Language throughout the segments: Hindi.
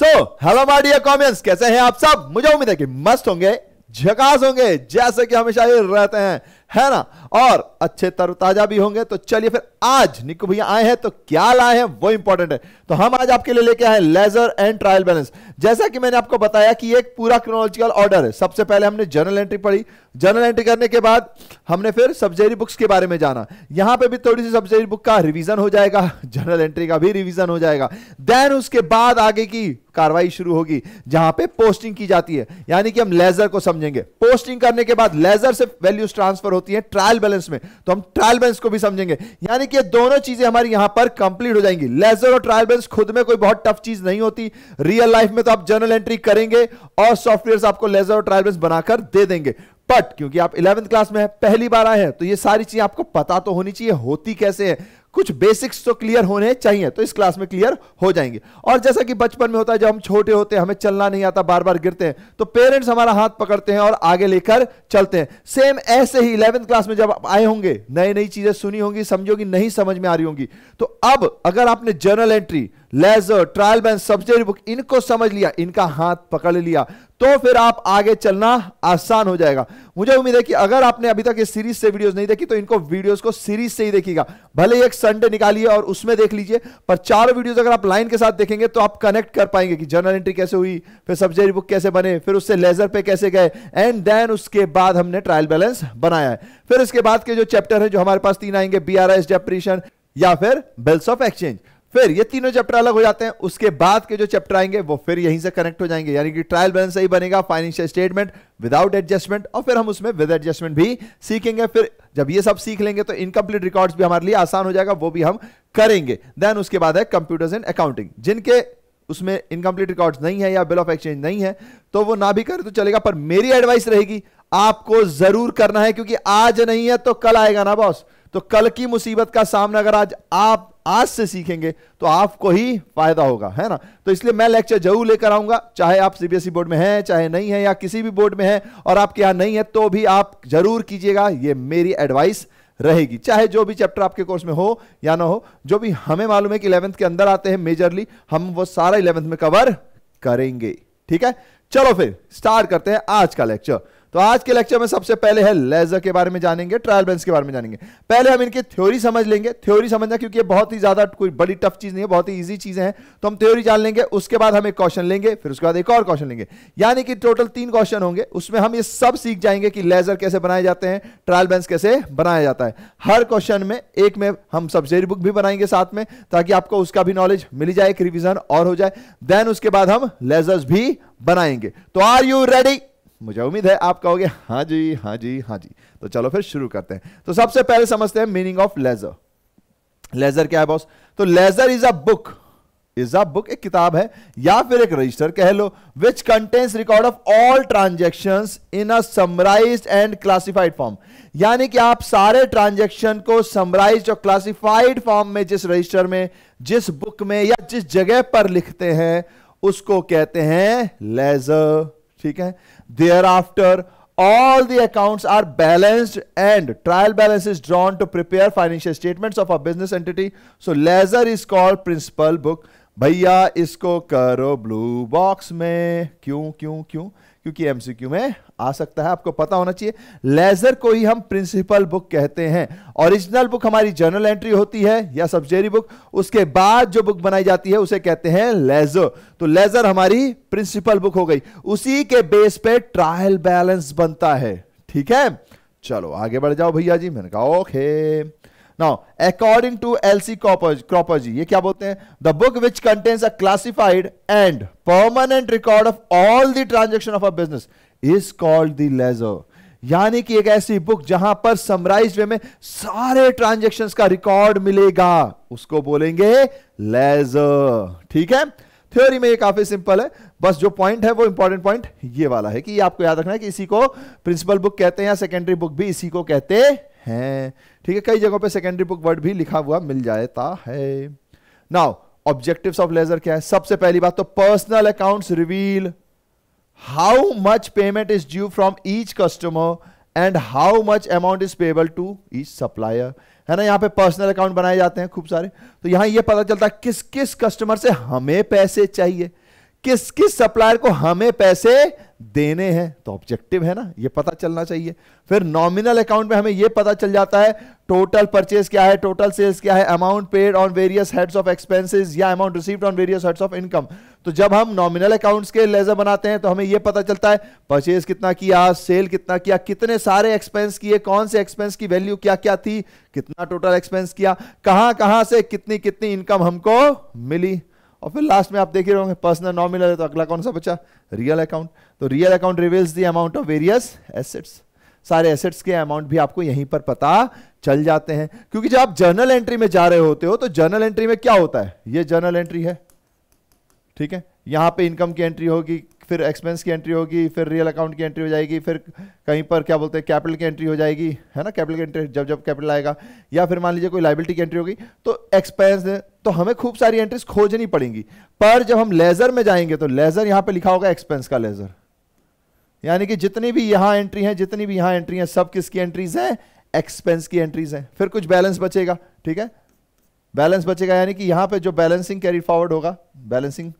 सो हेलो माडिया कॉमेंट्स कैसे हैं आप सब मुझे उम्मीद है कि मस्त होंगे झकास होंगे जैसे कि हमेशा ही रहते हैं है ना और अच्छे तरताजा भी होंगे तो चलिए फिर आज निकू भैया आए हैं तो क्या लाए हैं वो इंपॉर्टेंट है तो हम आज आपके लिए लेके आए लेजर एंड ट्रायल बैलेंस जैसा कि मैंने आपको बताया कि एक पूरा क्रोनोलॉजिकल ऑर्डर है सबसे पहले हमने जर्नल एंट्री पढ़ी जर्नल एंट्री करने के बाद हमने फिर सब्जेरी बुक्स के बारे में जाना यहां पर भी थोड़ी सी सब्जेरी बुक का रिविजन हो जाएगा जर्नल एंट्री का भी रिविजन हो जाएगा देन उसके बाद आगे की कार्रवाई शुरू होगी जहां पे पोस्टिंग की जाती है यानी कि हम लेजर को समझेंगे पोस्टिंग करने के बाद लेजर से वैल्यूज ट्रांसफर होती है ट्रायल बैलेंस में तो हम ट्रायल बैलेंस को भी समझेंगे यानी कि ये दोनों चीजें हमारी यहां पर कंप्लीट हो जाएंगी लेजर और ट्रायल बैलेंस खुद में कोई बहुत टफ चीज नहीं होती रियल लाइफ में तो आप जर्नल एंट्री करेंगे और सॉफ्टवेयर आपको लेजर और ट्रायल बैलेंस बनाकर दे देंगे बट क्योंकि आप इलेवंथ क्लास में है पहली बार आए हैं तो ये सारी चीजें आपको पता तो होनी चाहिए होती कैसे है कुछ बेसिक्स तो क्लियर होने चाहिए तो इस क्लास में क्लियर हो जाएंगे और जैसा कि बचपन में होता है जब हम छोटे होते हैं हमें चलना नहीं आता बार बार गिरते हैं तो पेरेंट्स हमारा हाथ पकड़ते हैं और आगे लेकर चलते हैं सेम ऐसे ही इलेवेंथ क्लास में जब आए होंगे नई नई चीजें सुनी होंगी समझोगी नहीं समझ में आ रही होंगी तो अब अगर आपने journal entry ledger trial bank subject book इनको समझ लिया इनका हाथ पकड़ लिया तो फिर आप आगे चलना आसान हो जाएगा मुझे उम्मीद है कि अगर आपने अभी तक इस सीरीज से वीडियोस नहीं देखी तो इनको वीडियोस को सीरीज से ही देखिएगा भले एक संडे निकालिए और उसमें देख लीजिए पर चारों वीडियोस अगर आप लाइन के साथ देखेंगे तो आप कनेक्ट कर पाएंगे कि जर्नल एंट्री कैसे हुई फिर सब्जेक्ट बुक कैसे बने फिर उससे लेजर पे कैसे गए एंड देन उसके बाद हमने ट्रायल बैलेंस बनाया है फिर इसके बाद के जो चैप्टर है जो हमारे पास तीन आएंगे बी आर एस या फिर बेल्स ऑफ एक्सचेंज फिर ये तीनों चैप्टर अलग हो जाते हैं उसके बाद के जो चैप्टर आएंगे वो फिर यहीं से कनेक्ट हो जाएंगे यानी कि ट्रायल बैलेंस सही बनेगा फाइनेंशियल स्टेटमेंट विदाउट एडजस्टमेंट और फिर हम उसमें विद एडजस्टमेंट भी सीखेंगे फिर जब ये सब सीख लेंगे तो इनकम्प्लीट रिकॉर्ड्स भी हमारे लिए आसान हो जाएगा वो भी हम करेंगे देन उसके बाद है कंप्यूटर्स एंड अकाउंटिंग जिनके उसमें इनकम्प्लीट रिकॉर्ड नहीं है या बिल ऑफ एक्सचेंज नहीं है तो वो ना भी करे तो चलेगा पर मेरी एडवाइस रहेगी आपको जरूर करना है क्योंकि आज नहीं है तो कल आएगा ना बॉस तो कल की मुसीबत का सामना अगर आज आप आज से सीखेंगे तो आपको ही फायदा होगा है ना तो इसलिए मैं लेक्चर जरूर लेकर आऊंगा चाहे आप सीबीएसई बोर्ड e में हैं चाहे नहीं है या किसी भी बोर्ड में है और आपके यहां नहीं है तो भी आप जरूर कीजिएगा ये मेरी एडवाइस रहेगी चाहे जो भी चैप्टर आपके कोर्स में हो या ना हो जो भी हमें मालूम है कि इलेवंथ के अंदर आते हैं मेजरली हम वो सारा इलेवंथ में कवर करेंगे ठीक है चलो फिर स्टार्ट करते हैं आज का लेक्चर तो आज के लेक्चर में सबसे पहले है लेजर के बारे में जानेंगे ट्रायल बेंस के बारे में जानेंगे पहले हम इनकी थ्योरी समझ लेंगे थ्योरी समझना क्योंकि बहुत ही ज्यादा कोई बड़ी टफ चीज नहीं है बहुत ही ईजी चीजें हैं तो हम थ्योरी जान लेंगे उसके बाद हम एक क्वेश्चन लेंगे फिर उसके बाद एक और क्वेश्चन लेंगे यानी कि टोटल तीन क्वेश्चन होंगे उसमें हम ये सब सीख जाएंगे कि लेजर कैसे बनाए जाते हैं ट्रायल बेंस कैसे बनाया जाता है हर क्वेश्चन में एक में हम सब्जेक्ट बुक भी बनाएंगे साथ में ताकि आपको उसका भी नॉलेज मिल जाए एक रिविजन और हो जाए देन उसके बाद हम लेजर्स भी बनाएंगे तो आर यू रेडी मुझे उम्मीद है आप कहोगे हाँ जी हाँ जी हाँ जी तो चलो फिर शुरू करते हैं तो सबसे पहले समझते हैं मीनिंग ऑफ लेजर लेजर क्या है बॉस तो ledger is a book is a book एक किताब है या फिर एक रजिस्टर कह लो which contains record of all transaction in a summarise and classified form यानी कि आप सारे ट्रांजेक्शन को समराइज और क्लासिफाइड फॉर्म में जिस रजिस्टर में जिस बुक में या जिस जगह पर लिखते हैं उसको कहते हैं लेजर ठीक है Thereafter, all the accounts are balanced and trial balance is drawn to prepare financial statements of a business entity. So ledger is called principal book. भैया इसको करो ब्लू बॉक्स में क्यों क्यों क्यों क्योंकि एमसीक्यू में आ सकता है आपको पता होना चाहिए लेजर को ही हम प्रिंसिपल बुक कहते हैं ओरिजिनल बुक हमारी जर्नल एंट्री होती है या सब्जेरी बुक उसके बाद जो बुक बनाई जाती है उसे कहते हैं लेजर तो लेजर हमारी प्रिंसिपल बुक हो गई उसी के बेस पे ट्रायल बैलेंस बनता है ठीक है चलो आगे बढ़ जाओ भैया जी मैंने कहा okay now according to L C Cropper ji ये क्या बोलते हैं the book which contains a classified and permanent record of all the transaction of a business is called the ledger यानी कि एक ऐसी बुक जहां पर समराइज वे में सारे ट्रांजेक्शन का रिकॉर्ड मिलेगा उसको बोलेंगे लेजर ठीक है थ्योरी में ये काफी सिंपल है बस जो पॉइंट है वो इंपॉर्टेंट पॉइंट ये वाला है कि ये आपको याद रखना है कि इसी को प्रिंसिपल बुक कहते हैं या सेकेंडरी बुक भी इसी को कहते हैं ठीक है कई जगहों पे सेकेंडरी बुक वर्ड भी लिखा हुआ मिल जाता है नाउ ऑब्जेक्टिव्स ऑफ लेजर क्या है सबसे पहली बात तो personal accounts reveal how much payment is due from each customer and how much amount is payable to each supplier है ना यहां पे पर्सनल अकाउंट बनाए जाते हैं खूब सारे तो यहां ये यह पता चलता है किस किस कस्टमर से हमें पैसे चाहिए किस किस सप्लायर को हमें पैसे देने हैं तो ऑब्जेक्टिव है ना ये पता चलना चाहिए फिर नॉमिनल अकाउंट में हमें ये पता चल जाता है टोटल परचेज क्या है टोटल सेल्स क्या है amount paid on various heads of expenses या amount received on various heads of income तो जब हम नॉमिनल अकाउंट्स के लेजर बनाते हैं तो हमें यह पता चलता है परचेज कितना किया सेल कितना किया कितने सारे एक्सपेंस किए कौन से एक्सपेंस की वैल्यू क्या क्या थी कितना टोटल एक्सपेंस किया कहां कहां से कितनी कितनी इनकम हमको मिली और फिर लास्ट में आप देख रहे होंगे पर्सनल नॉमिनल है तो अगला कौन सा बचा रियल अकाउंट तो real account reveals the amount of various assets सारे एसेट्स के अमाउंट भी आपको यहीं पर पता चल जाते हैं क्योंकि जब आप जर्नल एंट्री में जा रहे होते हो तो जर्नल एंट्री में क्या होता है ये जर्नल एंट्री है ठीक है यहां पे इनकम की एंट्री होगी फिर एक्सपेंस की एंट्री होगी फिर रियल अकाउंट की एंट्री हो जाएगी फिर कहीं पर क्या बोलते हैं कैपिटल की एंट्री हो जाएगी है ना कैपिटल की एंट्री जब जब कैपिटल आएगा या फिर मान लीजिए कोई लाइबिलिटी की एंट्री होगी तो एक्सपेंस तो हमें खूब सारी एंट्रीज खोजनी पड़ेंगी पर जब हम लेजर में जाएंगे तो लेजर यहां पर लिखा होगा एक्सपेंस का लेजर यानी कि जितनी भी यहां एंट्री है जितनी भी यहां एंट्री है सब किसकी एंट्रीज हैं एक्सपेंस की एंट्रीज हैं फिर कुछ बैलेंस बचेगा ठीक है बैलेंस बचेगा यानी कि यहां पे जो बैलेंसिंग कैरी फॉरवर्ड होगा बैलेंसिंग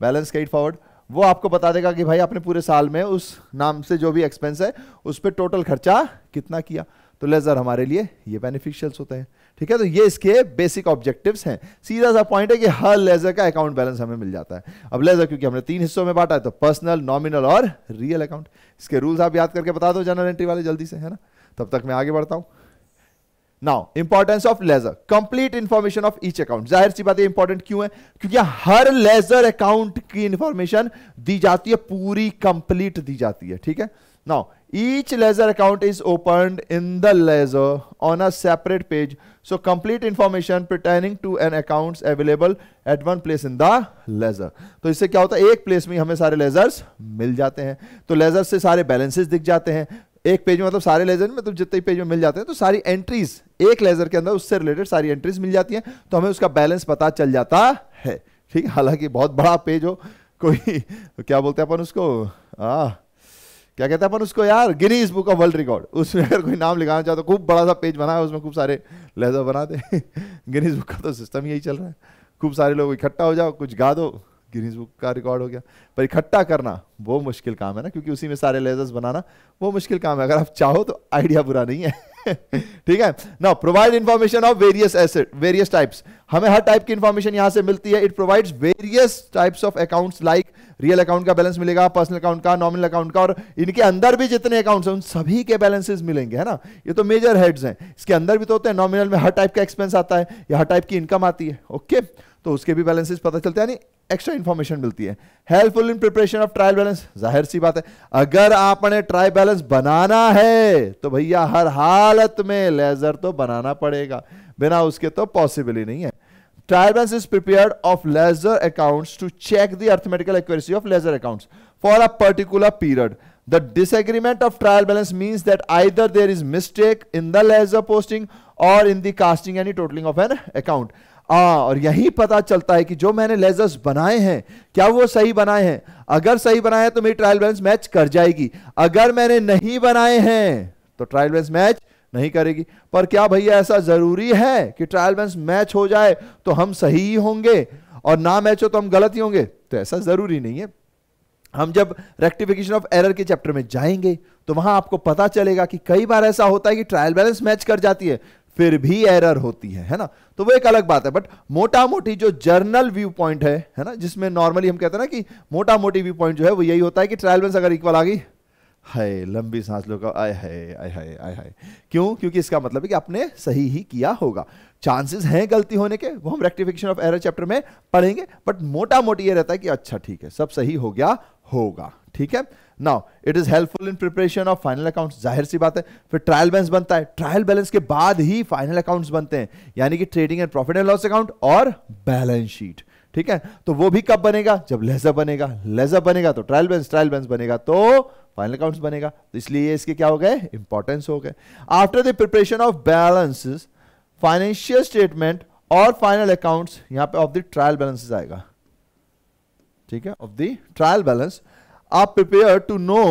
बैलेंस कैरी फॉरवर्ड वो आपको बता देगा कि भाई आपने पूरे साल में उस नाम से जो भी एक्सपेंस है उस पर टोटल खर्चा कितना किया तो लेजर हमारे लिए ये बेनिफिशियल्स होते हैं ठीक है तो ये इसके बेसिक ऑब्जेक्टिव्स हैं सीधा सा पॉइंट है कि हर लेजर का अकाउंट बैलेंस हमें मिल जाता है अब लेजर क्योंकि हमने तीन हिस्सों में बांटा है तो पर्सनल नॉमिनल और रियल अकाउंट इसके रूल्स आप याद करके बता दो जनरल एंट्री वाले जल्दी से है ना तब तक मैं आगे बढ़ता हूँ now importance of ledger complete information of each account जाहिर सी बात है इंपॉर्टेंट क्यों है क्योंकि हर लेजर अकाउंट की इंफॉर्मेशन दी जाती है पूरी कंप्लीट दी जाती है ठीक है now each ledger account is open in the ledger on a separate page so complete information pertaining to an account available at one place in the ledger तो इससे क्या होता है एक प्लेस में हमें सारे लेजर्स मिल जाते हैं तो लेजर से सारे बैलेंसेस दिख जाते हैं एक पेज में मतलब सारे लेजर में मतलब जितने पेज में मिल जाते हैं तो सारी एंट्रीज एक लेजर के अंदर उससे रिलेटेड सारी एंट्रीज मिल जाती हैं तो हमें उसका बैलेंस पता चल जाता है ठीक है हालांकि बहुत बड़ा पेज हो कोई क्या बोलते हैं अपन उसको आ, क्या कहते हैं अपन उसको यार Guinness book of world record उसमें अगर कोई नाम लिखाना चाहे तो खूब बड़ा सा पेज बनाए उसमें खूब सारे लेजर बना दे गिनीज बुक का तो सिस्टम यही चल रहा है खूब सारे लोग इकट्ठा हो जाओ कुछ गा दो गिनीज बुक का रिकॉर्ड हो गया पर इकट्ठा करना वो मुश्किल काम है ना क्योंकि उसी में सारे लेजर्स बनाना वो मुश्किल काम है अगर आप चाहो तो आइडिया बुरा नहीं है ठीक है now provide information of various asset various types हमें हर टाइप की इंफॉर्मेशन यहां से मिलती है it provides various types of accounts like real account का बैलेंस मिलेगा पर्सनल अकाउंट का नॉमिनल अकाउंट का और इनके अंदर भी जितने अकाउंट्स हैं उन सभी के बैलेंसेस मिलेंगे है ना ये तो मेजर हेड्स हैं इसके अंदर भी तो होते हैं नॉमिनल में हर टाइप का एक्सपेंस आता है या हर टाइप की इनकम आती है ओके okay? तो उसके भी बैलेंसेस पता चलते हैं यानी एक्स्ट्रा इन्फॉर्मेशन मिलती है helpful in preparation of trial balance जाहिर सी बात है अगर आपने ट्रायल बैलेंस बनाना है तो भैया हर हालत में लेजर तो बनाना पड़ेगा बिना उसके तो पॉसिबल ही नहीं है trial balance is prepare of ledger accounts to check the arithmetical accuracy of ledger accounts for a particular period the disagreement of trial balance means that either there is mistake in the ledger posting or in the casting and totalling of an account आ और यही पता चलता है कि जो मैंने लेजर्स बनाए हैं क्या वो सही बनाए हैं अगर सही बनाए हैं तो मेरी ट्रायल बैलेंस मैच कर जाएगी अगर मैंने नहीं बनाए हैं तो ट्रायल बैलेंस मैच नहीं करेगी पर क्या भैया ऐसा जरूरी है कि ट्रायल बैलेंस मैच हो जाए तो हम सही ही होंगे और ना मैच हो तो हम गलत ही होंगे तो ऐसा जरूरी नहीं है हम जब रेक्टिफिकेशन ऑफ एरर के चैप्टर में जाएंगे तो वहां आपको पता चलेगा कि कई बार ऐसा होता है कि ट्रायल बैलेंस मैच कर जाती है फिर भी एरर होती है है ना तो वो एक अलग बात है बट मोटा मोटी जो जर्नल व्यू पॉइंट है है ना जिसमें नॉर्मली हम कहते हैं ना कि मोटा मोटी व्यू पॉइंट जो है वो यही होता है कि ट्रायल बेंस अगर इक्वल आ गई हाय लंबी सांस लो का आय हाय आय हाय आय हाय क्यों क्योंकि इसका मतलब है कि आपने सही ही किया होगा चांसेस हैं गलती होने के वो हम रेक्टिफिकेशन ऑफ एरर चैप्टर में पढ़ेंगे बट मोटा मोटी ये रहता है कि अच्छा ठीक है सब सही हो गया होगा ठीक है now it is helpful in preparation of final account जाहिर सी बात है फिर ट्रायल बैलेंस बनता है ट्रायल बैलेंस के बाद ही फाइनल अकाउंट्स बनते हैं यानी कि trading and profit and loss account और बैलेंस शीट ठीक है तो वो भी कब बनेगा जब लेजर बनेगा लेजर बनेगा तो ट्रायल बैलेंस ट्रायल बैलेंस बनेगा तो फाइनल अकाउंट्स बनेगा तो इसलिए इसके क्या हो गए इंपॉर्टेंस हो गए after the preparation of balance financial statement और फाइनल अकाउंट्स यहां पे ऑफ द ट्रायल बैलेंसेस आएगा ठीक है of the trial balance are prepare to know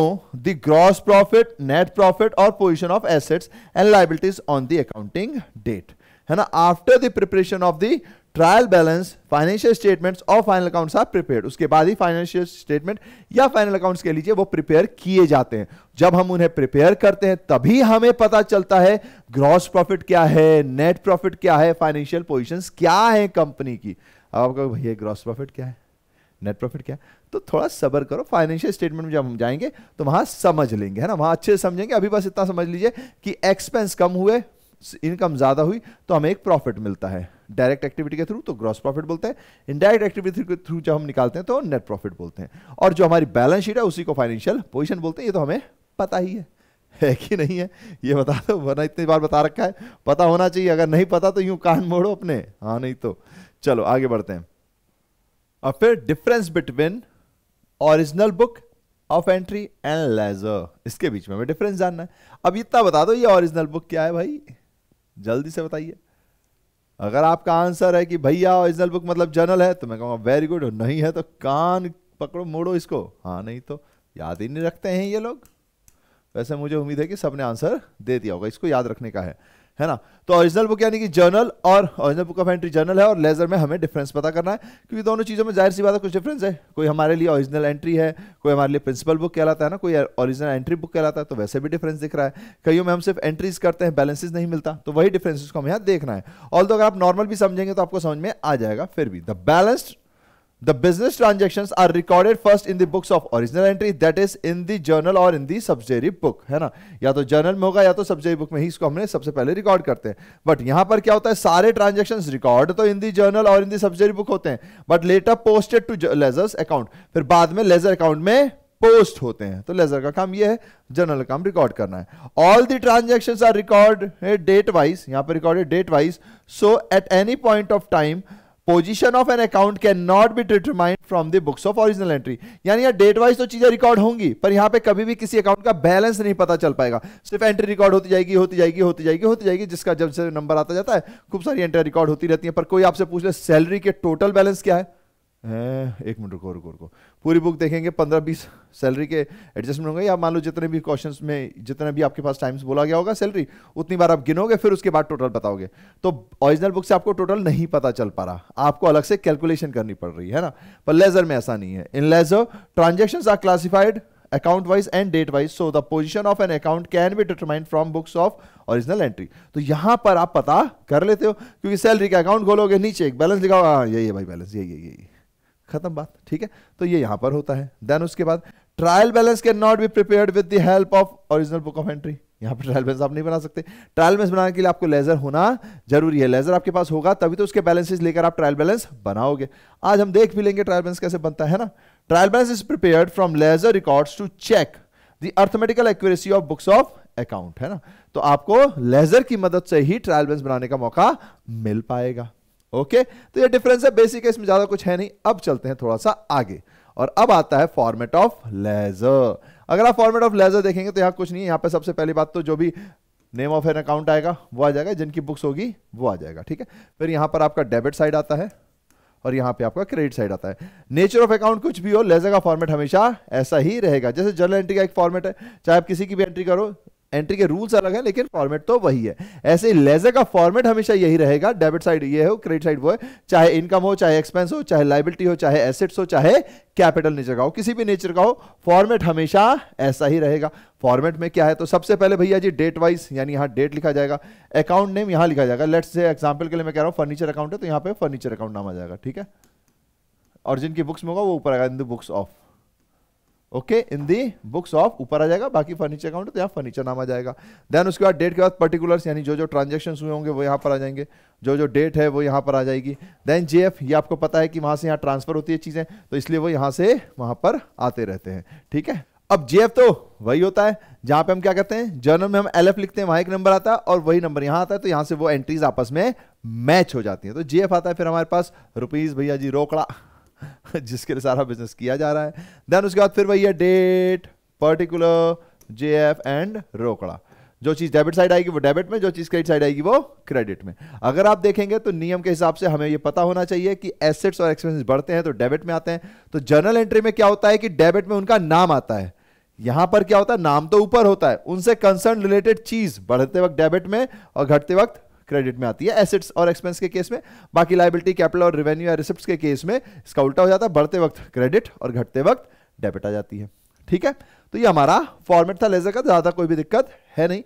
the gross profit net profit और position of assets and liabilities on the accounting date है ना after the preparation of the trial balance financial statements और फाइनल अकाउंट्स आर प्रिपेयर उसके बाद ही फाइनेंशियल स्टेटमेंट या फाइनल अकाउंट्स के लीजिए वो प्रिपेयर किए जाते हैं जब हम उन्हें प्रिपेयर करते हैं तभी हमें पता चलता है ग्रॉस प्रॉफिट क्या है नेट प्रॉफिट क्या है फाइनेंशियल पोजिशन क्या है कंपनी की अब आपका भैया ग्रॉस प्रॉफिट क्या है नेट प्रॉफिट क्या तो थोड़ा सबर करो फाइनेंशियल स्टेटमेंट में जब हम जाएंगे तो वहां समझ लेंगे है ना वहां अच्छे से समझेंगे अभी बस इतना समझ लीजिए कि एक्सपेंस कम हुए इनकम ज़्यादा हुई तो हमें एक प्रॉफिट मिलता है डायरेक्ट एक्टिविटी के थ्रू तो ग्रॉस प्रॉफिट बोलते हैं इनडायरेक्ट एक्टिविटी के थ्रू जब हम निकालते हैं तो नेट प्रॉफिट बोलते हैं और जो हमारी बैलेंस शीट है उसी को फाइनेंशियल पोजिशन बोलते हैं ये तो हमें पता ही है है कि नहीं है ये बता दो वरना इतनी बार बता रखा है पता होना चाहिए अगर नहीं पता तो यूं कान मोड़ो अपने हाँ नहीं तो चलो आगे बढ़ते हैं और फिर difference between original book of entry and ledger इसके बीच में डिफरेंस जानना है अब इतना बता दो ये ओरिजिनल बुक क्या है भाई जल्दी से बताइए अगर आपका आंसर है कि भैया ओरिजिनल बुक मतलब जर्नल है तो मैं कहूँगा वेरी गुड नहीं है तो कान पकड़ो मोड़ो इसको हाँ नहीं तो याद ही नहीं रखते हैं ये लोग वैसे मुझे उम्मीद है कि सबने आंसर दे दिया होगा इसको याद रखने का है है ना तो ओरिजिनल बुक यानी कि जर्नल और original book of entry journal है और लेजर में हमें डिफरेंस पता करना है क्योंकि दोनों चीज़ों में जाहिर सी बात है कुछ डिफरेंस है कोई हमारे लिए ओरिजिनल एंट्री है कोई हमारे लिए प्रिंसिपल बुक कहलाता है ना कोई ओरिजिनल एंट्री बुक कहलाता है तो वैसे भी डिफरेंस दिख रहा है कईयों में हम सिर्फ एंट्रीज करते हैं बैलेंसेज नहीं मिलता तो वही डिफरेंस को हम यहाँ देखना है ऑल अगर आप नॉर्मल भी समझेंगे तो आपको समझ में आ जाएगा फिर भी the balanced The business transactions are recorded first in the books of original entry that is in the journal or in the subsidiary book है ना या तो journal में होगा या तो subsidiary book में ही इसको हमने सबसे पहले record करते हैं but यहाँ पर क्या होता है सारे transactions record तो in the journal और in the subsidiary book होते हैं but later posted to ledgers account फिर बाद में लेजर account में पोस्ट होते हैं तो लेजर का काम ये है जनरल काम रिकॉर्ड करना है all the transaction are record date wise यहां पर recorded date wise so at any point of time position of an account can not be determined from the books of original entry यानी यहाँ डेट वाइज तो चीजें रिकॉर्ड होंगी पर यहाँ पे कभी भी किसी अकाउंट का बैलेंस नहीं पता चल पाएगा सिर्फ एंट्री रिकॉर्ड होती जाएगी होती जाएगी होती जाएगी होती जाएगी जिसका जब से नंबर आता जाता है खूब सारी एंट्री रिकॉर्ड होती रहती है पर कोई आपसे पूछ ले सैलरी के टोटल बैलेंस क्या है एक मिनट रुको रुको रुको पूरी बुक देखेंगे पंद्रह बीस सैलरी के एडजस्टमेंट होंगे या मान लो जितने भी क्वेश्चन में जितना भी आपके पास टाइम्स बोला गया होगा सैलरी उतनी बार आप गिनोगे फिर उसके बाद टोटल बताओगे तो ओरिजिनल बुक से आपको टोटल नहीं पता चल पा रहा आपको अलग से कैलकुलेशन करनी पड़ रही है ना पर लेजर में ऐसा नहीं है in ledger transaction are classified account wise and date wise so the position of an account can be determined from books of original entry तो यहां पर आप पता कर लेते हो क्योंकि सैलरी का अकाउंट खोलोगे नीचे एक बैलेंस लिखा हाँ यही है भाई बैलेंस यही यही यही खत्म बात ठीक है तो ये यहां पर होता है देन उसके बाद trial balance can not be prepare with the help of original book of entry यहां पर ट्रायल बैलेंस आप नहीं बना सकते ट्रायल बैलेंस बनाने के लिए आपको लेजर होना जरूरी है लेजर आपके पास होगा तभी तो उसके बैलेंसेज लेकर आप ट्रायल बैलेंस बनाओगे आज हम देख भी लेंगे ट्रायल बैलेंस कैसे बनता है ना trial balance is prepare from ledger record to check the arithmetical accuracy of books of account है ना तो आपको लेजर की मदद से ही ट्रायल बैलेंस बनाने का मौका मिल पाएगा ओके तो ये डिफरेंस है बेसिक है इसमें ज्यादा कुछ है नहीं अब चलते हैं थोड़ा सा आगे और अब आता है फॉर्मेट ऑफ लेजर अगर आप फॉर्मेट ऑफ लेजर देखेंगे तो यहां कुछ नहीं है यहां पर सबसे पहली बात तो जो भी नेम ऑफ एन अकाउंट आएगा वो आ जाएगा जिनकी बुक्स होगी वो आ जाएगा ठीक है फिर यहां पर आपका डेबिट साइड आता है और यहां पे आपका क्रेडिट साइड आता है नेचर ऑफ अकाउंट कुछ भी हो लेजर का फॉर्मेट हमेशा ऐसा ही रहेगा जैसे जर्नल एंट्री का एक फॉर्मेट है चाहे आप किसी की भी एंट्री करो एंट्री के रूल्स अलग है लेकिन फॉर्मेट तो वही है ऐसे लेजर का फॉर्मेट हमेशा यही रहेगा डेबिट साइड ये हो क्रेडिट साइड वो है चाहे इनकम हो चाहे एक्सपेंस हो चाहे लाइबिलिटी हो चाहे एसेट्स हो चाहे कैपिटल नेचर का हो किसी भी नेचर का हो फॉर्मेट हमेशा ऐसा ही रहेगा फॉर्मेट में क्या है तो सबसे पहले भैया जी डेट वाइज यानी यहां डेट लिखा जाएगा अकाउंट नेम यहां लिखा जाएगा लेट्स से एग्जाम्पल के लिए मैं कह रहा हूं फर्नीचर अकाउंट है तो यहाँ पे फर्नीचर अकाउंट नाम आ जाएगा ठीक है और जिनकी बुक्स में होगा वो ऊपर आएगा in the books of okay in the books of ऊपर आ जाएगा बाकी फर्नीचर अकाउंट तो यहाँ फर्नीचर नाम आ जाएगा देन उसके बाद डेट के बाद पर्टिकुलर्स यानी जो जो ट्रांजेक्शन हुए होंगे वो यहाँ पर आ जाएंगे जो जो डेट है वो यहाँ पर आ जाएगी देन जे एफ ये आपको पता है कि वहाँ से यहाँ ट्रांसफर होती है चीज़ें तो इसलिए वो यहाँ से वहाँ पर आते रहते हैं ठीक है अब जे तो वही होता है जहां पे हम क्या करते हैं जर्नल में हम एल एफ लिखते हैं वहां एक नंबर आता है और वही नंबर यहां आता है तो यहां से वो एंट्रीज आपस में मैच हो जाती हैं तो जे आता है फिर हमारे पास रुपीज भैया जी रोकड़ा जिसके लिए सारा बिजनेस किया जा रहा है देन उसके बाद फिर वही है date particular J F and रोकड़ा जो चीज डेबिट साइड आएगी वो डेबिट में जो चीज क्रेडिट साइड आएगी वो क्रेडिट में अगर आप देखेंगे तो नियम के हिसाब से हमें ये पता होना चाहिए कि एसेट्स और एक्सपेंसेस बढ़ते हैं तो डेबिट में आते हैं तो जर्नल एंट्री में क्या होता है कि डेबिट में उनका नाम आता है यहां पर क्या होता है नाम तो ऊपर होता है उनसे कंसर्न रिलेटेड चीज बढ़ते वक्त डेबिट में और घटते वक्त क्रेडिट में आती है एसेट्स और एक्सपेंस के केस में बाकी लाइबिलिटी कैपिटल और रेवेन्यू या रिसिप्ट के केस में इसका उल्टा हो जाता है बढ़ते वक्त क्रेडिट और घटते वक्त डेबिट आ जाती है ठीक है तो ये हमारा फॉर्मेट था लेजर का तो ज़्यादा कोई भी दिक्कत है नहीं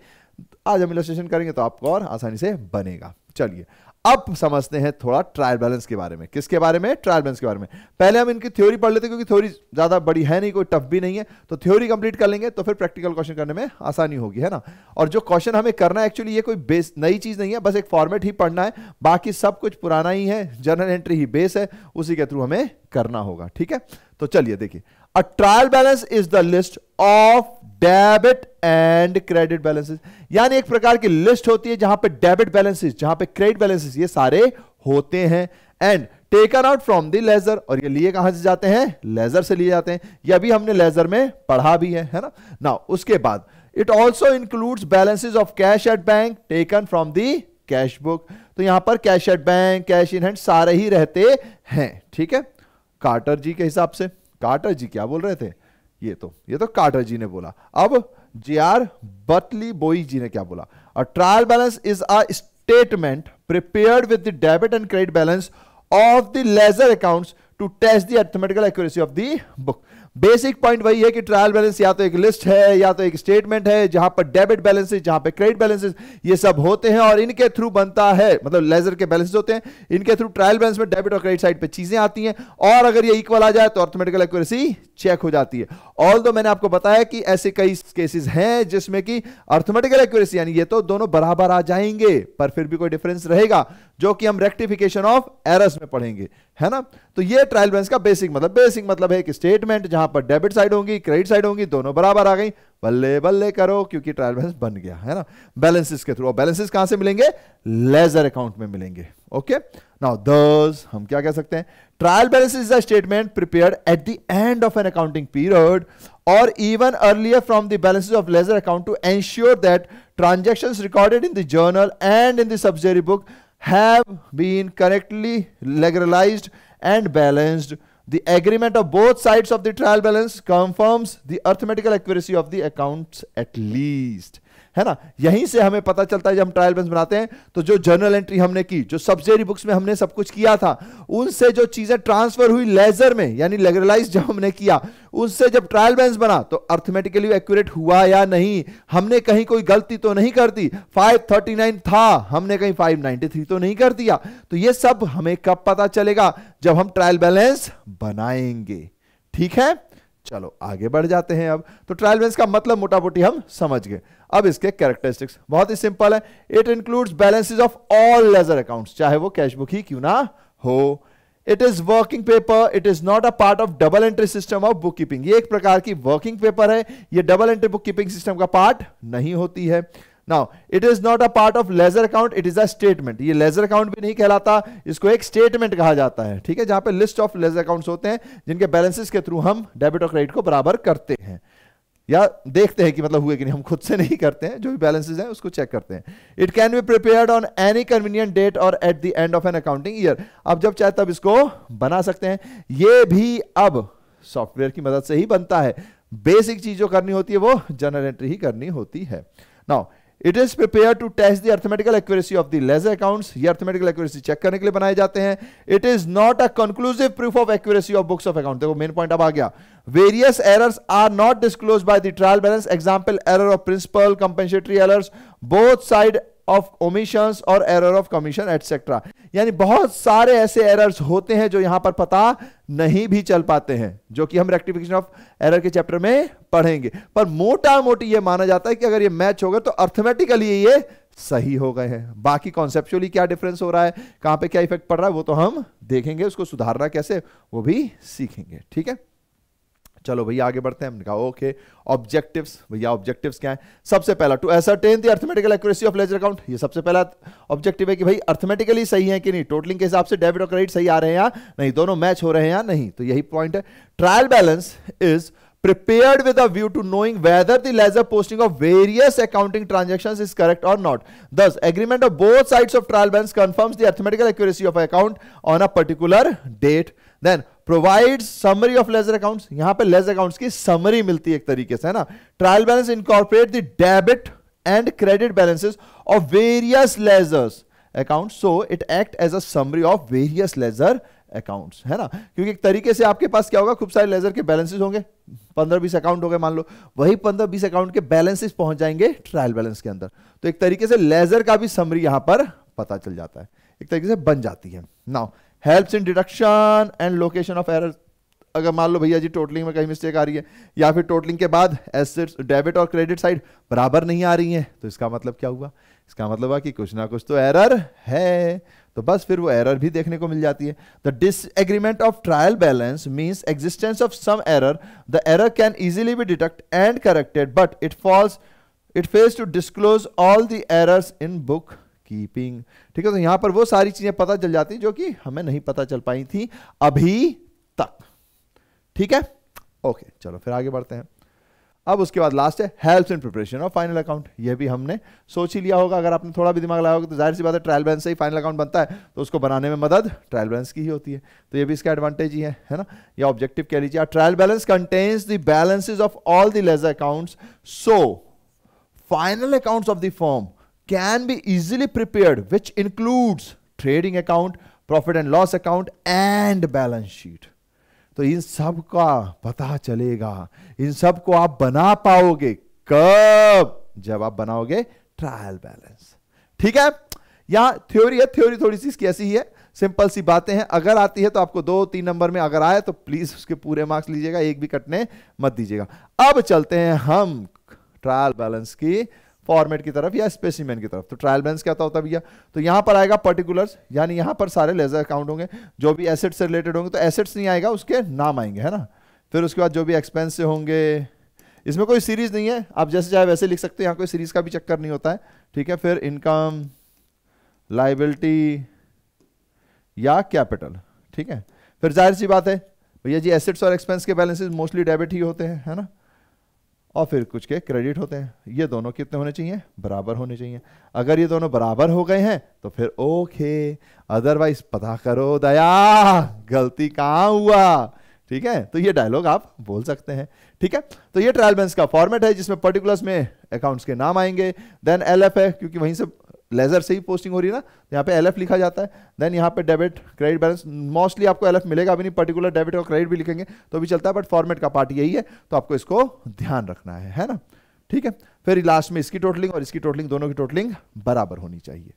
आज हम इलेन करेंगे तो आपको और आसानी से बनेगा चलिए अब समझते हैं थोड़ा ट्रायल बैलेंस के बारे में किसके बारे में ट्रायल बैलेंस के बारे में पहले हम इनकी थ्योरी पढ़ लेते हैं क्योंकि थ्योरी ज़्यादा बड़ी है नहीं कोई टफ भी नहीं है तो थ्योरी कंप्लीट कर लेंगे तो फिर प्रैक्टिकल क्वेश्चन करने में आसानी होगी है ना और जो क्वेश्चन हमें करना है एक्चुअली ये कोई बेस नई चीज़ नहीं है बस एक फॉर्मेट ही पढ़ना है बाकी सब कुछ पुराना ही है जर्नल एंट्री ही बेस है उसी के थ्रू हमें करना होगा ठीक है तो चलिए देखिए a trial balance is the list of debit and credit balances यानी एक प्रकार की लिस्ट होती है जहां पे डेबिट बैलेंसेस जहां पे क्रेडिट बैलेंसेस ये सारे होते हैं and taken out from the ledger और ये लिए कहां से जाते हैं लेजर से लिए जाते हैं ये अभी हमने लेजर में पढ़ा भी है है ना ना उसके बाद it also includes balances of cash at bank taken from the cash book तो यहां पर cash at bank cash in hand सारे ही रहते हैं ठीक है कार्टर जी के हिसाब से कार्टर जी क्या बोल रहे थे ये तो ये तो कार्टर जी ने बोला अब जे आर बटली बोई जी ने क्या बोला a trial balance is a statement prepared with the debit and credit balance of the ledger accounts to test the arithmetical accuracy of the book basic point वही है कि ट्रायल बैलेंस या तो एक लिस्ट है या तो एक स्टेटमेंट है जहां पर डेबिट बैलेंसेस जहां पर क्रेडिट बैलेंसेस ये सब होते हैं और इनके थ्रू बनता है मतलब लेजर के बैलेंस होते हैं इनके थ्रू ट्रायल बैलेंस में डेबिट और क्रेडिट साइड पर चीजें आती हैं और अगर ये इक्वल आ जाए तो ऑर्थोमेटिकल एक्यूरेसी चेक हो जाती है ऑल दो मैंने आपको बताया कि ऐसे कई केसेस हैं जिसमें कि अर्थमेटिकल एक्यूरेसी यानी ये तो दोनों बराबर आ जाएंगे पर फिर भी कोई डिफरेंस रहेगा जो कि हम रेक्टिफिकेशन ऑफ एरर्स में पढ़ेंगे है ना तो ये ट्रायल बैलेंस का बेसिक मतलब बेसिक मतलब है कि स्टेटमेंट जहां पर डेबिट साइड होंगी क्रेडिट साइड होंगी दोनों बराबर आ गई बल्ले बल्ले करो क्योंकि ट्रायल बैलेंस बन गया है ना बैलेंसेस के थ्रू और बैलेंसेस कहां से मिलेंगे लेजर अकाउंट में मिलेंगे ओके नाउ दस हम क्या कह सकते हैं trial balance is the statement prepare at the end of an accounting period or even earlier from the balance of ledger account to ensure that transaction recorded in the journal and in subsidiary book have been correctly legalized and balanced. The agreement of both sides of the trial balance confirms the arithmetical accuracy of the accounts at least. है ना यहीं से हमें पता चलता है जब हम ट्रायल बैलेंस बनाते हैं तो जो जर्नल एंट्री हमने की जो सब्जेरी बुक्स में हमने सब कुछ किया था उनसे जो चीजें ट्रांसफर हुई लेजर में यानी लेगरलाइज जब हमने किया उससे जब ट्रायल बैलेंस बना तो अर्थमेटिकली एक्यूरेट हुआ या नहीं हमने कहीं कोई गलती तो नहीं कर दी नाइन था हमने कहीं थ्री तो नहीं कर दिया तो ये सब हमें कब पता चलेगा जब हम ट्रायल बैलेंस बनाएंगे ठीक है चलो आगे बढ़ जाते हैं अब तो ट्रायल बैलेंस का मतलब मोटा मोटी हम समझ गए अब इसके कैरेक्टरिस्टिक्स बहुत ही सिंपल है it includes balances of all ledger accounts चाहे वो कैश बुक ही क्यों ना हो इट इज working paper it is not a part of double entry system of book keeping एक प्रकार की वर्किंग पेपर है यह double entry book keeping system का पार्ट नहीं होती है now it is not a part of ledger account it is a statement ये लेजर अकाउंट भी नहीं कहलाता इसको एक स्टेटमेंट कहा जाता है ठीक है जहां पे लिस्ट ऑफ लेजर अकाउंट होते हैं जिनके बैलेंसेस के थ्रू हम डेबिट और क्रेडिट को बराबर करते हैं या देखते हैं कि मतलब हुए कि नहीं हम खुद से नहीं करते हैं जो भी बैलेंसेज हैं उसको चेक करते हैं it can be prepare on any convenient date और at the end of an accounting year अब जब चाहे तब इसको बना सकते हैं ये भी अब सॉफ्टवेयर की मदद से ही बनता है बेसिक चीज जो करनी होती है वो जनरल एंट्री ही करनी होती है now it is prepare to test the arithmetical arithmetical accuracy of the ledger accounts ये अर्थमेटिकल एक्यूरेसी चेक करने के लिए बनाए जाते हैं it is not a conclusive proof of accuracy of books of account देखो मेन पॉइंट अब आ गया various errors are not disclose by the trial balance example error of principle compensatory errors both side of omission और एरर ऑफ कमीशन एटसेट्रा यानी बहुत सारे ऐसे एरर्स होते हैं जो यहां पर पता नहीं भी चल पाते हैं जो कि हम रेक्टिफिकेशन ऑफ एरर के चैप्टर में पढ़ेंगे पर मोटा मोटी ये माना जाता है कि अगर ये मैच हो गए तो अर्थमेटिकली ये सही हो गए हैं बाकी कॉन्सेप्चुअली क्या डिफरेंस हो रहा है कहां पे क्या इफेक्ट पड़ रहा है वो तो हम देखेंगे उसको सुधारना कैसे वो भी सीखेंगे ठीक है चलो भैया आगे बढ़ते हैं हमने कहा ओके ऑब्जेक्टिव्स भैया ऑब्जेक्टिव्स क्या है सबसे पहला to ascertain the arithmetical accuracy of ledger account ये सबसे पहला ऑब्जेक्टिव है कि भाई अर्थमेटिकली सही है कि नहीं टोटलिंग के हिसाब से डेबिट और क्रेडिट सही आ रहे हैं या नहीं दोनों मैच हो रहे हैं या नहीं तो यही पॉइंट है trial balance is prepared with a view to knowing whether the ledger posting of various accounting transactions is correct or not. Thus, agreement of both sides of trial balance confirms the arithmetical accuracy of an account on a particular date. Then, provide summary of ledger account यहां पर लेजर अकाउंट की समरी मिलती है एक तरीके से है ना trial balance incorporate the debit and credit balances of various ledgers account so it act as a summary of various ledger accounts है ना क्योंकि एक तरीके से आपके पास क्या होगा खूब सारे लेजर के बैलेंसेस होंगे पंद्रह बीस अकाउंट हो गए मान लो वही पंद्रह बीस अकाउंट के बैलेंसेस पहुंच जाएंगे ट्रायल बैलेंस के अंदर तो एक तरीके से लेजर का भी समरी यहां पर पता चल जाता है एक तरीके से बन जाती है now helps in deduction and location of error अगर मान लो भैया जी टोटलिंग में कहीं मिस्टेक आ रही है या फिर टोटलिंग के बाद एसेट्स डेबिट और क्रेडिट साइड बराबर नहीं आ रही है तो इसका मतलब क्या हुआ इसका मतलब हुआ कि कुछ ना कुछ तो एरर है तो बस फिर वो एरर भी देखने को मिल जाती है the agreement of trial balance means existence of some error the error can easily be detect and corrected but it falls it fails to disclose all the errors in book keeping ठीक है तो यहां पर वो सारी चीजें पता चल जाती जो कि हमें नहीं पता चल पाई थी अभी तक ठीक है ओके चलो फिर आगे बढ़ते हैं अब उसके बाद लास्ट है help in preparation of final account ये भी हमने सोच ही लिया होगा अगर आपने थोड़ा भी दिमाग लगाया होगा तो जाहिर सी बात है ट्रायल बैलेंस से ही फाइनल अकाउंट बनता है तो उसको बनाने में मदद ट्रायल बैलेंस की ही होती है तो ये भी इसका एडवांटेज ही है है ना या ऑब्जेक्टिव कह लीजिए trial balance contains the balances of all the ledger account so final account of the form can be easily prepared, which includes trading account, profit and loss account and balance sheet तो इन सब का पता चलेगा इन सब को आप बना पाओगे कब जब आप बनाओगे ट्रायल बैलेंस ठीक है यहां थ्योरी है थ्योरी थोड़ी सी इसकी ऐसी ही है सिंपल सी बातें हैं अगर आती है तो आपको दो तीन नंबर में अगर आए तो प्लीज उसके पूरे मार्क्स लीजिएगा एक भी कटने मत दीजिएगा अब चलते हैं हम ट्रायल बैलेंस की फॉर्मेट की तरफ या स्पेसिमेन की तरफ तो ट्रायल बैलेंस क्या होता होता भैया तो यहां पर आएगा पर्टिकुलर्स यानी यहाँ पर सारे लेजर अकाउंट होंगे जो भी एसेट से रिलेटेड होंगे तो एसेट्स नहीं आएगा उसके नाम आएंगे है ना फिर उसके बाद जो भी एक्सपेंस होंगे इसमें कोई सीरीज नहीं है आप जैसे चाहे वैसे लिख सकते हैं यहाँ कोई सीरीज का भी चक्कर नहीं होता है ठीक है फिर इनकम लाइबिलिटी या कैपिटल ठीक है फिर जाहिर सी बात है भैया जी एसेट्स और एक्सपेंस के बैलेंसेज मोस्टली डेबिट ही होते हैं है ना और फिर कुछ के क्रेडिट होते हैं ये दोनों कितने होने चाहिए बराबर होने चाहिए अगर ये दोनों बराबर हो गए हैं तो फिर ओके अदरवाइज पता करो दया गलती कहाँ हुआ ठीक है तो ये डायलॉग आप बोल सकते हैं ठीक है तो ये ट्रायल बैलेंस का फॉर्मेट है जिसमें पर्टिकुलर्स में अकाउंट्स के नाम आएंगे देन एल एफ क्योंकि वहीं से लेजर से ही पोस्टिंग हो रही है ना यहाँ पे एलएफ लिखा जाता है देन यहाँ पे डेबिट क्रेडिट बैलेंस मोस्टली आपको एलएफ मिलेगा अभी नहीं पर्टिकुलर डेबिट और क्रेडिट भी लिखेंगे तो भी चलता है बट फॉर्मेट का पार्ट यही है तो आपको इसको ध्यान रखना है है ना ठीक है फिर लास्ट में इसकी टोटलिंग और इसकी टोटलिंग दोनों की टोटलिंग बराबर होनी चाहिए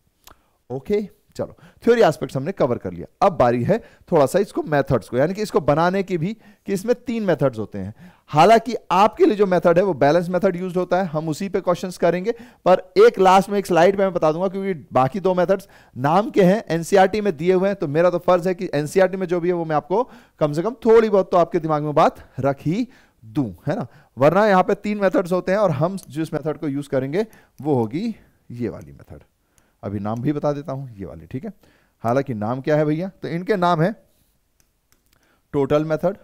ओके चलो थ्योरी एस्पेक्ट हमने कवर कर लिया अब बारी है थोड़ा सा इसको मेथड्स को यानी कि इसको बनाने की भी कि इसमें तीन मेथड्स होते हैं हालांकि आपके लिए जो मेथड है वो बैलेंस मेथड यूज होता है हम उसी पे क्वेश्चंस करेंगे पर एक लास्ट में एक स्लाइड पे मैं बता दूंगा क्योंकि बाकी दो मेथड्स नाम के हैं एनसीईआरटी e में दिए हुए हैं तो मेरा तो फर्ज है कि एनसीईआरटी e में जो भी है वो मैं आपको कम से कम थोड़ी बहुत तो आपके दिमाग में बात रख ही दू है ना वरना यहां पर तीन मैथड्स होते हैं और हम जिस मैथड को यूज करेंगे वो होगी ये वाली मैथड अभी नाम भी बता देता हूं ये वाली ठीक है हालांकि नाम क्या है भैया तो इनके नाम है टोटल मैथड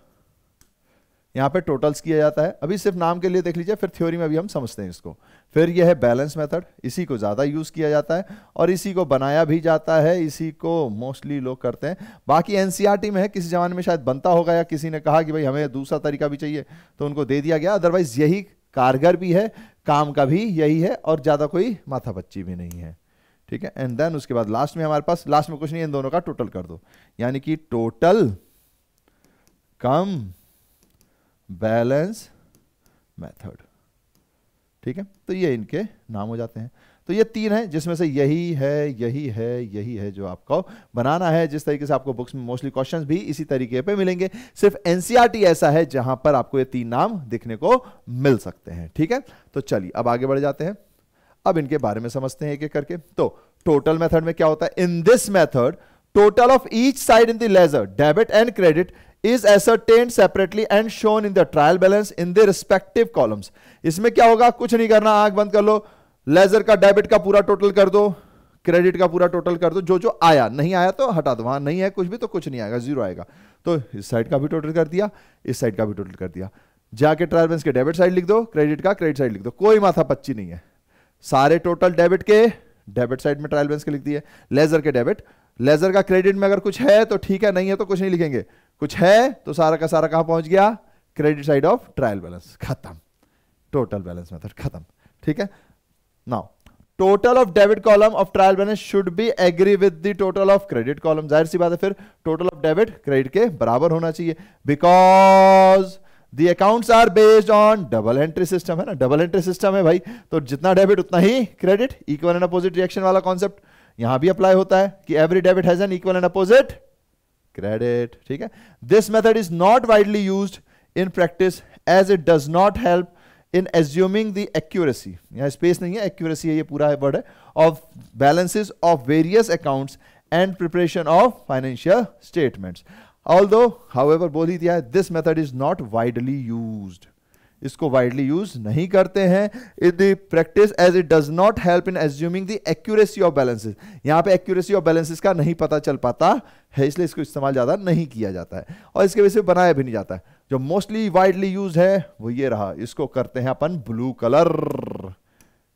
यहाँ पे टोटल्स किया जाता है अभी सिर्फ नाम के लिए देख लीजिए फिर थ्योरी में भी हम समझते हैं इसको फिर यह है बैलेंस मेथड इसी को ज़्यादा यूज़ किया जाता है और इसी को बनाया भी जाता है इसी को मोस्टली लोग करते हैं बाकी एन e में है किसी ज़माने में शायद बनता होगा या किसी ने कहा कि भाई हमें दूसरा तरीका भी चाहिए तो उनको दे दिया गया अदरवाइज़ यही कारगर भी है काम का भी यही है और ज़्यादा कोई माथा बच्ची भी नहीं है ठीक है एंड देन उसके बाद लास्ट में हमारे पास लास्ट में कुछ नहीं इन दोनों का टोटल कर दो यानी कि टोटल कम बैलेंस मेथड ठीक है तो ये इनके नाम हो जाते हैं तो ये तीन है जिसमें से यही है यही है यही है जो आपको बनाना है जिस तरीके से आपको बुक्स में मोस्टली क्वेश्चंस भी इसी तरीके पे मिलेंगे सिर्फ एनसीईआरटी e ऐसा है जहां पर आपको ये तीन नाम दिखने को मिल सकते हैं ठीक है तो चलिए अब आगे बढ़ जाते हैं अब इनके बारे में समझते हैं एक एक करके तो टोटल मेथड में क्या होता है in this method total of each side in the ledger debit and credit is ascertained separately and shown in the trial balance in the respective columns इसमें क्या होगा कुछ नहीं करना आग बंद कर लो लेजर का डेबिट का पूरा टोटल कर दो क्रेडिट का पूरा टोटल कर दो जो जो आया नहीं आया तो हटा दो वहां नहीं है कुछ भी तो कुछ नहीं आएगा जीरो आएगा तो इस साइड का भी टोटल कर दिया इस साइड का भी टोटल कर दिया जाके ट्रायल बैलेंस के डेबिट साइड लिख दो क्रेडिट का क्रेडिट साइड लिख दो कोई माथा पच्ची नहीं है सारे टोटल डेबिट के डेबिट साइड में ट्रायल बैलेंस के लिख दिए लेजर के डेबिट लेजर का क्रेडिट में अगर कुछ है तो ठीक है नहीं है तो कुछ नहीं लिखेंगे कुछ है तो सारा का सारा कहां पहुंच गया credit side of trial balance खत्म टोटल बैलेंस मेथड खत्म ठीक है now total of debit column of trial balance should be agree with the total of credit column जाहिर सी बात है फिर टोटल ऑफ डेबिट क्रेडिट के बराबर होना चाहिए because the accounts are based on double entry system है ना डबल एंट्री सिस्टम है भाई तो जितना डेबिट उतना ही credit equal and opposite reaction वाला कॉन्सेप्ट यहां भी अप्लाई होता है कि every debit has an equal and opposite credit ठीक है this method is not widely used in practice as it does not help in assuming the accuracy यहाँ space नहीं है accuracy है ये पूरा है word है of balances of various accounts and preparation of financial statements although however बोल ही दिया है this method is not widely used इसको वाइडली यूज नहीं करते हैं यदि practice as it does not help in assuming the accuracy of balances यहाँ पे एक्यूरेसी ऑफ बैलेंसेज का नहीं पता चल पाता है इसलिए इसको इस्तेमाल ज़्यादा नहीं किया जाता है और इसके वजह से बनाया भी नहीं जाता है जो मोस्टली वाइडली यूज है वो ये रहा इसको करते हैं अपन ब्लू कलर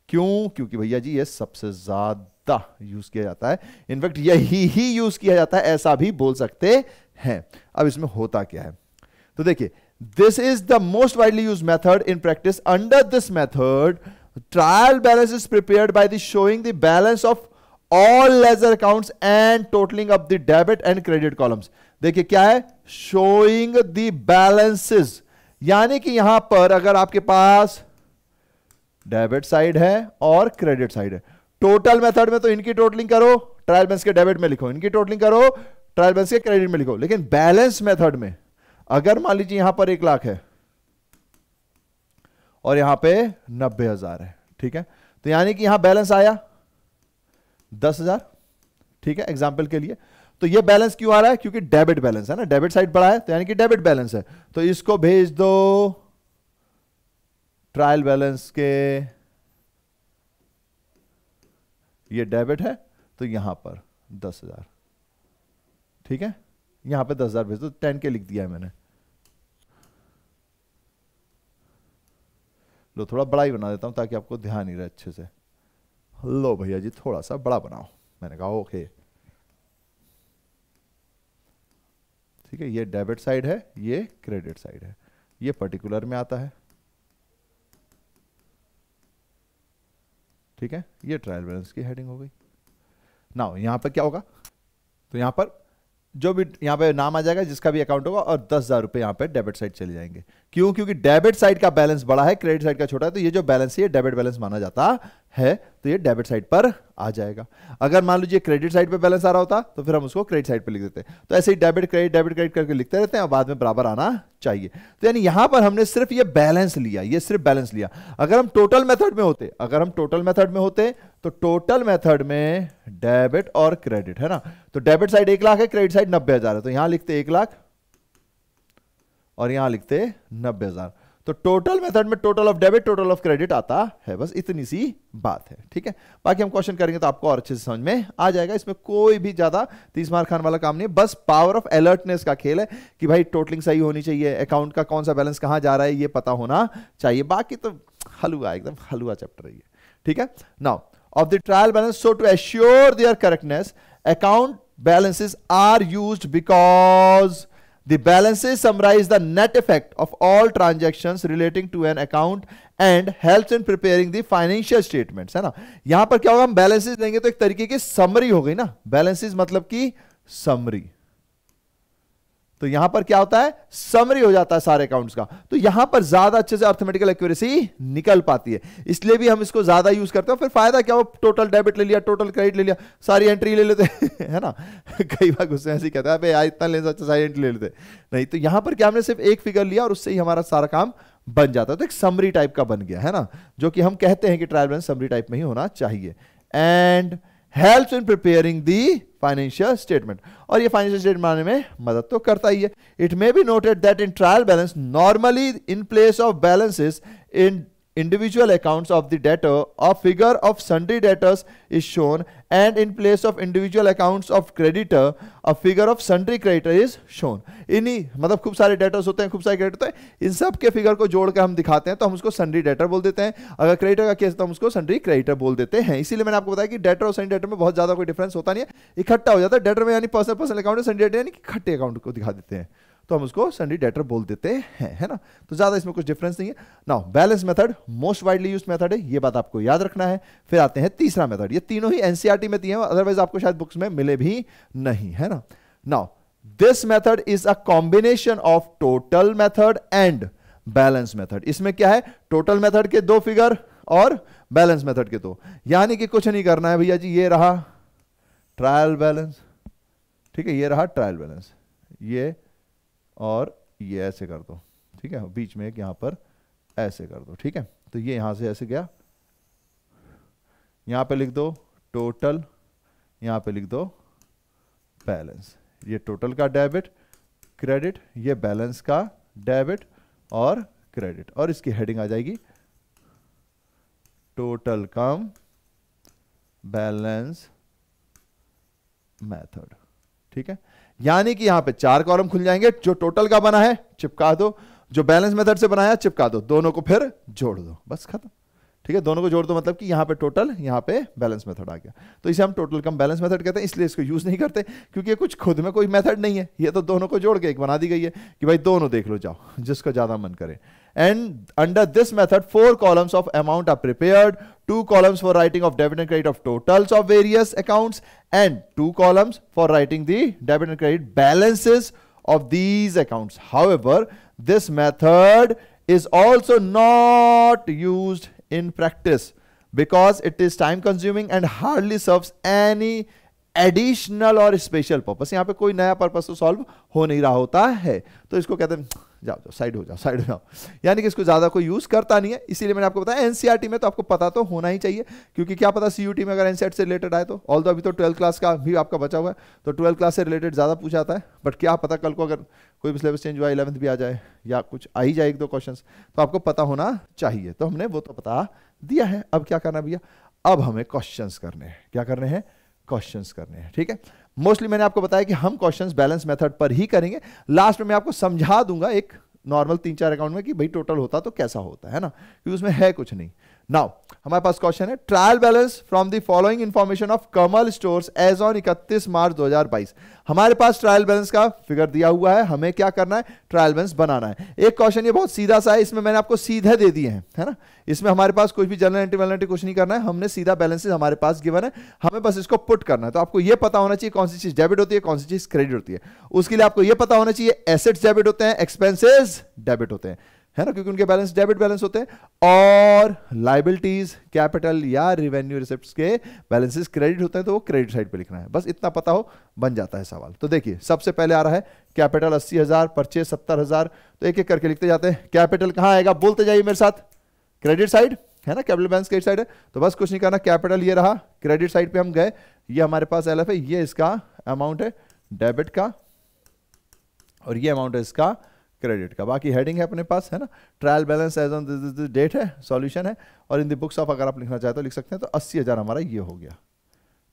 क्यों क्योंकि भैया जी ये सबसे ज़्यादा यूज किया जाता है इनफैक्ट यही ही यूज किया जाता है ऐसा भी बोल सकते हैं अब इसमें होता क्या है तो देखिए this is the most widely used method in practice under this method trial balance is prepared by the showing the balance of all ledger accounts and totaling up the debit and credit columns देखिए क्या है showing the balances यानी कि यहां पर अगर आपके पास डेबिट साइड है और क्रेडिट साइड है टोटल मेथड में तो इनकी टोटलिंग करो ट्रायल बैलेंस के डेबिट में लिखो इनकी टोटलिंग करो ट्रायल बैलेंस के क्रेडिट में लिखो लेकिन बैलेंस मेथड में अगर मान लीजिए यहां पर एक लाख है और यहां पे नब्बे हजार है ठीक है तो यानी कि यहां बैलेंस आया दस हजार ठीक है एग्जाम्पल के लिए तो ये बैलेंस क्यों आ रहा है क्योंकि डेबिट बैलेंस है ना डेबिट साइड बढ़ा है तो यानी कि डेबिट बैलेंस है तो इसको भेज दो ट्रायल बैलेंस के ये डेबिट है तो यहां पर दस हजार ठीक है यहां पे दस हज़ार भेज दो टेन के लिख दिया है मैंने लो थोड़ा बड़ा ही बना देता हूं ताकि आपको ध्यान ही रहे अच्छे से लो भैया जी थोड़ा सा बड़ा बनाओ मैंने कहा ओके ठीक है ये डेबिट साइड है ये क्रेडिट साइड है ये पर्टिकुलर में आता है ठीक है ये ट्रायल बैलेंस की हेडिंग हो गई ना यहां पर क्या होगा तो यहां पर जो भी यहाँ पे नाम आ जाएगा जिसका भी अकाउंट होगा और दस हजार रुपए यहाँ पे डेबिट साइड चले जाएंगे क्यों क्योंकि डेबिट साइड का बैलेंस बड़ा है क्रेडिट साइड का छोटा है तो ये जो बैलेंस है डेबिट बैलेंस माना जाता है तो ये डेबिट साइड पर आ जाएगा अगर मान लीजिए क्रेडिट साइड पर बैलेंस आ रहा होता तो फिर हम उसको क्रेडिट साइड पर लिख देते तो ऐसे ही डेबिट क्रेडिट डेबिट क्रेडिट करके लिखते रहते हैं और बाद में बराबर आना चाहिए तो यानी यहां पर हमने सिर्फ ये बैलेंस लिया ये सिर्फ बैलेंस लिया अगर हम टोटल मेथड में होते अगर हम टोटल मेथड में होते तो टोटल मेथड में डेबिट और क्रेडिट है ना तो डेबिट साइड एक लाख है क्रेडिट साइड नब्बे हजार है तो यहां लिखते एक लाख और यहां लिखते नब्बे हजार तो टोटल मेथड में total of debit total of credit आता है बस इतनी सी बात है ठीक है बाकी हम क्वेश्चन करेंगे तो आपको और अच्छे से समझ में आ जाएगा इसमें कोई भी ज्यादा तीस मार खान वाला काम नहीं है बस पावर ऑफ अलर्टनेस का खेल है कि भाई टोटलिंग सही होनी चाहिए अकाउंट का कौन सा बैलेंस कहां जा रहा है ये पता होना चाहिए बाकी तो हलुआ एकदम हलुआ चैप्टर है ठीक है now of the trial balance so to assure their correctness account balances are used because the balances summarize the net effect of all transactions relating to an account and helps in preparing the financial statements hai na yahan par kya hoga hum balances lenge to ek tarike ki summary ho gayi na balances matlab ki summary तो यहां पर क्या होता है समरी हो जाता है सारे अकाउंट्स का तो यहां पर ज्यादा अच्छे से अर्थमेटिकल एक्यूरेसी निकल पाती है इसलिए भी हम इसको ज्यादा यूज करते हैं फिर फायदा क्या वो टोटल डेबिट ले लिया टोटल क्रेडिट ले लिया सारी एंट्री ले लेते है ना कई बार गुस्से ऐसे कहते हैं भाई इतना ले सकते अच्छा सारी एंट्री ले लेते नहीं तो यहां पर क्या हमने सिर्फ एक फिगर लिया और उससे ही हमारा सारा काम बन जाता है तो एक समरी टाइप का बन गया है ना जो कि हम कहते हैं कि ट्रायल बैलेंस समरी टाइप में ही होना चाहिए and help in preparing the financial statement और ये फाइनेंशियल स्टेटमेंट बनाने में मदद तो करता ही है it may be noted that in trial balance normally in place of balances in individual accounts of the debtor, a figure of sundry debtors is shown and in place of individual accounts of creditor, a figure of sundry creditor is shown. इन्हीं matlab khub sare debtors hote hain khub sare creditors होते हैं इन सब के figure jod जोड़कर hum dikhate hain to hum usko sundry debtor bol dete hain agar creditor का case to hum usko sundry creditor bol dete hain isliye maine aapko bataya ki debtor aur sundry debtor mein bahut zyada koi difference hota nahi hai ikhatta ho jata hai debtor mein yani personal personal account aur sundry debtor यानी इकट्ठे account ko dikha dete hain तो हम उसको संडी डेटर बोल देते हैं है ना तो ज़्यादा इसमें कुछ डिफरेंस नहीं है now balance method most widely use method है ये बात आपको याद रखना है फिर आते हैं तीसरा मेथड ये तीनों ही एनसीआरटी e में दिए अदरवाइज आपको शायद बुक्स में मिले भी नहीं है ना now this method is a combination of total method and balance method इसमें क्या है टोटल मेथड के दो फिगर और बैलेंस मेथड के दो यानी कि कुछ नहीं करना है भैया जी ये रहा ट्रायल बैलेंस ठीक है ये रहा ट्रायल बैलेंस ये और ये ऐसे कर दो ठीक है बीच में एक यहाँ पर ऐसे कर दो ठीक है तो ये यहाँ से ऐसे गया यहाँ पे लिख दो टोटल यहाँ पे लिख दो बैलेंस ये टोटल का डेबिट क्रेडिट ये बैलेंस का डेबिट और क्रेडिट और इसकी हेडिंग आ जाएगी टोटल कम बैलेंस मेथड ठीक है यानी कि यहां पे चार कॉलम खुल जाएंगे जो टोटल का बना है चिपका दो जो बैलेंस मेथड से बनाया चिपका दो दोनों को फिर जोड़ दो बस खत्म ठीक है दोनों को जोड़ दो मतलब कि यहां पे टोटल यहां पे बैलेंस मेथड आ गया तो इसे हम टोटल कम बैलेंस मेथड कहते हैं इसलिए इसको यूज नहीं करते क्योंकि कुछ खुद में कोई मेथड नहीं है ये तो दोनों को जोड़ के एक बना दी गई है कि भाई दोनों देख लो जाओ जिसको ज्यादा मन करे and under this method four columns of amount are prepared two columns for writing of debit and credit of totals of various accounts and two columns for writing the debit and credit balances of these accounts however this method is also not used in practice because it is time consuming and hardly serves any additional और स्पेशल पर्पस यहाँ पे कोई नया पर्पस तो सॉल्व हो नहीं रहा होता है तो इसको कहते हैं जाओ जाओ साइड हो जाओ साइड हो जाओ यानी कि इसको ज़्यादा कोई यूज़ करता नहीं है इसीलिए मैंने आपको बताया एनसीआरटी e में तो आपको पता तो होना ही चाहिए क्योंकि क्या पता सीयूटी में अगर एनसीआर e से रिलेटेड आए तो ऑल दो अभी तो ट्वेल्थ क्लास का भी आपका बचा हुआ है तो ट्वेल्थ क्लास से रिलेटेड ज़्यादा पूछा जाता है बट क्या पता कल को अगर कोई भी सिलेबस चेंज हुआ इलेवंथ भी आ जाए या कुछ आ ही जाए एक दो क्वेश्चन तो आपको पता होना चाहिए तो हमने वो तो पता दिया है अब क्या करना भैया अब हमें क्वेश्चन करने हैं क्या करने हैं क्वेश्चन करने हैं ठीक है मोस्टली मैंने आपको बताया कि हम क्वेश्चंस बैलेंस मेथड पर ही करेंगे लास्ट में मैं आपको समझा दूंगा एक नॉर्मल तीन चार अकाउंट में कि भाई टोटल होता तो कैसा होता है ना क्योंकि उसमें है कुछ नहीं नाउ हमारे पास क्वेश्चन है trial balance from the following information of Kamal stores as on 31 March 2022 हमारे पास ट्रायल बैलेंस का फिगर दिया हुआ है हमें क्या करना है ट्रायल बैलेंस बनाना है एक क्वेश्चन ये बहुत सीधा सा है इसमें मैंने आपको सीधे दे दिए हैं है ना इसमें हमारे पास कुछ भी जनरल एंटी वेलेंटी कुछ नहीं करना है हमने सीधा बैलेंसेज हमारे पास गिवन है हमें बस इसको पुट करना है तो आपको यह पता होना चाहिए कौन सी चीज डेबिट होती है कौन सी चीज क्रेडिट होती है उसके लिए आपको यह पता होना चाहिए एसेट्स डेबिट होते हैं एक्सपेंसिस डेबिट होते हैं है ना क्योंकि उनके बैलेंस डेबिट बैलेंस होते हैं और लाइबिलिटीज कैपिटल या रिवेन्यू रिसिप्ट के बैलेंसेस क्रेडिट होते हैं तो वो क्रेडिट साइड पे लिखना है बस इतना पता हो बन जाता है सवाल तो देखिए सबसे पहले आ रहा है कैपिटल अस्सी हजार परचेज सत्तर हजार तो एक एक करके लिखते जाते हैं कैपिटल कहां आएगा बोलते जाइए मेरे साथ क्रेडिट साइड है ना कैपिटल बैलेंस क्रेडिट साइड है तो बस कुछ नहीं करना कैपिटल ये रहा क्रेडिट साइड पर हम गए ये हमारे पास एल है ये इसका अमाउंट है डेबिट का और ये अमाउंट है इसका क्रेडिट का बाकी हेडिंग है अपने पास है ना trial balance as on this date है सॉल्यूशन है और इन द बुक्स ऑफ अगर आप लिखना चाहते हो तो लिख सकते हैं तो अस्सी हज़ार हमारा ये हो गया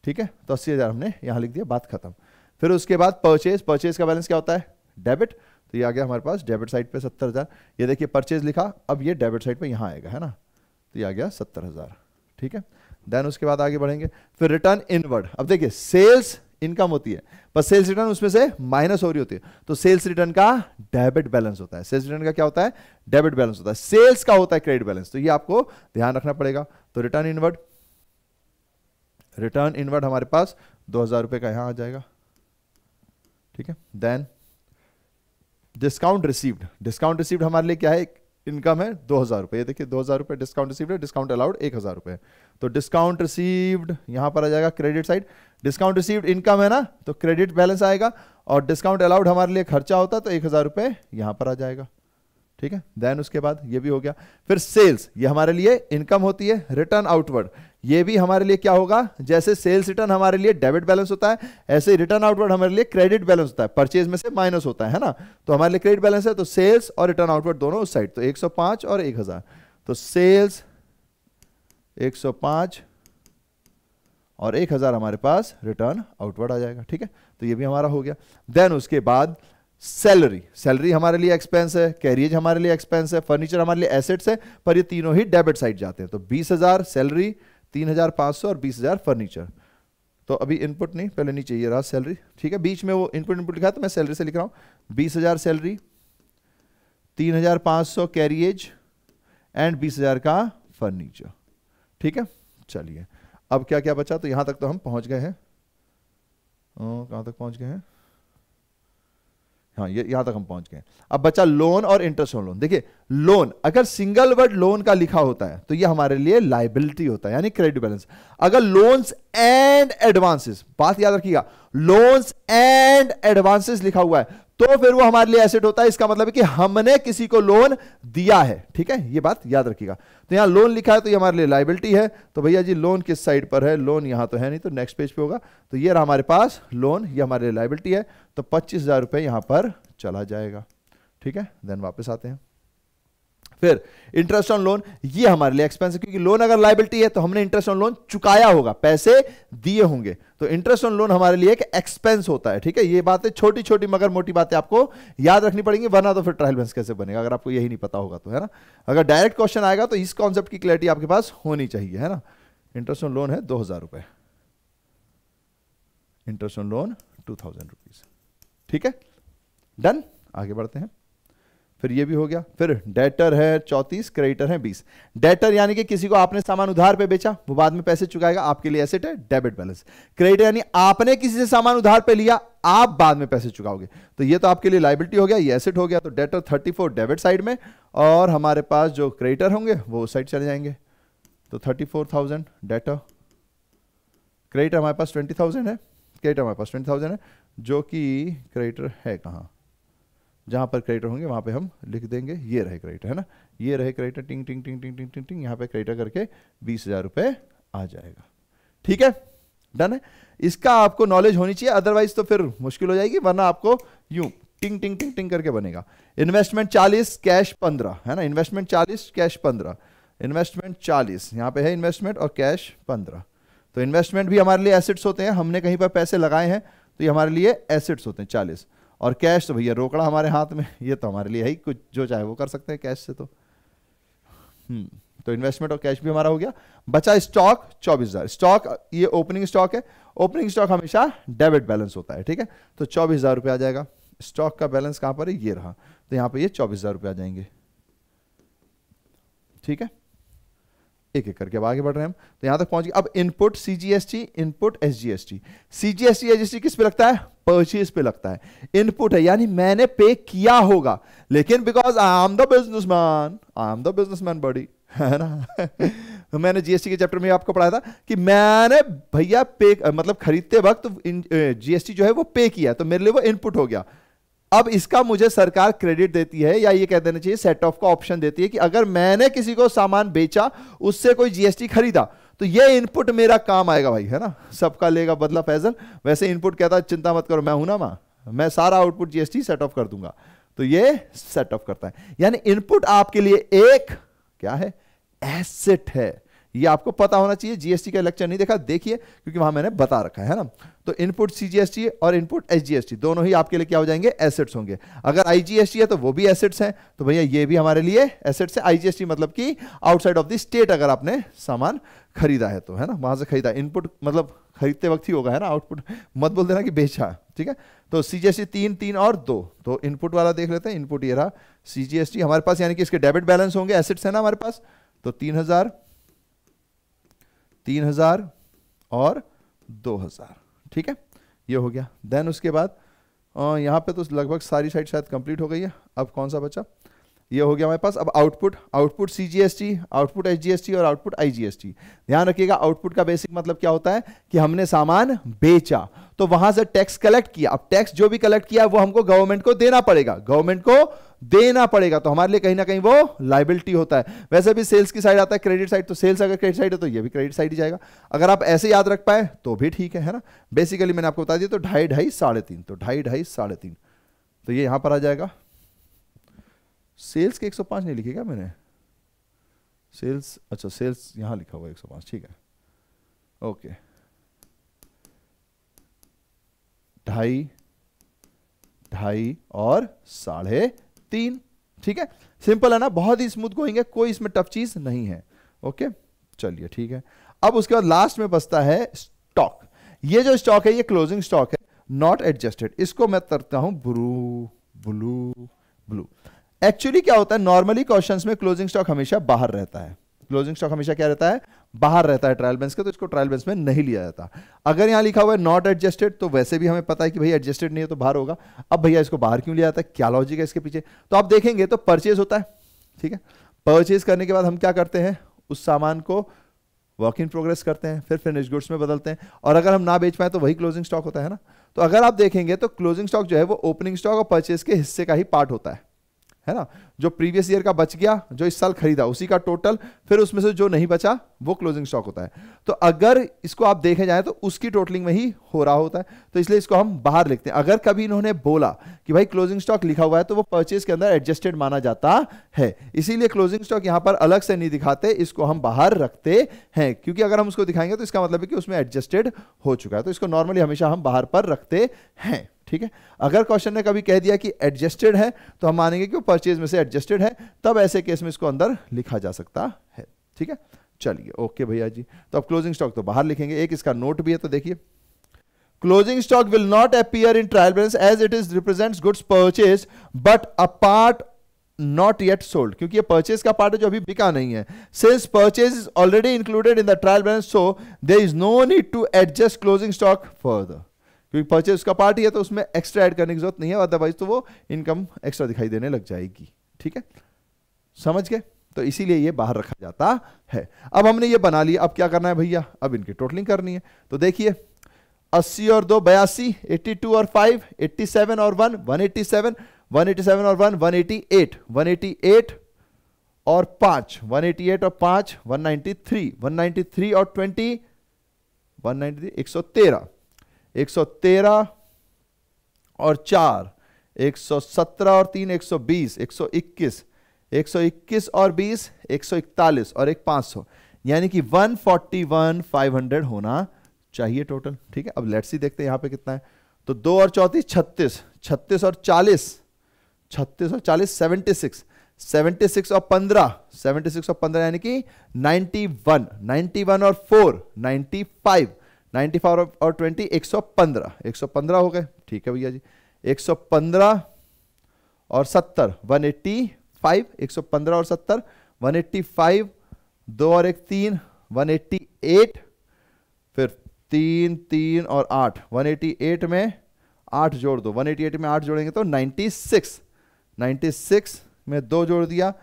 ठीक है तो अस्सी हज़ार हमने यहाँ लिख दिया बात खत्म फिर उसके बाद परचेज परचेज का बैलेंस क्या होता है डेबिट तो ये आ गया हमारे पास डेबिट साइड पर सत्तर हज़ार ये देखिए परचेज लिखा अब ये डेबिट साइड पर यहाँ आएगा है ना तो ये आ गया सत्तर हज़ार ठीक है देन उसके बाद आगे बढ़ेंगे फिर रिटर्न इनवर्ड अब देखिए सेल्स इनकम होती है पर सेल्स रिटर्न उसमें से माइनस हो रही होती है तो सेल्स रिटर्न का डेबिट बैलेंस होता है सेल्स रिटर्न का क्या होता है डेबिट बैलेंस होता है सेल्स का होता है क्रेडिट बैलेंस तो ये आपको ध्यान रखना पड़ेगा तो रिटर्न इनवर्ड रिटर्न इनवर्ड हमारे पास दो हजार रुपए का यहां आ जाएगा ठीक है then discount received discount received हमारे लिए क्या है इनकम है दो हज़ार रुपये देखिए दो हज़ार रुपये डिस्काउंट रिसीव्ड है डिस्काउंट अलाउड एक हज़ार रुपये तो डिस्काउंट रिसीव्ड यहाँ पर आ जाएगा credit side discount received income है ना तो क्रेडिट बैलेंस आएगा और डिस्काउंट अलाउड हमारे लिए खर्चा होता तो एक हज़ार रुपये यहाँ पर आ जाएगा ठीक है देन उसके बाद ये भी हो गया फिर सेल्स ये हमारे लिए इनकम होती है रिटर्न आउटवर्ड ये भी हमारे लिए क्या होगा जैसे सेल्स रिटर्न हमारे लिए डेबिट बैलेंस होता है ऐसे रिटर्न आउटवर्ड हमारे लिए क्रेडिट बैलेंस होता है परचेज में से माइनस होता है ना तो हमारे लिए क्रेडिट बैलेंस है तो सेल्स और रिटर्न आउटवर्ड दोनों उस साइड तो 105 और 1000 तो सेल्स 105 और 1000 हमारे पास रिटर्न आउटवर्ड आ जाएगा ठीक है तो ये भी हमारा हो गया देन उसके बाद सैलरी सैलरी हमारे लिए एक्सपेंस है कैरियज हमारे लिए एक्सपेंस है फर्नीचर हमारे लिए एसेट्स है पर ये तीनों ही डेबिट साइड जाते हैं तो बीस हजार सैलरी तीन हजार सौ और बीस हजार फर्नीचर तो अभी इनपुट नहीं पहले नहीं चाहिए रहा सैलरी ठीक है बीच में वो इनपुट इनपुट लिखा तो मैं सैलरी से लिख रहा हूं बीस हजार सैलरी तीन हजार पांच सौ कैरियज एंड बीस हजार का फर्नीचर ठीक है चलिए अब क्या क्या बचा तो यहां तक तो हम पहुंच गए हैं कहां तक पहुंच गए हैं हाँ ये यहां तक हम पहुंच गए अब बचा लोन और इंटरेस्ट ऑन लोन देखिए लोन अगर सिंगल वर्ड लोन का लिखा होता है तो ये हमारे लिए लाइबिलिटी होता है यानी क्रेडिट बैलेंस अगर लोन्स एंड एडवांसेस बात याद रखिएगा लोन्स एंड एडवांसेस लिखा हुआ है तो फिर वो हमारे लिए एसेट होता है इसका मतलब है कि हमने किसी को लोन दिया है ठीक है ये बात याद रखिएगा तो यहां लोन लिखा है तो ये हमारे लिए लाइबिलिटी है तो भैया जी लोन किस साइड पर है लोन यहां तो है नहीं तो नेक्स्ट पेज पे होगा तो ये रहा हमारे पास लोन ये हमारे लिए लाइबिलिटी है तो पच्चीस हजार रुपए यहां पर चला जाएगा ठीक है देन वापस आते हैं फिर इंटरेस्ट ऑन लोन ये हमारे लिए एक्सपेंस है क्योंकि लोन अगर लाइबिलिटी है तो हमने इंटरेस्ट ऑन लोन चुकाया होगा पैसे दिए होंगे तो इंटरेस्ट ऑन लोन हमारे लिए एक एक्सपेंस होता है ठीक है ये बातें छोटी छोटी मगर मोटी बातें आपको याद रखनी पड़ेंगी वरना तो फिर ट्रायल बैलेंस कैसे बनेगा अगर आपको यही नहीं पता होगा तो है ना अगर डायरेक्ट क्वेश्चन आएगा तो इस कॉन्सेप्ट की क्लैरिटी आपके पास होनी चाहिए है ना इंटरेस्ट ऑन लोन है दो हजार रुपए interest on loan two thousand rupees ठीक है डन आगे बढ़ते हैं फिर ये भी हो गया फिर डेटर है चौतीस क्रेडिटर है बीस डेटर यानी कि किसी को आपने सामान उधार पे बेचा वो बाद में पैसे चुकाएगा आपके लिए एसेट है डेबिट बैलेंस क्रेडिटर यानी आपने किसी से सामान उधार पे लिया आप बाद में पैसे चुकाओगे तो ये तो आपके लिए लाइबिलिटी हो गया ये एसेट हो गया तो debtor thirty four debit side में और हमारे पास जो क्रेडिटर होंगे वो उस साइड चले जाएंगे तो thirty four thousand debtor creditor हमारे पास ट्वेंटी थाउजेंड है क्रेडिटर हमारे पास ट्वेंटी थाउजेंड है जो कि क्रेडिटर है कहाँ जहाँ पर क्रेडिटर होंगे वहाँ पे हम लिख देंगे ये रहे क्रेडिटर है ना ये रहे क्रेडिटर टिंग टिंग टिंग टिंग टिंग टिंग टिंग यहाँ पे क्रेडिटर करके बीस हज़ार रुपये आ जाएगा ठीक है डन है इसका आपको नॉलेज होनी चाहिए अदरवाइज तो फिर मुश्किल हो जाएगी वरना आपको यूं टिंग टिंग टिंग टिंग करके बनेगा इन्वेस्टमेंट चालीस कैश पंद्रह है ना इन्वेस्टमेंट चालीस कैश पंद्रह इन्वेस्टमेंट चालीस यहाँ पे है इन्वेस्टमेंट और कैश पंद्रह तो इन्वेस्टमेंट भी हमारे लिए एसेट्स होते हैं हमने कहीं पर पैसे लगाए हैं तो ये हमारे लिए एसेट्स होते हैं चालीस और कैश तो भैया रोकड़ा हमारे हाथ में ये तो हमारे लिए है ही कुछ जो चाहे वो कर सकते हैं कैश से तो हम्म, तो इन्वेस्टमेंट और कैश भी हमारा हो गया बचा स्टॉक चौबीस हजार स्टॉक ये ओपनिंग स्टॉक है ओपनिंग स्टॉक हमेशा डेबिट बैलेंस होता है ठीक है तो चौबीस हजार आ जाएगा स्टॉक का बैलेंस कहां पर है ये रहा तो यहां पर ये चौबीस हजार आ जाएंगे ठीक है एक एक करके अब आगे बढ़ रहे हैं तो यहां तक पहुंच गए अब input CGST input SGST CGST SGST किस पे लगता है परचेज पे लगता है इनपुट है यानी मैंने पे किया होगा लेकिन because I am the businessman I am the businessman बड़ी है ना मैंने जीएसटी के चैप्टर में आपको पढ़ाया था कि मैंने भैया पे मतलब खरीदते वक्त जीएसटी जो है वो पे किया तो मेरे लिए वो इनपुट हो गया अब इसका मुझे सरकार क्रेडिट देती है या ये कह देना चाहिए सेट ऑफ का ऑप्शन देती है कि अगर मैंने किसी को सामान बेचा उससे कोई जीएसटी खरीदा तो ये इनपुट मेरा काम आएगा भाई है ना सबका लेगा बदला फैजल वैसे इनपुट कहता है चिंता मत करो मैं हूं ना मां मैं सारा आउटपुट जीएसटी सेट ऑफ कर दूंगा तो ये सेट ऑफ करता है यानी इनपुट आपके लिए एक क्या है एसेट है ये आपको पता होना चाहिए जीएसटी का लेक्चर नहीं देखा देखिए क्योंकि वहां मैंने बता रखा है ना तो इनपुट सीजीएसटी और इनपुट एसजीएसटी दोनों ही आपके लिए क्या हो जाएंगे एसेट्स होंगे अगर आईजीएसटी है तो वो भी एसेट्स हैं तो भैया ये भी हमारे लिए एसेट्स है आईजीएसटी मतलब कि आउटसाइड ऑफ द स्टेट अगर आपने सामान खरीदा है तो है ना वहां से खरीदा इनपुट मतलब खरीदते वक्त ही होगा है ना आउटपुट मत बोल देना कि बेचा ठीक है तो सीजीएसटी तीन तीन और दो तो इनपुट वाला देख लेते हैं इनपुट ये रहा सीजीएसटी हमारे पास यानी कि इसके डेबिट बैलेंस होंगे एसेट्स है ना हमारे पास तो तीन हजार तीन हजार और दो हजार ठीक है ये हो गया देन उसके बाद यहाँ पे तो लगभग सारी साइड शायद कंप्लीट हो गई है अब कौन सा बचा ये हो गया हमारे पास अब output output C G S T output H G S T और output I G S T ध्यान रखिएगा आउटपुट का बेसिक मतलब क्या होता है कि हमने सामान बेचा तो वहां से टैक्स कलेक्ट किया अब टैक्स जो भी कलेक्ट किया वो हमको गवर्नमेंट को देना पड़ेगा गवर्नमेंट को देना पड़ेगा तो हमारे लिए कहीं ना कहीं वो लाइबिलिटी होता है वैसे भी सेल्स की साइड आता है क्रेडिट साइड तो सेल्स अगर क्रेडिट साइड है तो ये भी क्रेडिट साइड ही जाएगा अगर आप ऐसे याद रख पाए तो भी ठीक है है ना बेसिकली मैंने आपको बता दिया तो ढाई ढाई साढ़े तीन तो ढाई ढाई साढ़े तीन तो ये यहां पर आ जाएगा सेल्स के 105 नहीं लिखे क्या मैंने सेल्स अच्छा सेल्स यहां लिखा हुआ 105 ठीक है ओके ढाई ढाई और साढ़े तीन ठीक है सिंपल है ना बहुत ही स्मूथ गोइंग है कोई इसमें टफ चीज नहीं है ओके चलिए ठीक है अब उसके बाद लास्ट में बसता है स्टॉक ये जो स्टॉक है ये क्लोजिंग स्टॉक है नॉट एडजस्टेड इसको मैं तरता हूं ब्लू ब्लू ब्लू एक्चुअली क्या होता है नॉर्मली क्वेश्चन में क्लोजिंग स्टॉक हमेशा बाहर रहता है क्लोजिंग स्टॉक हमेशा क्या रहता है बाहर रहता है ट्रायल बेंस का तो इसको ट्रायल बेंस में नहीं लिया जाता अगर यहां लिखा हुआ है नॉट एडजस्टेड तो वैसे भी हमें पता है कि भाई एडजस्टेड नहीं है तो बाहर होगा अब भैया इसको बाहर क्यों लिया जाता है क्या लॉजिक है इसके पीछे तो आप देखेंगे तो परचेज होता है ठीक है परचेज करने के बाद हम क्या करते हैं उस सामान को वर्क इन प्रोग्रेस करते हैं फिर फिनिश गुड्स में बदलते हैं और अगर हम ना बेच पाए तो वही क्लोजिंग स्टॉक होता है ना तो अगर आप देखेंगे तो क्लोजिंग स्टॉक जो है वो ओपनिंग स्टॉक और परचेज के हिस्से का ही पार्ट होता है है ना जो प्रीवियस ईयर का बच गया जो इस साल खरीदा उसी का टोटल फिर उसमें से जो नहीं बचा वो क्लोजिंग स्टॉक होता है तो अगर इसको आप देखे जाए तो उसकी टोटलिंग में ही हो रहा होता है तो इसलिए इसको हम बाहर लिखते हैं अगर कभी इन्होंने बोला कि भाई क्लोजिंग स्टॉक लिखा हुआ है तो वो परचेज के अंदर एडजस्टेड माना जाता है इसीलिए क्लोजिंग स्टॉक यहां पर अलग से नहीं दिखाते इसको हम बाहर रखते हैं क्योंकि अगर हम उसको दिखाएंगे तो इसका मतलब है कि उसमें एडजस्टेड हो चुका है तो इसको नॉर्मली हमेशा हम बाहर पर रखते हैं ठीक है अगर क्वेश्चन ने कभी कह दिया कि एडजस्टेड है तो हम मानेंगे कि वो परचेज में से एडजस्टेड है तब ऐसे केस में इसको अंदर लिखा जा सकता है ठीक है चलिए ओके भैया जी तो अब क्लोजिंग स्टॉक तो बाहर लिखेंगे एक इसका नोट भी है तो देखिए closing stock will not appear in trial balance as it is represent goods purchase but a part not yet sold क्योंकि ये परचेज का पार्ट है जो अभी बिका नहीं है since purchase is already included in the trial balance so there is no need to adjust closing stock further क्योंकि परचेज उसका पार्ट ही है तो उसमें एक्स्ट्रा ऐड करने की जरूरत नहीं है अदरवाइज तो वो इनकम एक्स्ट्रा दिखाई देने लग जाएगी ठीक है समझ गए तो इसीलिए ये बाहर रखा जाता है अब हमने ये बना लिया अब क्या करना है भैया अब इनकी टोटलिंग करनी है तो देखिए अस्सी और दो बयासी एट्टी टू और फाइव एट्टी सेवन और one one eighty seven one seven और one one eighty eight one eighty eight और 5, वन एटी एट और 5, वन 193 थ्री थ्री और ट्वेंटी 193, 113 एक सौ तेरह 113 और चार 117 और तीन 120 121 121 और बीस 141 और एक 500 यानी कि 141 500 होना चाहिए टोटल ठीक है अब लेट्स ही देखते हैं यहां पे कितना है तो दो और चौतीस छत्तीस छत्तीस और चालीस छत्तीस और चालीस 76 सिक्स सिक्स और पंद्रह 76 सिक्स और पंद्रह यानी कि 91, वन नाइन्टी वन और four ninety five ninety four और ट्वेंटी एक सौ पंद्रह एक सौ पंद्रह हो गए ठीक है भैया जी एक सौ पंद्रह और सत्तर वन एट्टी फाइव एक सौ पंद्रह और सत्तर वन एट्टी फाइव दो और एक तीन वन एट्टी एट फिर तीन तीन और आठ वन एटी एट में आठ जोड़ दो वन एटी एट में आठ जोड़ेंगे तो नाइन्टी सिक्स नाइन्टी सिक्स में दो जोड़ दिया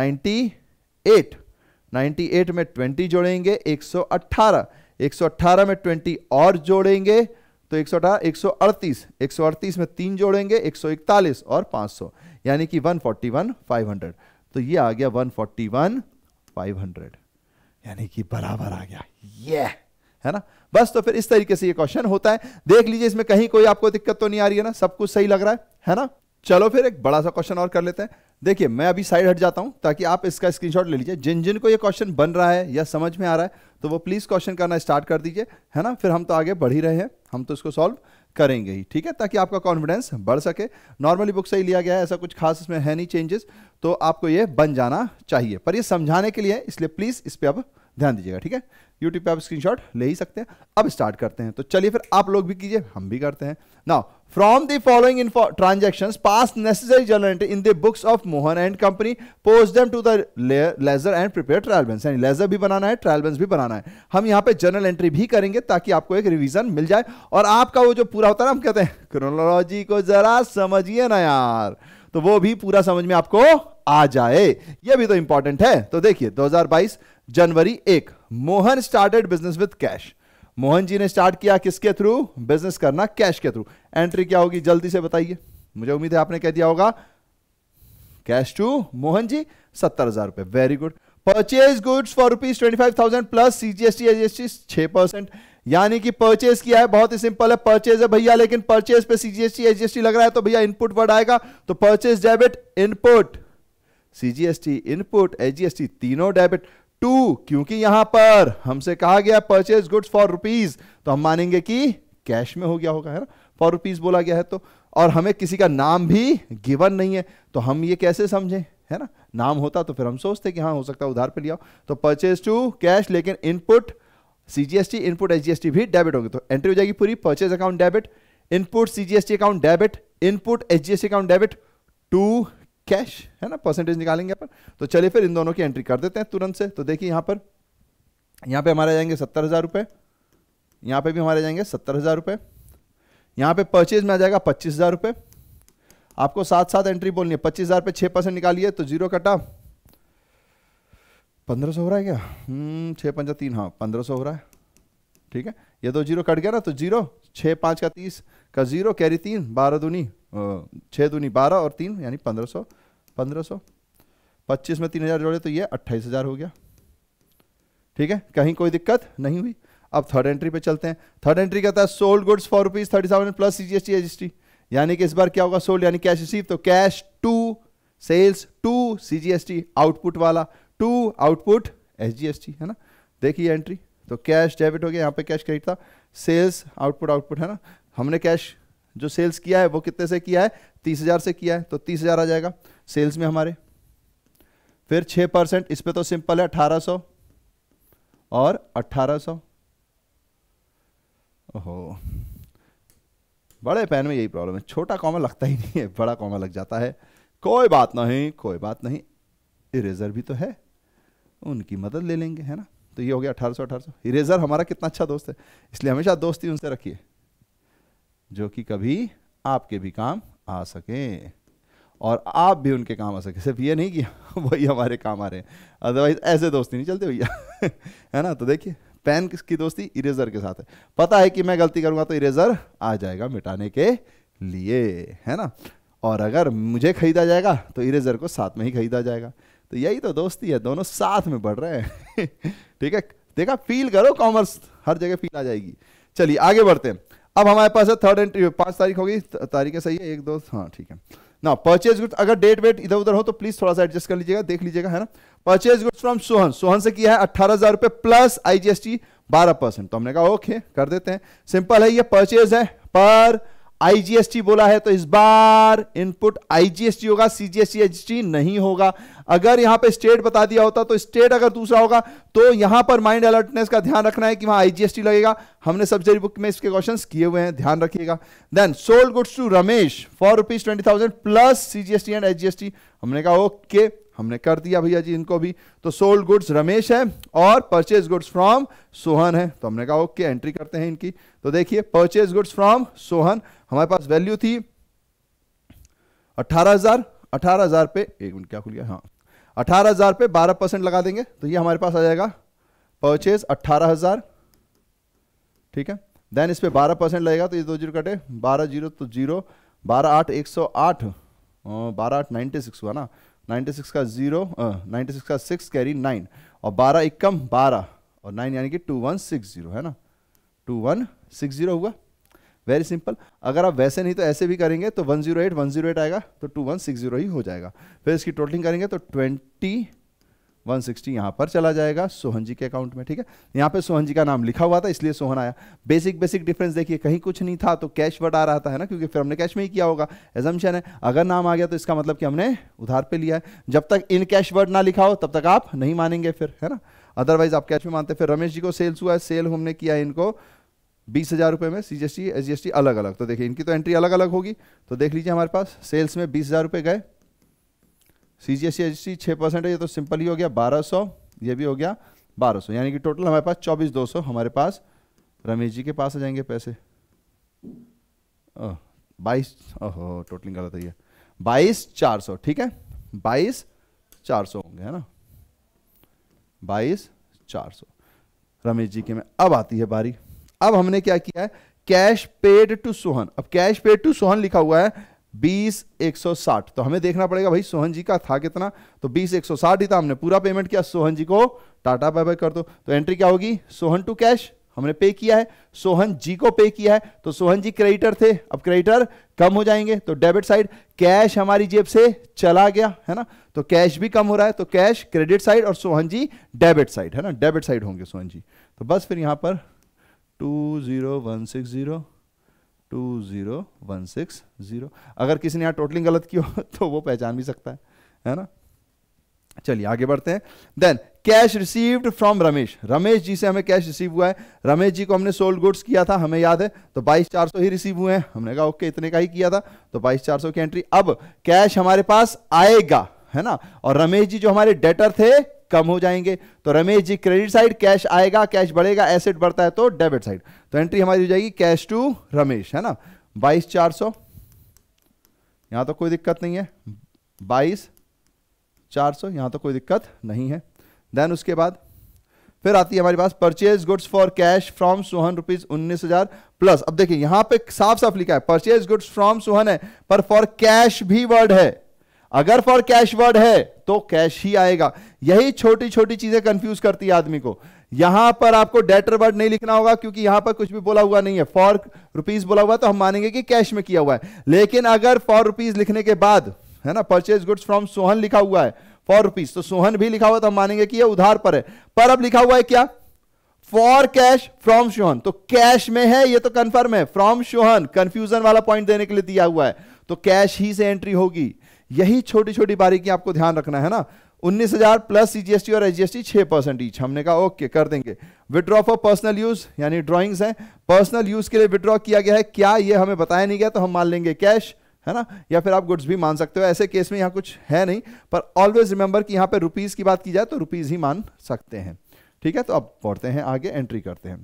नाइन्टी एट नाइन्टी एट में ट्वेंटी जोड़ेंगे एक सौ अट्ठारह 118 में 20 और जोड़ेंगे तो एक सौ अठारह में तीन जोड़ेंगे 141 और 500 यानी कि 141 500 तो ये आ गया 141 500 यानी कि बराबर आ गया ये है ना बस तो फिर इस तरीके से ये क्वेश्चन होता है देख लीजिए इसमें कहीं कोई आपको दिक्कत तो नहीं आ रही है ना सब कुछ सही लग रहा है है ना चलो फिर एक बड़ा सा क्वेश्चन और कर लेते हैं देखिए मैं अभी साइड हट जाता हूं ताकि आप इसका स्क्रीनशॉट ले लीजिए जिन जिन को ये क्वेश्चन बन रहा है या समझ में आ रहा है तो वो प्लीज़ क्वेश्चन करना स्टार्ट कर दीजिए है ना फिर हम तो आगे बढ़ ही रहे हैं हम तो इसको सॉल्व करेंगे ही ठीक है ताकि आपका कॉन्फिडेंस बढ़ सके नॉर्मली बुक से ही लिया गया है ऐसा कुछ खास इसमें है नहीं चेंजेस तो आपको ये बन जाना चाहिए पर ये समझाने के लिए इसलिए प्लीज़ इस पर अब ध्यान दीजिएगा ठीक है यूट्यूब पे आप स्क्रीनशॉट ले ही सकते हैं अब स्टार्ट करते हैं तो चलिए फिर आप लोग भी कीजिए हम भी करते हैं now from the following in transaction pass necessary journal entry in the books of Mohan and company post them to the ledger and prepare trial balance यानी लेजर भी बनाना है ट्रायल बेंस भी बनाना है हम यहाँ पे जर्नल एंट्री भी करेंगे ताकि आपको एक रिविजन मिल जाए और आपका वो जो पूरा होता है ना हम कहते हैं क्रोनोलॉजी को जरा समझिए ना यार तो वो भी पूरा समझ में आपको आ जाए ये भी तो इंपॉर्टेंट है तो देखिए 2022 जनवरी एक Mohan started business with cash Mohan ji ने स्टार्ट किया किसके थ्रू बिजनेस करना कैश के थ्रू एंट्री क्या होगी जल्दी से बताइए मुझे उम्मीद है आपने कह दिया होगा कैश टू मोहन जी सत्तर हजार रुपए very good purchase goods for rupees twenty five thousand plus CGST SGST छह परसेंट यानी कि परचेज किया है बहुत ही सिंपल है परचेज है भैया लेकिन परचेज पे सीजीएसटी एजीएसटी लग रहा है तो भैया इनपुट वर्ड आएगा तो purchase debit input CGST input SGST तीनों डेबिट टू क्योंकि यहां पर हमसे कहा गया परचेज गुड्स फॉर रुपीज तो हम मानेंगे कि कैश में हो गया होगा है ना फॉर रुपीज बोला गया है तो और हमें किसी का नाम भी गिवन नहीं है तो हम ये कैसे समझे है ना नाम होता तो फिर हम सोचते कि हाँ हो सकता है उधार पे लिया तो परचेज टू कैश लेकिन इनपुट सीजीएसटी इनपुट एसजीएसटी भी डेबिट होगी तो एंट्री हो जाएगी पूरी purchase account debit input CGST account debit input SGST account debit to cash है ना परसेंटेज निकालेंगे अपन तो चलिए फिर इन दोनों की एंट्री कर देते हैं तुरंत से तो देखिए यहाँ पर यहाँ पे हमारे जाएंगे सत्तर हज़ार रुपये यहाँ पर भी हमारे जाएंगे सत्तर हज़ार रुपये यहाँ परचेज में आ जाएगा पच्चीस हज़ार रुपये आपको साथ साथ एंट्री बोलनी है पच्चीस हज़ार पे छः परसेंट निकालिए तो जीरो कटा पंद्रह सौ हो रहा है क्या हम्म, छः पंजा तीन हाँ पंद्रह सौ हो रहा है ठीक है ये दो तो जीरो कट गया ना तो जीरो छः पाँच का तीस का जीरो कैरी तीन बारह दूनी छः दूनी बारह और तीन यानी पंद्रह सौ पंद्रह सौ पच्चीस में तीन हज़ार जोड़े तो ये अट्ठाईस हज़ार हो गया ठीक है कहीं कोई दिक्कत नहीं हुई अब थर्ड एंट्री पे चलते हैं थर्ड एंट्री कहता है sold goods for rupees thirty seven plus C G S T यानी कि इस बार क्या होगा सोल्ड यानी कैश रिसीव तो cash to sales to C G S T output वाला to output S G S T है ना देखिए एंट्री तो कैश डेबिट हो गया यहाँ पे कैश क्रेडिट था सेल्स आउटपुट आउटपुट है ना हमने कैश जो सेल्स किया है वो कितने से किया है तीस हजार से किया है तो तीस हजार आ जाएगा सेल्स में हमारे फिर छह परसेंट इस पर तो सिंपल है अठारह सौ और अट्ठारह सौ ओहो बड़े पेन में यही प्रॉब्लम है छोटा कॉमा लगता ही नहीं है बड़ा कॉमा लग जाता है कोई बात नहीं कोई बात नहीं इरेजर भी तो है उनकी मदद ले लेंगे है ना तो ये हो गया अठारह सौ अठारह सौ इरेजर हमारा कितना अच्छा दोस्त है इसलिए हमेशा दोस्ती उनसे रखिए जो कि कभी आपके भी काम आ सके और आप भी उनके काम आ सके सिर्फ ये नहीं कि वही हमारे काम आ रहे हैं अदरवाइज ऐसे दोस्ती नहीं चलते भैया है ना तो देखिए पेन किसकी दोस्ती इरेजर के साथ है पता है कि मैं गलती करूंगा तो इरेजर आ जाएगा मिटाने के लिए है ना और अगर मुझे खरीदा जाएगा तो इरेजर को साथ में ही खरीदा जाएगा तो यही तो दोस्ती है दोनों साथ में बढ़ रहे हैं ठीक है देखा फील करो कॉमर्स हर जगह फील आ जाएगी चलिए आगे बढ़ते हैं अब हमारे पास है थर्ड एंट्री पांच तारीख होगी तारीखें सही है एक दो हाँ ठीक है ना परचेज गुड्स अगर डेट वेट इधर उधर हो तो प्लीज थोड़ा सा एडजस्ट कर लीजिएगा देख लीजिएगा है ना purchase goods from Sohan Sohan से किया है अट्ठारह हजार रुपए प्लस आईजीएसटी बारह परसेंट तो हमने कहा ओके कर देते हैं सिंपल है ये परचेज है पर आईजीएसटी बोला है तो इस बार इनपुट आईजीएसटी होगा सीजीएसटी नहीं होगा अगर यहां पे स्टेट बता दिया होता तो स्टेट अगर दूसरा होगा तो यहां पर माइंड अलर्टनेस का ध्यान रखना है कि वहां आईजीएसटी लगेगा हमने सब्जेक्ट बुक में इसके क्वेश्चन किए हुए हैं ध्यान रखिएगा then sold goods to Ramesh for rupees twenty thousand plus CGST and IGST हमने कहा ओके okay. हमने कर दिया भैया जी इनको भी तो सोल्ड गुड्स रमेश है और परचेज गुड्स फ्रॉम सोहन है तो हमने कहा ओके okay, एंट्री करते हैं इनकी तो देखिए परचेज गुड्स फ्रॉम सोहन हमारे पास वैल्यू थी 18,000 18,000 पे एक मिनट क्या खुल गया हाँ अठारह हजार पे बारह परसेंट लगा देंगे तो ये हमारे पास आ जाएगा परचेज अट्ठारह हजार ठीक है देन इस पर बारह परसेंट लगेगा तो ये दो जीरो कटे बारह जीरो तो जीरो बारह आठ एक सौ आठ बारह आठ नाइनटी सिक्स हुआ ना 96 का जीरो नाइन्टी सिक्स का सिक्स कैरी नाइन और बारह इक्कम बारह और नाइन यानी कि टू वन सिक्स जीरो है ना टू वन सिक्स जीरो हुआ वेरी सिंपल अगर आप वैसे नहीं तो ऐसे भी करेंगे तो one zero eight one zero eight आएगा तो टू वन सिक्स जीरो ही हो जाएगा फिर इसकी टोटलिंग करेंगे तो ट्वेंटी 160 यहाँ पर चला जाएगा सोहन जी के अकाउंट में ठीक है यहाँ पे सोहन जी का नाम लिखा हुआ था इसलिए सोहन आया बेसिक बेसिक डिफरेंस देखिए कहीं कुछ नहीं था तो कैश वर्ड आ रहा था है ना क्योंकि फिर हमने कैश में ही किया होगा एजम्पन है अगर नाम आ गया तो इसका मतलब कि हमने उधार पे लिया है जब तक इन कैश वर्ड ना लिखा हो तब तक आप नहीं मानेंगे फिर है ना अदरवाइज आप कैश में मानते फिर रमेश जी को सेल्स हुआ है सेल हमने किया इनको बीस हज़ार रुपये में सी जी एस टी अलग अलग तो देखिए इनकी तो एंट्री अलग अलग होगी तो देख लीजिए हमारे पास सेल्स में बीस हज़ार रुपये गए सी जी एस सी छः परसेंट है ये तो सिंपल ही हो गया बारह सौ ये भी हो गया बारह सौ यानी कि टोटल हमारे पास चौबीस दो सौ हमारे पास रमेश जी के पास आ जाएंगे पैसे बाईस ओहो टोटलिंग गलत है बाईस चार सौ ठीक है बाईस चार सौ होंगे है ना बाईस चार सौ रमेश जी के में अब आती है बारी अब हमने क्या किया है कैश पेड टू सोहन अब कैश पेड टू सोहन लिखा हुआ है बीस एक सौ साठ तो हमें देखना पड़ेगा भाई सोहन जी का था कितना तो बीस एक सौ साठ ही था हमने पूरा पेमेंट किया सोहन जी को टाटा बाय बाय कर दो तो एंट्री क्या होगी सोहन टू कैश हमने पे किया है सोहन जी को पे किया है तो सोहन जी क्रेडिटर थे अब क्रेडिटर कम हो जाएंगे तो डेबिट साइड कैश हमारी जेब से चला गया है ना तो कैश भी कम हो रहा है तो कैश क्रेडिट साइड और सोहन जी डेबिट साइड है ना डेबिट साइड होंगे सोहन जी तो बस फिर यहां पर two zero one six zero two zero one six zero अगर किसी ने यहाँ टोटलिंग गलत की हो तो वो पहचान भी सकता है है ना चलिए आगे बढ़ते हैं then cash received from Ramesh Ramesh ji से हमें कैश रिसीव हुआ है रमेश जी को हमने सोल्ड गुड्स किया था हमें याद है तो बाईस चार सौ ही रिसीव हुए हैं हमने कहा ओके okay, इतने का ही किया था तो बाईस चार सौ की एंट्री अब कैश हमारे पास आएगा है ना और रमेश जी जो हमारे डेटर थे कम हो जाएंगे तो Ramesh ji credit side cash आएगा कैश बढ़ेगा एसेट बढ़ता है तो डेबिट साइड तो एंट्री हमारी हो जाएगी कैश टू रमेश है ना बाईस चार सौ यहां तो कोई दिक्कत नहीं है बाईस चार सौ यहां तो कोई दिक्कत नहीं है देन उसके बाद फिर आती है हमारे पास purchase goods for cash from Sohan rupees उन्नीस हजार प्लस अब देखिए यहां पे साफ साफ लिखा है परचेज गुड्स फ्रॉम सोहन है पर फॉर कैश भी वर्ड है अगर फॉर कैश वर्ड है तो कैश ही आएगा यही छोटी छोटी चीजें कंफ्यूज करती है आदमी को यहां पर आपको डेटर वर्ड नहीं लिखना होगा क्योंकि यहां पर कुछ भी बोला हुआ नहीं है फॉर रुपीज बोला हुआ तो हम मानेंगे कि कैश में किया हुआ है लेकिन अगर फॉर रुपीज लिखने के बाद है ना परचेज गुड्स फ्रॉम सोहन लिखा हुआ है फॉर रुपीज तो सोहन भी लिखा हुआ तो हम मानेंगे कि यह उधार पर है पर अब लिखा हुआ है क्या फॉर कैश फ्रॉम सोहन तो कैश में है यह तो कंफर्म है फ्रॉम सोहन कंफ्यूजन वाला पॉइंट देने के लिए दिया हुआ है तो कैश ही से एंट्री होगी यही छोटी छोटी बारीकियां आपको ध्यान रखना है ना उन्नीस हजार प्लस सीजीएसटी e और एजीएसटी e छह परसेंट ईच हमने कहा ओके कर देंगे विड्रॉ फॉर पर्सनल यूज यानी ड्राइंग्स हैं पर्सनल यूज के लिए विड्रॉ किया गया है क्या ये हमें बताया नहीं गया तो हम मान लेंगे कैश है ना या फिर आप गुड्स भी मान सकते हो ऐसे केस में यहाँ कुछ है नहीं पर ऑलवेज रिमेंबर कि यहाँ पर रुपीज़ की बात की जाए तो रुपीज़ ही मान सकते हैं ठीक है तो अब पढ़ते हैं आगे एंट्री करते हैं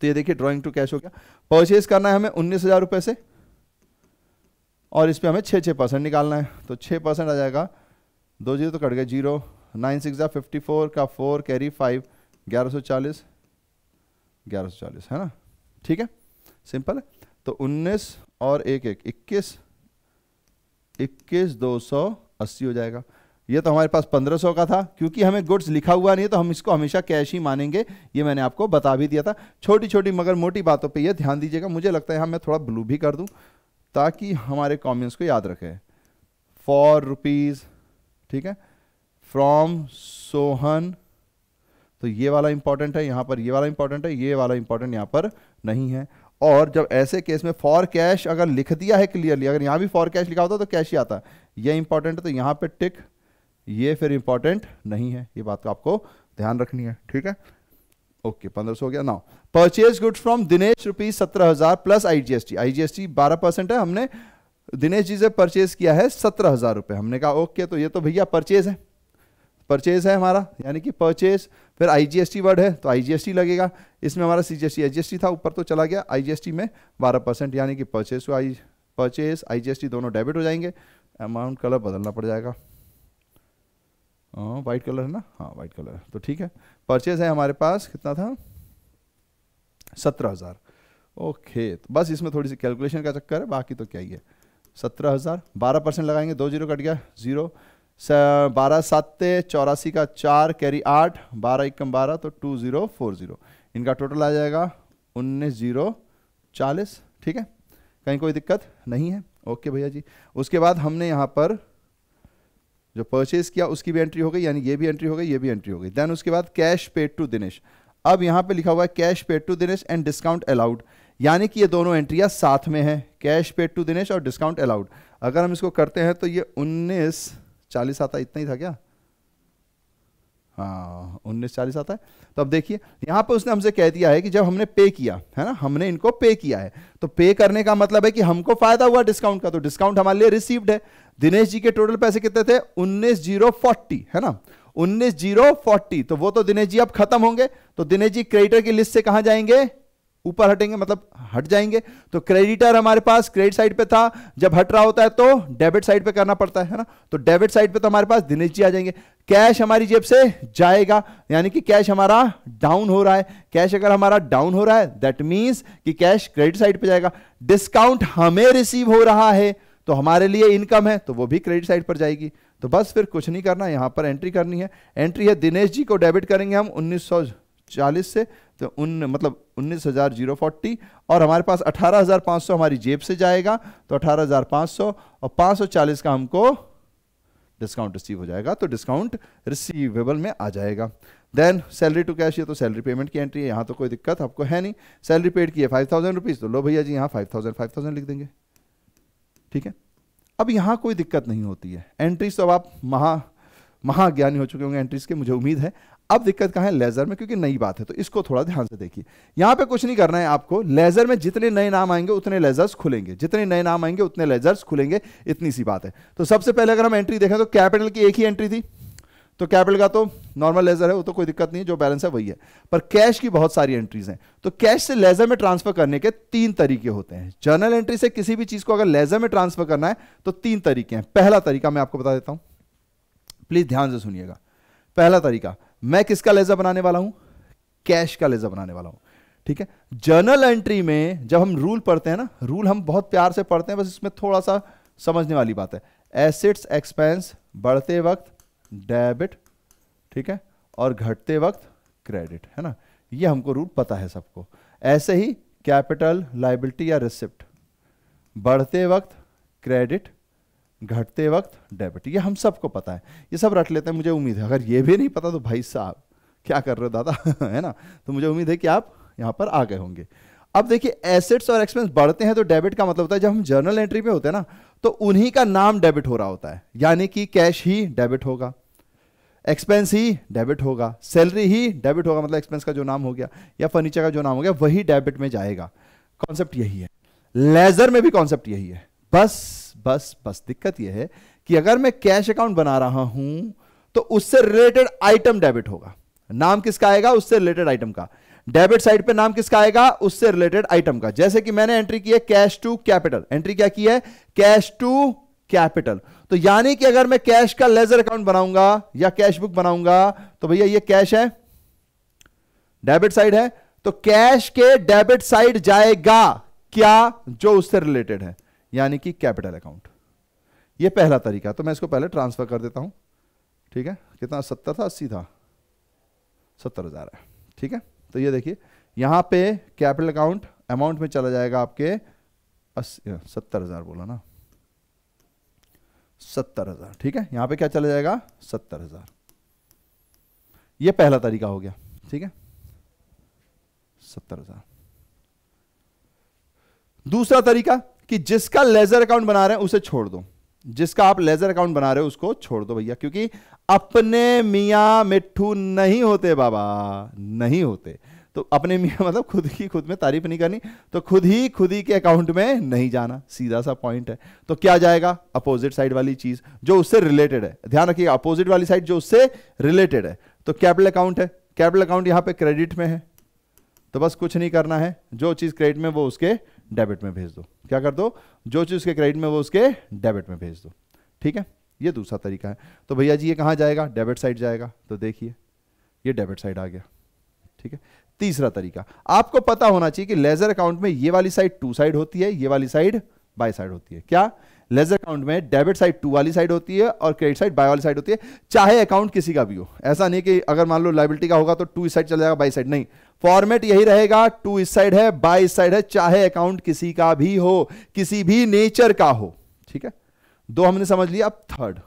तो ये देखिए ड्रॉइंग टू कैश हो गया परचेज करना है हमें उन्नीस से और इस पर हमें छः छः परसेंट निकालना है तो छः परसेंट आ जाएगा दो जीरो तो कट गए जीरो नाइन सिक्स या फिफ्टी फोर का फोर कैरी फाइव ग्यारह सौ चालीस ग्यारह सौ चालीस है ना ठीक है सिंपल है तो उन्नीस और एक एक इक्कीस इक्कीस दो सौ अस्सी हो जाएगा ये तो हमारे पास पंद्रह सौ का था क्योंकि हमें गुड्स लिखा हुआ नहीं है तो हम इसको हमेशा कैश ही मानेंगे ये मैंने आपको बता भी दिया था छोटी छोटी मगर मोटी बातों पे ये ध्यान दीजिएगा मुझे लगता है यहाँ मैं थोड़ा ब्लू भी कर दूँ ताकि हमारे कॉमेंट्स को याद रखे फॉर रुपीज़ ठीक है फ्रॉम सोहन तो ये वाला इंपॉर्टेंट है यहां पर ये वाला इंपॉर्टेंट है ये वाला इंपॉर्टेंट यहां पर नहीं है और जब ऐसे केस में फॉर कैश अगर लिख दिया है क्लियरली अगर यहां भी फॉर कैश लिखा होता तो कैश ही आता ये इंपॉर्टेंट है तो यहां पे टिक ये फिर इंपॉर्टेंट नहीं है ये बात तो आपको ध्यान रखनी है ठीक है ओके पंद्रह सौ हो गया now purchase good from Dinesh rupees सत्रह हजार प्लस आईजीएसटी आईजीएसटी बारह परसेंट है हमने दिनेश जी से परचेज किया है सत्रह हजार रुपये हमने कहा ओके तो ये तो भैया परचेज है परचेज है हमारा यानी कि परचेज फिर आईजीएसटी वर्ड है तो आईजीएसटी लगेगा इसमें हमारा सीजीएसटी आईजीएसटी था ऊपर तो चला गया आईजीएसटी में बारह परसेंट यानी कि परचेज आई परचेज आईजीएसटी दोनों डेबिट हो जाएंगे अमाउंट कलर बदलना पड़ जाएगा हाँ वाइट कलर है ना हाँ वाइट कलर है तो ठीक है परचेज है हमारे पास कितना था सत्रह हज़ार ओके तो बस इसमें थोड़ी सी कैलकुलेशन का चक्कर है बाकी तो क्या ही है सत्रह हज़ार बारह परसेंट लगाएंगे दो जीरो कट गया ज़ीरो बारह सात चौरासी का चार कैरी आठ बारह इक्कम बारह तो टू ज़ीरो फोर ज़ीरो इनका टोटल आ जाएगा उन्नीस ज़ीरो चालीस ठीक है कहीं कोई दिक्कत नहीं है ओके भैया जी उसके बाद हमने यहाँ पर जो परचेज किया उसकी भी एंट्री हो गई यानी ये भी एंट्री हो गई ये भी एंट्री हो गई देन उसके बाद कैश पेड टू दिनेश अब यहां पे लिखा हुआ है cash paid to Dinesh and discount allowed यानी कि ये दोनों एंट्रियाँ साथ में हैं कैश पेड टू दिनेश और डिस्काउंट अलाउड अगर हम इसको करते हैं तो ये उन्नीस चालीस आता इतना ही था क्या हाँ उन्नीस चालीस आता है तो अब देखिए यहां पे उसने हमसे कह दिया है कि जब हमने पे किया है ना हमने इनको पे किया है तो पे करने का मतलब है कि हमको फायदा हुआ डिस्काउंट का तो डिस्काउंट हमारे लिए रिसीव्ड है दिनेश जी के टोटल पैसे कितने थे उन्नीस जीरो फोर्टी है ना उन्नीस जीरो फोर्टी तो वो तो दिनेश जी अब खत्म होंगे तो दिनेश जी क्रेडिटर की लिस्ट से कहां जाएंगे ऊपर हटेंगे मतलब हट जाएंगे तो क्रेडिटर हमारे पास क्रेडिट साइड पे था जब हट रहा होता है तो डेबिट साइड पे करना पड़ता है ना तो डेबिट साइड पे तो हमारे पास दिनेश जी आ जाएंगे कैश हमारी जेब से जाएगा यानी कि कैश हमारा डाउन हो रहा है कैश अगर हमारा डाउन हो रहा है दैट मींस कि कैश क्रेडिट साइड पे जाएगा डिस्काउंट हमें रिसीव हो रहा है तो हमारे लिए इनकम है तो वो भी क्रेडिट साइड पर जाएगी तो बस फिर कुछ नहीं करना यहाँ पर एंट्री करनी है एंट्री है दिनेश जी को डेबिट करेंगे हम 1940 से तो उन मतलब उन्नीस हज़ार जीरो फोर्टी और हमारे पास अठारह हज़ार पाँच सौ हमारी जेब से जाएगा तो अठारह हज़ार पाँच सौ और पाँच सौ चालीस का हमको डिस्काउंट रिसीव हो जाएगा तो डिस्काउंट रिसीवेबल में आ जाएगा देन सैलरी टू कैश ये तो सैलरी पेमेंट की एंट्री है यहाँ तो कोई दिक्कत आपको है नहीं सैलरी पेड की है फाइव थाउजेंड रुपीज़ तो लो भैया जी यहाँ फाइव थाउजेंड फाइव थाउजेंड लिख देंगे ठीक है अब यहां कोई दिक्कत नहीं होती है एंट्रीज तो अब आप महा महाज्ञानी हो चुके होंगे एंट्रीज के मुझे उम्मीद है अब दिक्कत कहां है लेजर में क्योंकि नई बात है तो इसको थोड़ा ध्यान से देखिए यहां पे कुछ नहीं करना है आपको लेजर में जितने नए नाम आएंगे उतने लेजर्स खुलेंगे जितने नए नाम आएंगे उतने लेजर्स खुलेंगे इतनी सी बात है तो सबसे पहले अगर हम एंट्री देखें तो कैपिटल की एक ही एंट्री थी तो कैपिटल का तो नॉर्मल लेजर है वो तो कोई दिक्कत नहीं है जो बैलेंस है वही है पर कैश की बहुत सारी एंट्रीज हैं तो कैश से लेजर में ट्रांसफर करने के तीन तरीके होते हैं जर्नल एंट्री से किसी भी चीज को अगर लेजर में ट्रांसफर करना है तो तीन तरीके हैं पहला तरीका मैं आपको बता देता हूं प्लीज ध्यान से सुनिएगा पहला तरीका मैं किसका लेजर बनाने वाला हूं कैश का लेजर बनाने वाला हूं ठीक है जर्नल एंट्री में जब हम रूल पढ़ते हैं ना रूल हम बहुत प्यार से पढ़ते हैं बस इसमें थोड़ा सा समझने वाली बात है एसेट्स एक्सपेंस बढ़ते वक्त डेबिट ठीक है और घटते वक्त क्रेडिट है ना ये हमको रूट पता है सबको ऐसे ही कैपिटल लाइबिलिटी या रिसिप्ट बढ़ते वक्त क्रेडिट घटते वक्त डेबिट ये हम सबको पता है ये सब रट लेते हैं मुझे उम्मीद है अगर ये भी नहीं पता तो भाई साहब क्या कर रहे हो दादा है ना तो मुझे उम्मीद है कि आप यहाँ पर आ गए होंगे अब देखिए एसेट्स और एक्सपेंस बढ़ते हैं तो डेबिट का मतलब होता है जब हम जर्नल एंट्री पे होते हैं ना तो उन्हीं का नाम डेबिट हो रहा होता है यानी कि कैश ही डेबिट होगा एक्सपेंस ही डेबिट होगा सैलरी ही डेबिट होगा मतलब एक्सपेंस का जो नाम हो गया या फर्नीचर का जो नाम हो गया वही डेबिट में जाएगा कॉन्सेप्ट यही है लेजर में भी कॉन्सेप्ट यही है बस बस बस दिक्कत यह है कि अगर मैं कैश अकाउंट बना रहा हूं तो उससे रिलेटेड आइटम डेबिट होगा नाम किसका आएगा उससे रिलेटेड आइटम का डेबिट साइड पे नाम किसका आएगा उससे रिलेटेड आइटम का जैसे कि मैंने एंट्री की है कैश टू कैपिटल एंट्री क्या की है कैश टू कैपिटल तो यानी कि अगर मैं कैश का लेजर अकाउंट बनाऊंगा या कैश बुक बनाऊंगा तो भैया ये कैश है डेबिट साइड है तो कैश के डेबिट साइड जाएगा क्या जो उससे रिलेटेड है यानी कि कैपिटल अकाउंट ये पहला तरीका तो मैं इसको पहले ट्रांसफर कर देता हूं ठीक है कितना सत्तर था अस्सी था सत्तर हजार है ठीक है तो ये देखिए यहां पे कैपिटल अकाउंट अमाउंट में चला जाएगा आपके अस्सी सत्तर हजार बोला ना सत्तर हजार ठीक है यहां पे क्या चला जाएगा सत्तर हजार यह पहला तरीका हो गया ठीक है सत्तर हजार दूसरा तरीका कि जिसका लेजर अकाउंट बना रहे हैं उसे छोड़ दो जिसका आप लेजर अकाउंट बना रहे हो उसको छोड़ दो भैया क्योंकि अपने मियां मिट्ठू नहीं होते बाबा नहीं होते तो अपने मतलब खुद ही खुद में तारीफ नहीं करनी तो खुद ही खुद ही के अकाउंट में नहीं जाना सीधा सा पॉइंट है तो क्या जाएगा अपोजिट साइड वाली चीज जो उससे रिलेटेड है ध्यान रखिए अपोजिट वाली साइड जो उससे रिलेटेड है तो कैपिटल अकाउंट है कैपिटल अकाउंट यहां पे क्रेडिट में है तो बस कुछ नहीं करना है जो चीज क्रेडिट में वो उसके डेबिट में भेज दो क्या कर दो जो चीज उसके क्रेडिट में वो उसके डेबिट में भेज दो ठीक है ये दूसरा तरीका है तो भैया जी ये कहां जाएगा डेबिट साइड जाएगा तो देखिए ये डेबिट साइड आ गया ठीक है तीसरा तरीका आपको पता होना चाहिए कि लेजर अकाउंट में ये वाली साइड टू साइड होती है ये वाली साइड बाय साइड होती है क्या लेजर अकाउंट में डेबिट साइड टू वाली साइड होती है और क्रेडिट साइड बाय वाली साइड होती है चाहे अकाउंट किसी का भी हो ऐसा नहीं कि अगर मान लो लाइबिलिटी का होगा तो टू इस साइड चला जाएगा बाई साइड नहीं फॉर्मेट यही रहेगा टू इस साइड है बाय इस साइड है चाहे अकाउंट किसी का भी हो किसी भी नेचर का हो ठीक है दो हमने समझ लिया अब थर्ड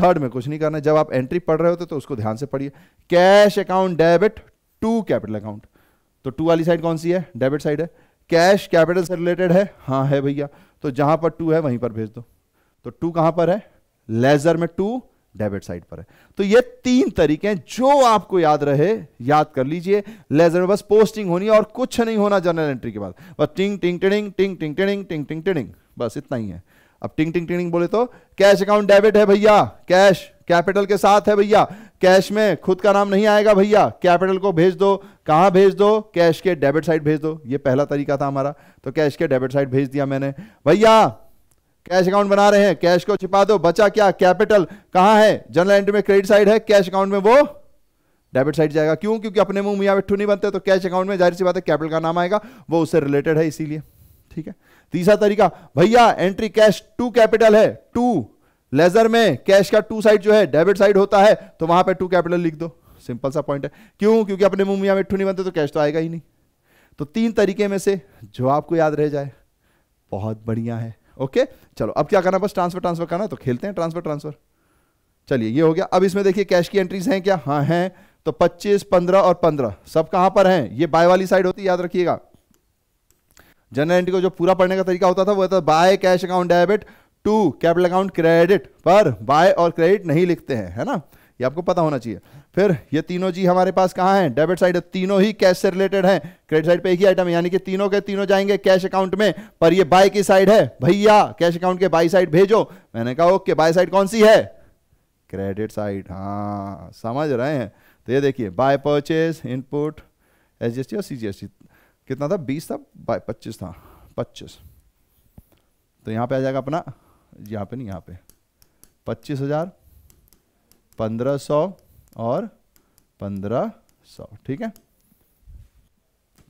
थर्ड में कुछ नहीं करना जब आप एंट्री पढ़ रहे होते तो उसको ध्यान से पढ़िए cash account debit to capital account तो टू वाली साइड कौन सी है डेबिट साइड है कैश कैपिटल से रिलेटेड है हाँ है भैया तो जहां पर टू है वहीं पर भेज दो तो टू कहां पर है लेजर में टू डेबिट साइड पर है तो ये तीन तरीके हैं जो आपको याद रहे याद कर लीजिए लेजर में बस पोस्टिंग होनी है और कुछ नहीं होना जनरल एंट्री के बाद बस टिंग टिंग टिंग टिंग टिंग टिंग टिंग टिंग टिंग बस इतना ही है अब टिंग टिंग टिंग बोले तो कैश अकाउंट डेबिट है भैया कैश कैपिटल के साथ है भैया कैश में खुद का नाम नहीं आएगा भैया कैपिटल को भेज दो कहाँ भेज दो कैश के डेबिट साइड भेज दो ये पहला तरीका था हमारा तो कैश के डेबिट साइड भेज दिया मैंने भैया कैश अकाउंट बना रहे हैं कैश को छिपा दो बचा क्या कैपिटल कहाँ है जनरल एंट्री में क्रेडिट साइड है कैश अकाउंट में वो डेबिट साइड जाएगा क्यों क्योंकि अपने मुंह मियाँ बिट्ठू नहीं बनते तो कैश अकाउंट में जाहिर सी बात है कैपिटल का नाम आएगा वो उससे रिलेटेड है इसीलिए ठीक है तीसरा तरीका भैया एंट्री कैश टू कैपिटल है टू लेजर में कैश का टू साइड जो है डेबिट साइड होता है तो वहां पे टू कैपिटल लिख दो सिंपल सा पॉइंट है क्यों क्योंकि अपने मुंह मियाँ नहीं बनते तो कैश तो आएगा ही नहीं तो तीन तरीके में से जो आपको याद रह जाए बहुत बढ़िया है ओके चलो अब क्या करना बस ट्रांसफर ट्रांसफर करना तो खेलते हैं ट्रांसफर ट्रांसफर चलिए ये हो गया अब इसमें देखिए कैश की एंट्रीज हैं क्या हाँ हैं तो 25, 15 और 15 सब कहां पर हैं ये बाय वाली साइड होती है याद रखिएगा जनरल एंट्री को जो पूरा पढ़ने का तरीका होता था वो था by cash account debit to capital account credit पर बाय और क्रेडिट नहीं लिखते हैं है ना ये आपको पता होना चाहिए फिर ये तीनों जी हमारे पास कहाँ हैं डेबिट साइड तीनों ही कैश से रिलेटेड हैं क्रेडिट साइड पे एक ही आइटम है यानी कि तीनों के तीनों जाएंगे कैश अकाउंट में पर ये बाय की साइड है भैया कैश अकाउंट के बाई साइड भेजो मैंने कहा ओके बाय साइड कौन सी है क्रेडिट साइड हाँ समझ रहे हैं तो ये देखिए by purchase input S G S T और सी जी एस टी कितना था बीस था बाय पच्चीस था पच्चीस तो यहाँ पे आ जाएगा अपना यहाँ पे नहीं यहाँ पे पच्चीस हजार पंद्रह सौ और पंद्रह सौ ठीक है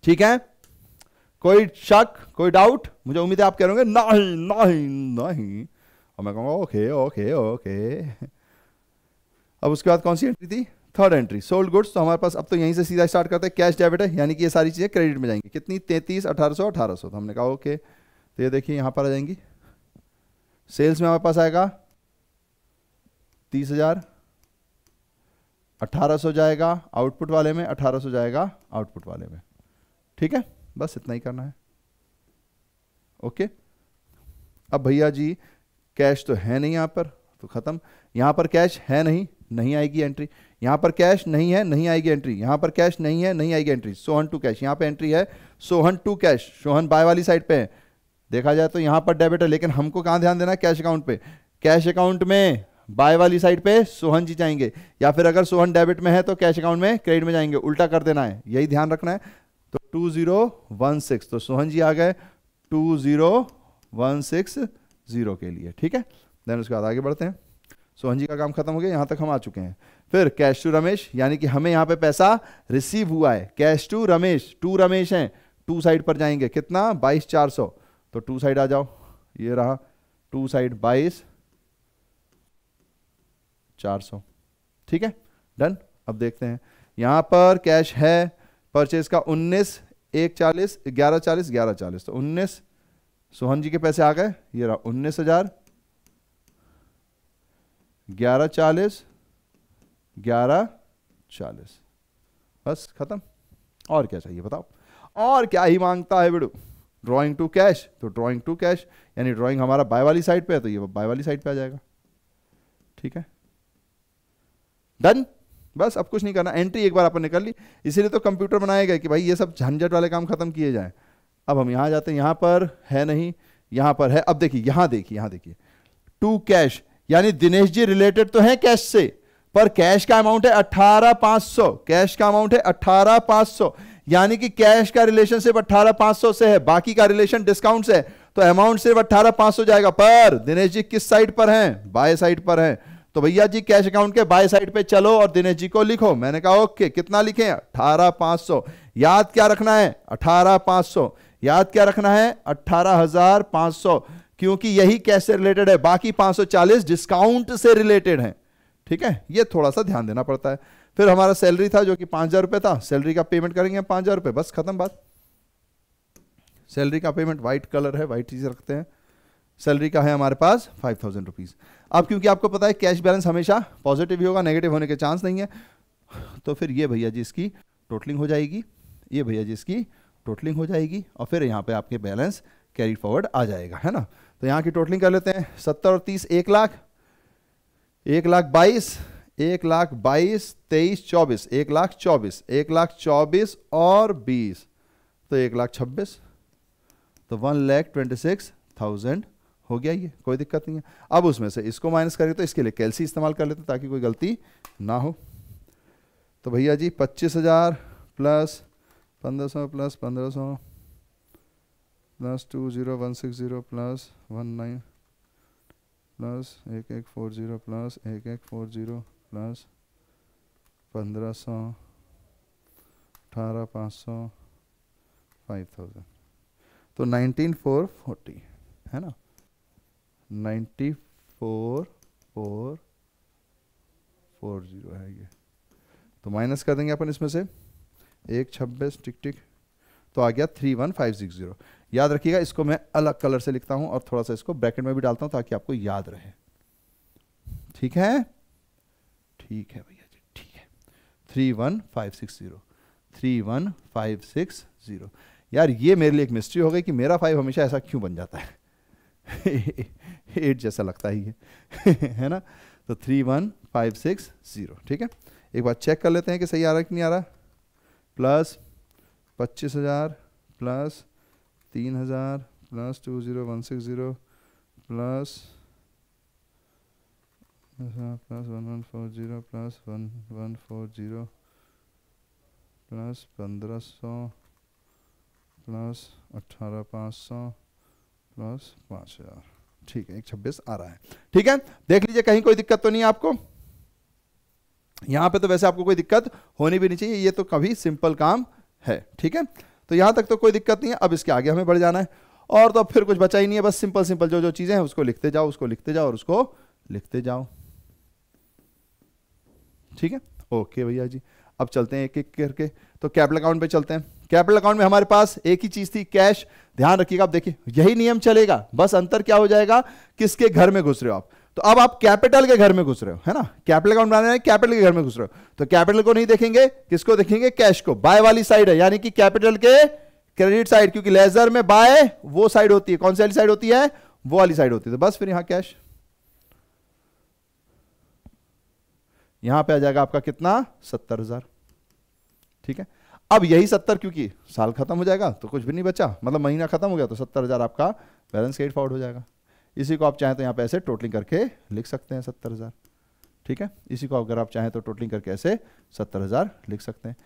ठीक है कोई शक कोई डाउट मुझे उम्मीद है आप कह रहे होंगे नहीं नहीं नहीं और मैं कहूंगा ओके ओके ओके अब उसके बाद कौन सी एंट्री थी थर्ड एंट्री सोल्ड गुड्स तो हमारे पास अब तो यहीं से सीधा स्टार्ट करते हैं कैश डेबिट है यानी कि ये सारी चीज़ें क्रेडिट में जाएंगी कितनी तैतीस अठारह सौ अठारह सौ तो हमने कहा ओके तो ये देखिए यहां पर आ जाएंगी सेल्स में हमारे पास आएगा तीस हजार अठारह सौ जाएगा आउटपुट वाले में अठारह सौ जाएगा आउटपुट वाले में ठीक है बस इतना ही करना है ओके अब भैया जी कैश तो है नहीं यहां पर तो ख़त्म यहां पर कैश है नहीं नहीं आएगी एंट्री यहां पर कैश नहीं है नहीं आएगी एंट्री यहां पर कैश नहीं है नहीं आएगी एंट्री सोहन टू कैश यहां पे एंट्री है Sohan to cash Sohan by वाली साइड पे है देखा जाए तो यहां पर डेबिट है लेकिन हमको कहां ध्यान देना कैश अकाउंट पे कैश अकाउंट में बाय वाली साइड पे सोहन जी जाएंगे या फिर अगर सोहन डेबिट में है तो कैश अकाउंट में क्रेडिट में जाएंगे उल्टा कर देना है यही ध्यान रखना है तो टू जीरो वन सिक्स तो सोहन जी आ गए two zero one six zero के लिए ठीक है देन उसके बाद आगे बढ़ते हैं सोहन जी का काम खत्म हो गया यहां तक हम आ चुके हैं फिर कैश टू रमेश यानी कि हमें यहाँ पे पैसा रिसीव हुआ है cash to Ramesh to Ramesh है टू साइड पर जाएंगे कितना बाईस चार सौ तो टू साइड आ जाओ ये रहा टू साइड बाईस चार सौ ठीक है डन अब देखते हैं यहां पर कैश है परचेज का उन्नीस एक चालीस ग्यारह चालीस ग्यारह चालीस तो उन्नीस सोहन जी के पैसे आ गए ये रहा उन्नीस हजार ग्यारह चालीस ग्यारह चालीस बस खत्म और क्या चाहिए बताओ और क्या ही मांगता है बेड़ू ड्राइंग टू कैश तो ड्राइंग टू कैश यानी ड्राइंग हमारा बाय वाली साइड पे है तो ये बाय वाली साइड पे आ जाएगा ठीक है डन बस अब कुछ नहीं करना एंट्री एक बार अपन ने कर ली इसीलिए तो कंप्यूटर बनाया गया कि भाई ये सब झंझट वाले काम खत्म किए जाए अब हम यहां जाते हैं यहां पर है नहीं यहां पर है अब देखिए यहां देखिए यहां देखिए टू कैश यानी दिनेश जी रिलेटेड तो है कैश से पर कैश का अमाउंट है अठारह पांच सौ कैश का अमाउंट है अठारह पांच सौ यानी कि कैश का रिलेशन सिर्फ अट्ठारह पांच सौ से है बाकी का रिलेशन डिस्काउंट से तो अमाउंट सिर्फ अट्ठारह पांच सौ जाएगा पर दिनेश जी किस साइड पर हैं बाय साइड पर हैं तो भैया जी कैश अकाउंट के बाय साइड पे चलो और दिनेश जी को लिखो मैंने कहा ओके कितना लिखे अठारह पांच सौ याद क्या रखना है अठारह पांच सौ याद क्या रखना है अट्ठारह हजार पांच सौ क्योंकि यही कैश से रिलेटेड है बाकी पांच सौ चालीस डिस्काउंट से रिलेटेड है ठीक है ये थोड़ा सा ध्यान देना पड़ता है फिर हमारा सैलरी था जो कि पांच हज़ार रुपए था सैलरी का पेमेंट करेंगे पांच हज़ार रुपये बस ख़त्म बात सैलरी का पेमेंट वाइट कलर है व्हाइट चीज़ रखते हैं सैलरी का है हमारे पास फाइव थाउजेंड रुपीज़ अब क्योंकि आपको पता है कैश बैलेंस हमेशा पॉजिटिव ही होगा नेगेटिव होने के चांस नहीं है तो फिर ये भैया जी इसकी टोटलिंग हो जाएगी ये भैया जी इसकी टोटलिंग हो जाएगी और फिर यहाँ पे आपके बैलेंस कैरी फॉरवर्ड आ जाएगा है ना तो यहाँ की टोटलिंग कर लेते हैं सत्तर और तीस एक लाख एक लाख बाईस एक लाख बाईस तेईस चौबीस एक लाख चौबीस एक लाख चौबीस और बीस तो एक लाख छब्बीस तो one lakh twenty six thousand हो गया ये कोई दिक्कत नहीं है अब उसमें से इसको माइनस करें तो इसके लिए कैलसी इस्तेमाल कर लेते ताकि कोई गलती ना हो तो भैया जी पच्चीस हज़ार प्लस पंद्रह सौ प्लस पंद्रह सौ plus two zero one six zero plus one nine plus एक एक फोर ज़ीरो प्लस एक एक फोर ज़ीरो प्लस पंद्रह सौ अठारह पाँच सौ फाइव थाउजेंड तो नाइनटीन फोर फोर्टी है ना ninety four four four zero है ये तो माइनस कर देंगे अपन इसमें से एक छब्बीस टिक टिक तो आ गया three one five six zero याद रखिएगा इसको मैं अलग कलर से लिखता हूँ और थोड़ा सा इसको ब्रैकेट में भी डालता हूँ ताकि आपको याद रहे ठीक है ठीक है भैया जी ठीक है three one five six zero three one five six zero यार ये मेरे लिए एक मिस्ट्री हो गई कि मेरा फाइव हमेशा ऐसा क्यों बन जाता है एट जैसा लगता ही है है ना तो three one five six zero ठीक है एक बार चेक कर लेते हैं कि सही आ रहा है कि नहीं आ रहा प्लस पच्चीस हज़ार प्लस तीन हज़ार plus two zero one six zero plus plus one one four zero plus one one four zero plus पंद्रह सौ प्लस अट्ठारह पाँच सौ प्लस पाँच हजार ठीक है एक छब्बीस आ रहा है ठीक है देख लीजिए कहीं कोई दिक्कत तो नहीं है आपको यहां पे तो वैसे आपको कोई दिक्कत होनी भी नहीं चाहिए ये तो कभी सिंपल काम है ठीक है तो यहां तक तो कोई दिक्कत नहीं है अब इसके आगे हमें बढ़ जाना है और तो अब फिर कुछ बचा ही नहीं है बस सिंपल सिंपल जो जो चीजें हैं उसको लिखते जाओ उसको लिखते जाओ और उसको लिखते जाओ ठीक है ओके भैया जी अब चलते हैं एक एक करके तो कैपिटल अकाउंट पे चलते हैं कैपिटल अकाउंट में हमारे पास एक ही चीज थी कैश ध्यान रखिएगा आप देखिए यही नियम चलेगा बस अंतर क्या हो जाएगा किसके घर में घुस रहे हो आप तो अब आप कैपिटल के घर में घुस रहे हो है ना कैपिटल अकाउंट बनाने कैपिटल के घर में घुस रहे हो तो कैपिटल को नहीं देखेंगे किसको देखेंगे कैश को बाय वाली साइड है यानी कि कैपिटल के क्रेडिट साइड क्योंकि लेजर में बाय वो साइड होती है कौन सी वाली साइड होती है वो वाली साइड होती है तो बस फिर यहां कैश यहां पे आ जाएगा आपका कितना सत्तर हजार ठीक है अब यही सत्तर क्योंकि साल खत्म हो जाएगा तो कुछ भी नहीं बचा मतलब महीना खत्म हो गया तो सत्तर हजार आपका बैलेंस क्रेडिट फॉर्ड हो जाएगा इसी को आप चाहें तो यहां पे ऐसे टोटलिंग करके लिख सकते हैं सत्तर हजार ठीक है इसी को अगर आप चाहें तो टोटलिंग करके ऐसे सत्तर हजार लिख सकते हैं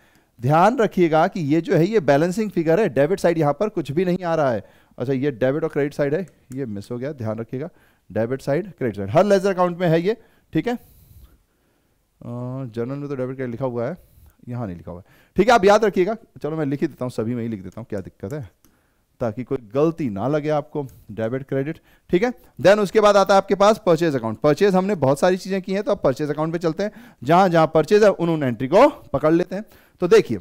ध्यान रखिएगा कि ये जो है ये बैलेंसिंग फिगर है डेबिट साइड यहां पर कुछ भी नहीं आ रहा है अच्छा ये डेबिट और क्रेडिट साइड है ये मिस हो गया ध्यान रखिएगा डेबिट साइड क्रेडिट साइड हर लेजर अकाउंट में है ये ठीक है जर्नल में तो डेबिट कार्ड लिखा हुआ है यहाँ नहीं लिखा हुआ है ठीक है आप याद रखिएगा चलो मैं लिख ही देता हूँ सभी में ही लिख देता हूँ क्या दिक्कत है ताकि कोई गलती ना लगे आपको डेबिट क्रेडिट ठीक है देन उसके बाद आता है आपके पास परचेज अकाउंट परचेज हमने बहुत सारी चीज़ें की हैं तो आप परचेज अकाउंट पे चलते हैं जहां जहां परचेज है उन उन एंट्री को पकड़ लेते हैं तो देखिए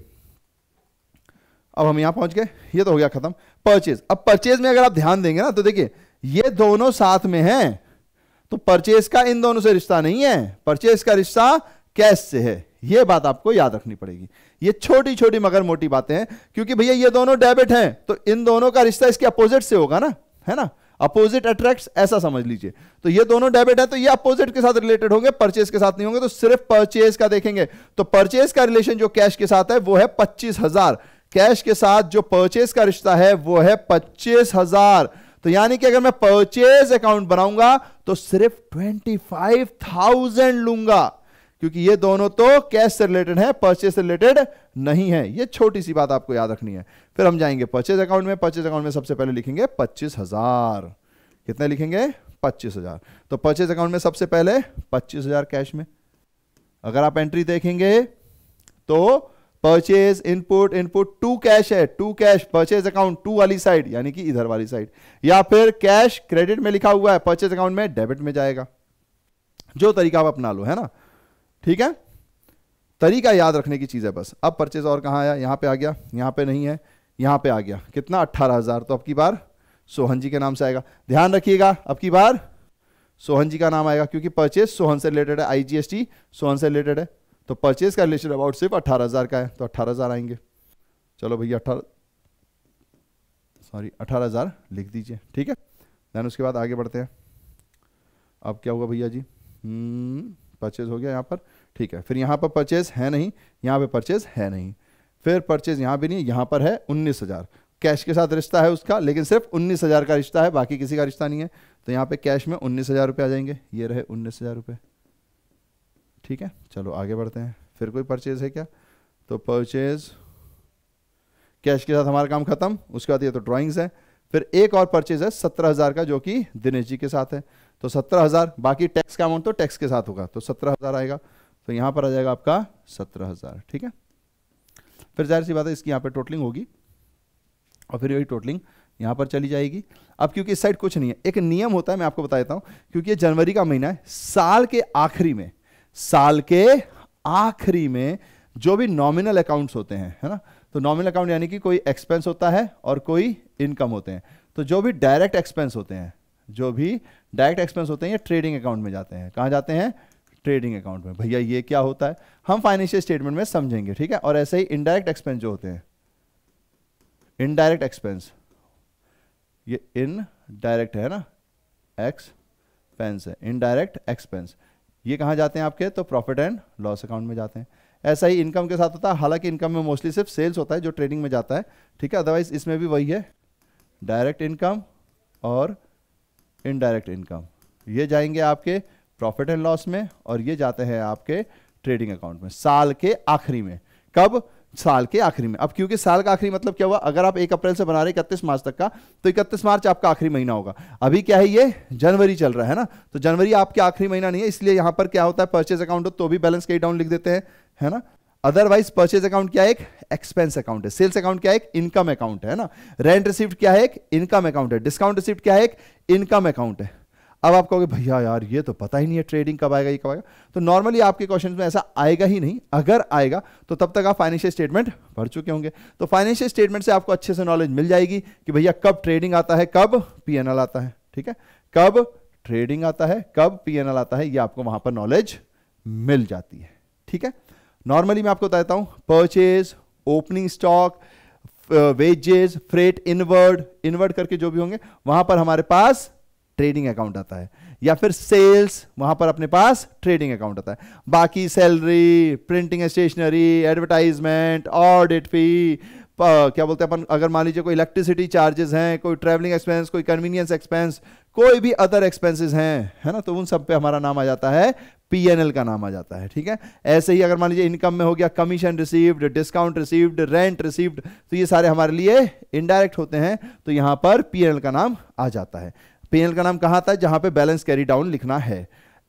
अब हम यहां पहुंच गए ये तो हो गया खत्म परचेज अब परचेज में अगर आप ध्यान देंगे ना तो देखिए ये दोनों साथ में है तो परचेस का इन दोनों से रिश्ता नहीं है परचेस का रिश्ता कैश से है यह बात आपको याद रखनी पड़ेगी ये छोटी छोटी मगर मोटी बातें हैं क्योंकि भैया ये दोनों डेबिट हैं तो इन दोनों का रिश्ता इसके अपोजिट से होगा ना है ना अपोजिट अट्रैक्ट ऐसा समझ लीजिए तो ये दोनों डेबिट है तो ये अपोजिट के साथ रिलेटेड होंगे परचेज के साथ नहीं होंगे तो सिर्फ परचेज का देखेंगे तो परचेज का रिलेशन जो कैश के साथ है वो है पच्चीस हजार कैश के साथ जो परचेज का रिश्ता है वो है पच्चीस हजार तो यानी कि अगर मैं परचेज अकाउंट बनाऊंगा तो सिर्फ ट्वेंटी फाइव थाउजेंड लूंगा क्योंकि ये दोनों तो कैश से रिलेटेड है परचेज से रिलेटेड नहीं है ये छोटी सी बात आपको याद रखनी है फिर हम जाएंगे परचेज अकाउंट में परचेज अकाउंट में सबसे पहले लिखेंगे पच्चीस हजार कितने लिखेंगे पच्चीस हजार तो परचेज अकाउंट में सबसे पहले पच्चीस हजार कैश में अगर आप एंट्री देखेंगे तो purchase input input to cash है to cash purchase account to वाली साइड यानी कि इधर वाली साइड या फिर कैश क्रेडिट में लिखा हुआ है परचेज अकाउंट में डेबिट में जाएगा जो तरीका आप अपना लो है ना ठीक है तरीका याद रखने की चीज है बस अब परचेज और कहाँ आया यहाँ पे आ गया यहाँ पे नहीं है यहाँ पे आ गया कितना अट्ठारह हजार तो अब की बार सोहन जी के नाम से आएगा ध्यान रखिएगा अब की बार सोहन जी का नाम आएगा क्योंकि परचेज सोहन से रिलेटेड है आईजीएसटी सोहन से रिलेटेड है तो परचेज का रिलेशन अबाउट सिर्फ अट्ठारह हज़ार का है तो अट्ठारह हज़ार आएंगे चलो भैया अट्ठारह सॉरी अठारह हज़ार लिख दीजिए ठीक है देन उसके बाद आगे बढ़ते हैं अब क्या हुआ भैया जी परचेज हम्म, हो गया यहाँ पर ठीक है फिर यहाँ पर परचेज है नहीं यहाँ पे परचेज है नहीं फिर परचेज यहाँ भी नहीं यहाँ पर है उन्नीस हज़ार कैश के साथ रिश्ता है उसका लेकिन सिर्फ उन्नीस हज़ार का रिश्ता है बाकी किसी का रिश्ता नहीं है तो यहाँ पे कैश में उन्नीस हज़ार रुपये आ जाएंगे ये रहे उन्नीस हज़ार रुपये ठीक है चलो आगे बढ़ते हैं फिर कोई परचेज है क्या तो परचेज कैश के साथ हमारा काम खत्म उसके बाद ये तो ड्राइंग्स है फिर एक और परचेज है सत्रह हज़ार का जो कि दिनेश जी के साथ है तो सत्रह हज़ार बाकी टैक्स का अमाउंट तो टैक्स के साथ होगा तो सत्रह हज़ार आएगा तो यहां पर आ जाएगा आपका सत्रह हज़ार ठीक है फिर जाहिर सी बात है इसकी यहां पर टोटलिंग होगी और फिर यही टोटलिंग यहां पर चली जाएगी अब क्योंकि इस साइड कुछ नहीं है एक नियम होता है मैं आपको बता देता हूं क्योंकि ये जनवरी का महीना है साल के आखिरी में साल के आखिरी में जो भी नॉमिनल अकाउंट्स होते हैं है ना तो नॉमिनल अकाउंट यानी कि कोई एक्सपेंस होता है और कोई इनकम होते हैं तो जो भी डायरेक्ट एक्सपेंस होते हैं जो भी डायरेक्ट एक्सपेंस होते हैं ये ट्रेडिंग अकाउंट में जाते हैं कहाँ जाते हैं ट्रेडिंग अकाउंट में भैया ये क्या होता है हम फाइनेंशियल स्टेटमेंट में समझेंगे ठीक है और ऐसे ही इनडायरेक्ट एक्सपेंस जो होते हैं इनडायरेक्ट एक्सपेंस ये इन डायरेक्ट है ना एक्सपेंस है इनडायरेक्ट एक्सपेंस ये कहाँ जाते हैं आपके तो प्रॉफिट एंड लॉस अकाउंट में जाते हैं ऐसा ही इनकम के साथ होता है हालांकि इनकम में मोस्टली सिर्फ सेल्स होता है जो ट्रेडिंग में जाता है ठीक है अदरवाइज इसमें भी वही है डायरेक्ट इनकम और इनडायरेक्ट इनकम ये जाएंगे आपके प्रॉफिट एंड लॉस में और ये जाते हैं आपके ट्रेडिंग अकाउंट में साल के आखिरी में कब साल के आखिरी में अब क्योंकि साल का आखिरी मतलब क्या हुआ अगर आप एक अप्रैल से बना रहे इकतीस मार्च तक का तो इकतीस मार्च आपका आखिरी महीना होगा अभी क्या है ये जनवरी चल रहा है ना तो जनवरी आपके आखिरी महीना नहीं है इसलिए यहां पर क्या होता है परचेज अकाउंट हो तो भी बैलेंस कई डाउन लिख देते हैं है ना अदरवाइज परचेज अकाउंट क्या है एक एक्सपेंस अकाउंट है सेल्स अकाउंट क्या है एक इनकम अकाउंट है ना रेंट रिसिप्ट क्या है एक इनकम अकाउंट है डिस्काउंट रिसिप्ट क्या है एक इनकम अकाउंट है अब आप कहोगे भैया यार ये तो पता ही नहीं है ट्रेडिंग कब आएगा ये कब आएगा तो नॉर्मली आपके क्वेश्चन में ऐसा आएगा ही नहीं अगर आएगा तो तब तक आप फाइनेंशियल स्टेटमेंट पढ़ चुके होंगे तो फाइनेंशियल स्टेटमेंट से आपको अच्छे से नॉलेज मिल जाएगी कि भैया कब ट्रेडिंग आता है कब पी आता है ठीक है कब ट्रेडिंग आता है कब पी आता है ये आपको वहां पर नॉलेज मिल जाती है ठीक है नॉर्मली मैं आपको बताता हूं purchase opening stock wages freight inward inward करके जो भी होंगे वहां पर हमारे पास ट्रेडिंग अकाउंट आता है या फिर सेल्स वहां पर अपने पास ट्रेडिंग अकाउंट आता है बाकी salary printing stationery advertisement audit fee क्या बोलते हैं अपन अगर मान लीजिए कोई इलेक्ट्रिसिटी चार्जेस हैं कोई ट्रेवलिंग एक्सपेंस कोई कन्वीनियंस एक्सपेंस कोई भी अदर एक्सपेंसेस हैं है ना तो उन सब पे हमारा नाम आ जाता है पीएनएल का नाम आ जाता है ठीक है ऐसे ही अगर मान लीजिए इनकम में हो गया commission received discount received rent received तो ये सारे हमारे लिए इनडायरेक्ट होते हैं तो यहां पर पीएनएल का नाम आ जाता है पीएनएल का नाम कहा था जहां पे बैलेंस कैरी डाउन लिखना है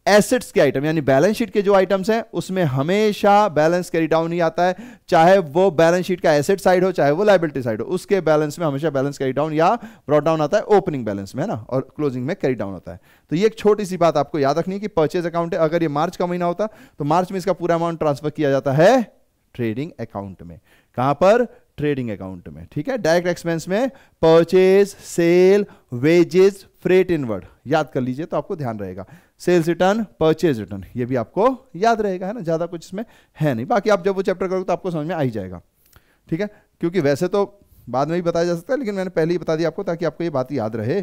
एसेट्स के आइटम यानी बैलेंस शीट के जो आइटम्स हैं उसमें हमेशा बैलेंस कैरी डाउन ही आता है चाहे वो बैलेंस शीट का एसेट साइड हो चाहे वो लाइबिलिटी साइड हो उसके बैलेंस में हमेशा बैलेंस कैरी डाउन या ब्रॉड डाउन आता है ओपनिंग बैलेंस में है ना और क्लोजिंग में कैरी डाउन होता है तो ये एक छोटी सी बात आपको याद रखनी है कि परचेज अकाउंट है अगर ये मार्च का महीना होता तो मार्च में इसका पूरा अमाउंट ट्रांसफर किया जाता है ट्रेडिंग अकाउंट में कहां पर ट्रेडिंग अकाउंट में ठीक है डायरेक्ट एक्सपेंस में purchase sale wages freight inward याद कर लीजिए तो आपको ध्यान रहेगा सेल्स रिटर्न परचेज रिटर्न ये भी आपको याद रहेगा है ना ज़्यादा कुछ इसमें है नहीं बाकी आप जब वो चैप्टर करोगे तो आपको समझ में आ ही जाएगा ठीक है क्योंकि वैसे तो बाद में भी बताया जा सकता है लेकिन मैंने पहले ही बता दिया आपको ताकि आपको ये बात याद रहे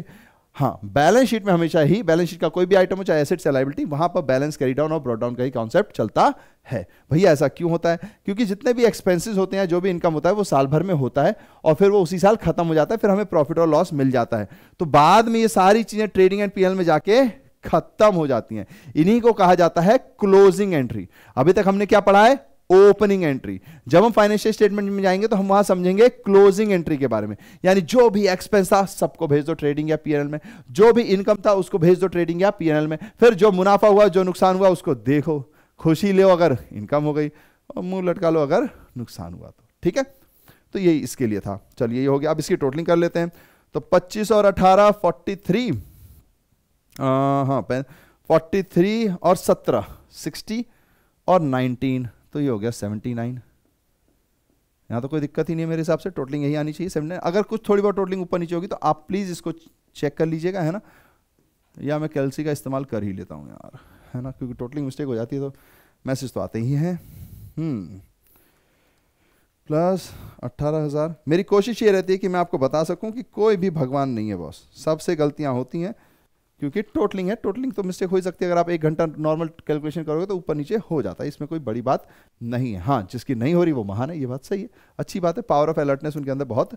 हाँ बैलेंस शीट में हमेशा ही बैलेंस शीट का कोई भी आइटम हो चाहे एसेट्स या लाइबिलिटी वहां पर बैलेंस कैरी डाउन और ब्रॉड डाउन का ही कॉन्सेप्ट चलता है भैया ऐसा क्यों होता है क्योंकि जितने भी एक्सपेंसेस होते हैं जो भी इनकम होता है वो साल भर में होता है और फिर वो उसी साल खत्म हो जाता है फिर हमें प्रॉफिट और लॉस मिल जाता है तो बाद में ये सारी चीजें ट्रेडिंग एंड पीएल में जाके खत्म हो जाती हैं इन्हीं को कहा जाता है क्लोजिंग एंट्री अभी तक हमने क्या पढ़ा है ओपनिंग एंट्री जब हम फाइनेंशियल स्टेटमेंट में जाएंगे तो हम वहां समझेंगे क्लोजिंग एंट्री के बारे में यानी जो भी एक्सपेंस था सबको भेज दो ट्रेडिंग या पीएनएल में जो भी इनकम था उसको भेज दो ट्रेडिंग या पीएनएल में फिर जो मुनाफा हुआ जो नुकसान हुआ उसको देखो खुशी लो अगर इनकम हो गई और मुंह लटका लो अगर नुकसान हुआ तो ठीक है तो यही इसके लिए था चलिए ये हो गया अब इसकी टोटलिंग कर लेते हैं तो पच्चीस और अठारह फोर्टी थ्री हाँ फोर्टी थ्री और सत्रह सिक्सटी और नाइनटीन तो ये हो गया सेवेंटी नाइन यहाँ तो कोई दिक्कत ही नहीं है मेरे हिसाब से टोटलिंग यही आनी चाहिए सेवेंटी अगर कुछ थोड़ी बहुत टोटलिंग ऊपर नीचे होगी तो आप प्लीज़ इसको चेक कर लीजिएगा है ना या मैं कैलसी का इस्तेमाल कर ही लेता हूँ यार है ना क्योंकि टोटलिंग मिस्टेक हो जाती है तो मैसेज तो आते ही हैं प्लस हम्म। अट्ठारह हज़ार मेरी कोशिश ये रहती है कि मैं आपको बता सकूं कि कोई भी भगवान नहीं है बॉस सबसे गलतियां होती हैं क्योंकि टोटलिंग है टोटलिंग तो मिस्टेक हो ही सकती है अगर आप एक घंटा नॉर्मल कैलकुलेशन करोगे तो ऊपर नीचे हो जाता है इसमें कोई बड़ी बात नहीं है हाँ जिसकी नहीं हो रही वो महान है ये बात सही है अच्छी बात है पावर ऑफ अलर्टनेस उनके अंदर बहुत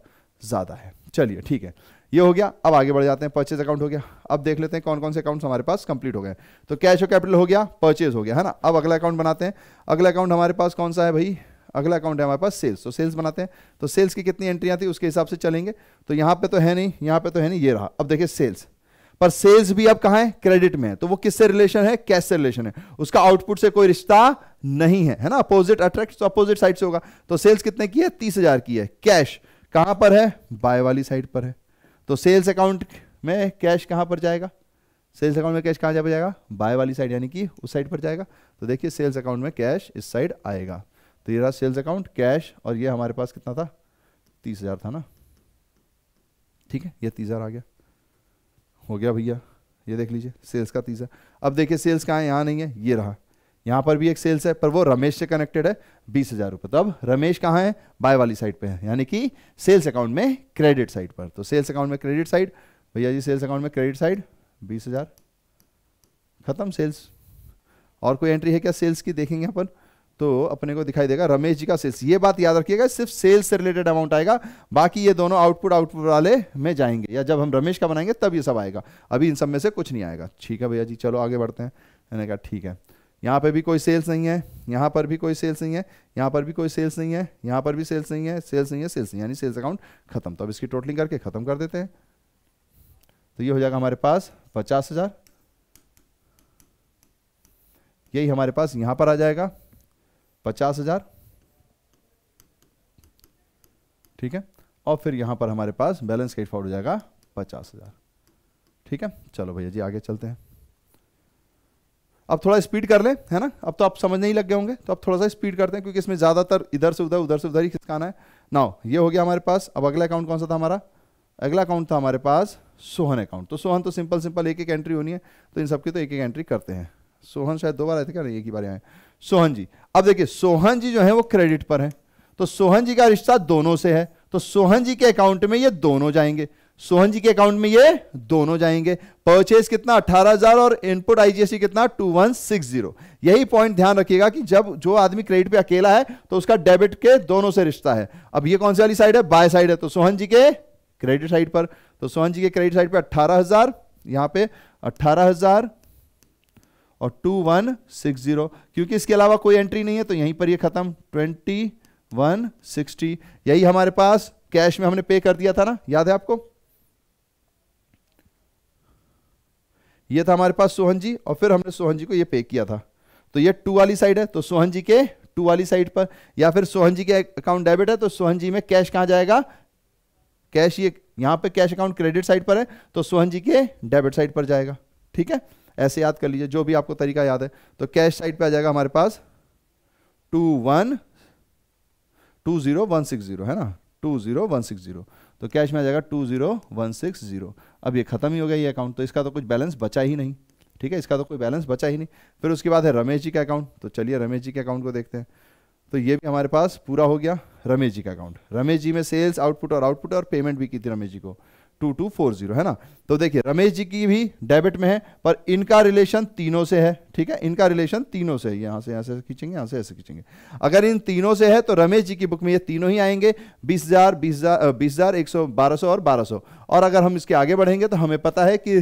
ज़्यादा है चलिए ठीक है ये हो गया अब आगे बढ़ जाते हैं परचेज अकाउंट हो गया अब देख लेते हैं कौन कौन से अकाउंट्स हमारे पास कंप्लीट हो गए तो कैश और कैपिटल हो गया परचेज हो गया है ना अब अगला अकाउंट बनाते हैं अगला अकाउंट हमारे पास कौन सा है भाई अगला अकाउंट है हमारे पास सेल्स तो सेल्स बनाते हैं तो सेल्स की कितनी एंट्रियाँ थी उसके हिसाब से चलेंगे तो यहाँ पे तो है नहीं यहाँ पे तो है नहीं ये रहा अब देखिए सेल्स पर सेल्स भी अब कहा है क्रेडिट में है तो वो किससे रिलेशन है कैश से रिलेशन है उसका आउटपुट से कोई रिश्ता नहीं है है ना अपोजिट अट्रैक्ट तो अपोजिट साइड से होगा तो सेल्स कितने की है तीस हजार की है कैश कहां पर है बाय वाली साइड पर है तो सेल्स अकाउंट में कैश कहां पर जाएगा सेल्स अकाउंट में कैश कहां पर जाएगा बाय वाली साइड यानी कि उस साइड पर जाएगा तो देखिए सेल्स अकाउंट में कैश इस साइड आएगा तो ये रहा सेल्स अकाउंट कैश और ये हमारे पास कितना था तीस हजार था ना ठीक है ये तीस हजार आ गया हो गया भैया ये देख लीजिए सेल्स का तीसरा अब देखिए सेल्स कहाँ है यहाँ नहीं है ये रहा यहाँ पर भी एक सेल्स है पर वो रमेश से कनेक्टेड है बीस हजार रुपये तो अब रमेश कहाँ है बाय वाली साइड पे है यानी कि सेल्स अकाउंट में क्रेडिट साइड पर तो सेल्स अकाउंट में क्रेडिट साइड भैया जी सेल्स अकाउंट में क्रेडिट साइड बीस हजार खत्म सेल्स और कोई एंट्री है क्या सेल्स की देखेंगे पर तो अपने को दिखाई देगा रमेश जी का सेल्स ये बात याद रखिएगा सिर्फ सेल्स से रिलेटेड अमाउंट आएगा बाकी ये दोनों आउटपुट आउटपुट वाले में जाएंगे या जब हम रमेश का बनाएंगे तब ये सब आएगा अभी इन सब में से कुछ नहीं आएगा ठीक है भैया जी चलो आगे बढ़ते हैं मैंने कहा ठीक है यहाँ पे भी कोई सेल्स नहीं है यहाँ पर भी कोई सेल्स नहीं है यहाँ पर भी कोई सेल्स नहीं है यहाँ पर भी सेल्स नहीं है सेल्स नहीं है सेल्स नहीं यानी सेल्स अकाउंट खत्म तो अब इसकी टोटलिंग करके खत्म कर देते हैं तो ये हो जाएगा हमारे पास पचास हजार यही हमारे पास यहाँ पर आ जाएगा पचास हजार ठीक है और फिर यहां पर हमारे पास बैलेंस कैश फॉर्ड हो जाएगा पचास हजार ठीक है चलो भैया जी आगे चलते हैं अब थोड़ा स्पीड कर ले है ना अब तो आप समझ नहीं लग गए होंगे तो अब थोड़ा सा स्पीड करते हैं क्योंकि इसमें ज़्यादातर इधर से उधर उधर से उधर ही खिसकाना है नाउ ये हो गया हमारे पास अब अगला अकाउंट कौन सा था हमारा अगला अकाउंट था हमारे पास सोहन अकाउंट तो सोहन तो सिंपल सिंपल एक एक एंट्री होनी है तो इन सबकी तो एक एक एंट्री करते हैं सोहन शायद दो बार आए थे क्या नहीं एक ही बार आए सोहन जी अब देखिए सोहन जी जो है वो क्रेडिट पर है तो सोहन जी का रिश्ता दोनों से है तो सोहन जी के अकाउंट में ये दोनों जाएंगे सोहन जी के अकाउंट में ये दोनों जाएंगे परचेज कितना 18000 और इनपुट आईजीएससी कितना 2160 यही पॉइंट ध्यान रखिएगा कि जब जो आदमी क्रेडिट पे अकेला है तो उसका डेबिट के दोनों से रिश्ता है अब ये कौन सी वाली साइड है बाय साइड है तो सोहन जी के क्रेडिट साइड पर तो सोहन जी के क्रेडिट साइड पर अट्ठारह हजार यहां पे अट्ठारह हजार और टू वन सिक्स जीरो क्योंकि इसके अलावा कोई एंट्री नहीं है तो यहीं पर ये खत्म ट्वेंटी वन सिक्सटी यही हमारे पास कैश में हमने पे कर दिया था ना याद है आपको ये था हमारे पास सोहन जी और फिर हमने सोहन जी को ये पे किया था तो ये टू वाली साइड है तो सोहन जी के टू वाली साइड पर या फिर सोहन जी के अकाउंट डेबिट है तो सोहन जी में कैश कहां जाएगा कैश ये यहां पे कैश अकाउंट क्रेडिट साइड पर है तो सोहन जी के डेबिट साइड पर जाएगा ठीक है ऐसे याद कर लीजिए जो भी आपको तरीका याद है तो कैश साइड पे आ जाएगा हमारे पास two one two zero one six zero है ना two zero one six zero तो कैश में आ जाएगा two zero one six zero अब ये खत्म ही हो गया ये अकाउंट तो इसका तो कुछ बैलेंस बचा ही नहीं ठीक है इसका तो कोई बैलेंस बचा ही नहीं फिर उसके बाद है रमेश जी का अकाउंट तो चलिए रमेश जी के अकाउंट को देखते हैं तो ये भी हमारे पास पूरा हो गया रमेश जी का अकाउंट रमेश जी में सेल्स आउटपुट और आउटपुट और पेमेंट भी की थी रमेश जी को टू टू फोर जीरो है ना तो देखिए रमेश जी की भी डेबिट में है पर इनका रिलेशन तीनों से है ठीक है इनका रिलेशन तीनों से है यहाँ से यहाँ से खींचेंगे यहाँ से ऐसे खींचेंगे अगर इन तीनों से है तो रमेश जी की बुक में ये तीनों ही आएंगे बीस हजार बीस हजार बीस हजार एक सौ बारह सौ और बारह सौ और अगर हम इसके आगे बढ़ेंगे तो हमें पता है कि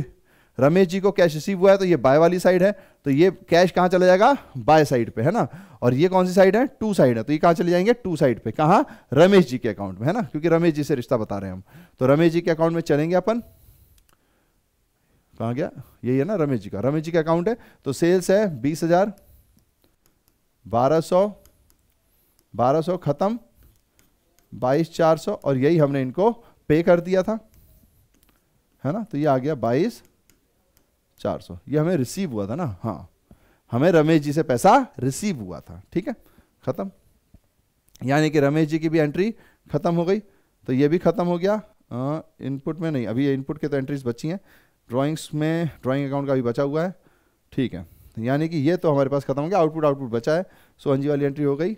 रमेश जी को कैश रिसीव हुआ है तो ये बाय वाली साइड है तो ये कैश कहाँ चला जाएगा बाय साइड पे है ना और ये कौन सी साइड है टू साइड है तो ये कहाँ चले जाएंगे टू साइड पे कहाँ रमेश जी के अकाउंट में है ना क्योंकि रमेश जी से रिश्ता बता रहे हैं हम तो रमेश जी के अकाउंट में चलेंगे अपन कहाँ गया यही है ना रमेश जी का रमेश जी का अकाउंट है तो सेल्स है बीस हजार बारह बारह खत्म बाईस चार सौ और यही हमने इनको पे कर दिया था है ना तो ये आ गया बाईस चार सौ ये हमें रिसीव हुआ था ना हाँ हमें रमेश जी से पैसा रिसीव हुआ था ठीक है खत्म यानी कि रमेश जी की भी एंट्री खत्म हो गई तो ये भी खत्म हो गया इनपुट में नहीं अभी ये इनपुट के तो एंट्रीज बची हैं ड्राइंग्स में ड्राइंग अकाउंट का भी बचा हुआ है ठीक है यानी कि ये तो हमारे पास खत्म हो गया आउटपुट आउटपुट बचा है सो जी वाली एंट्री हो गई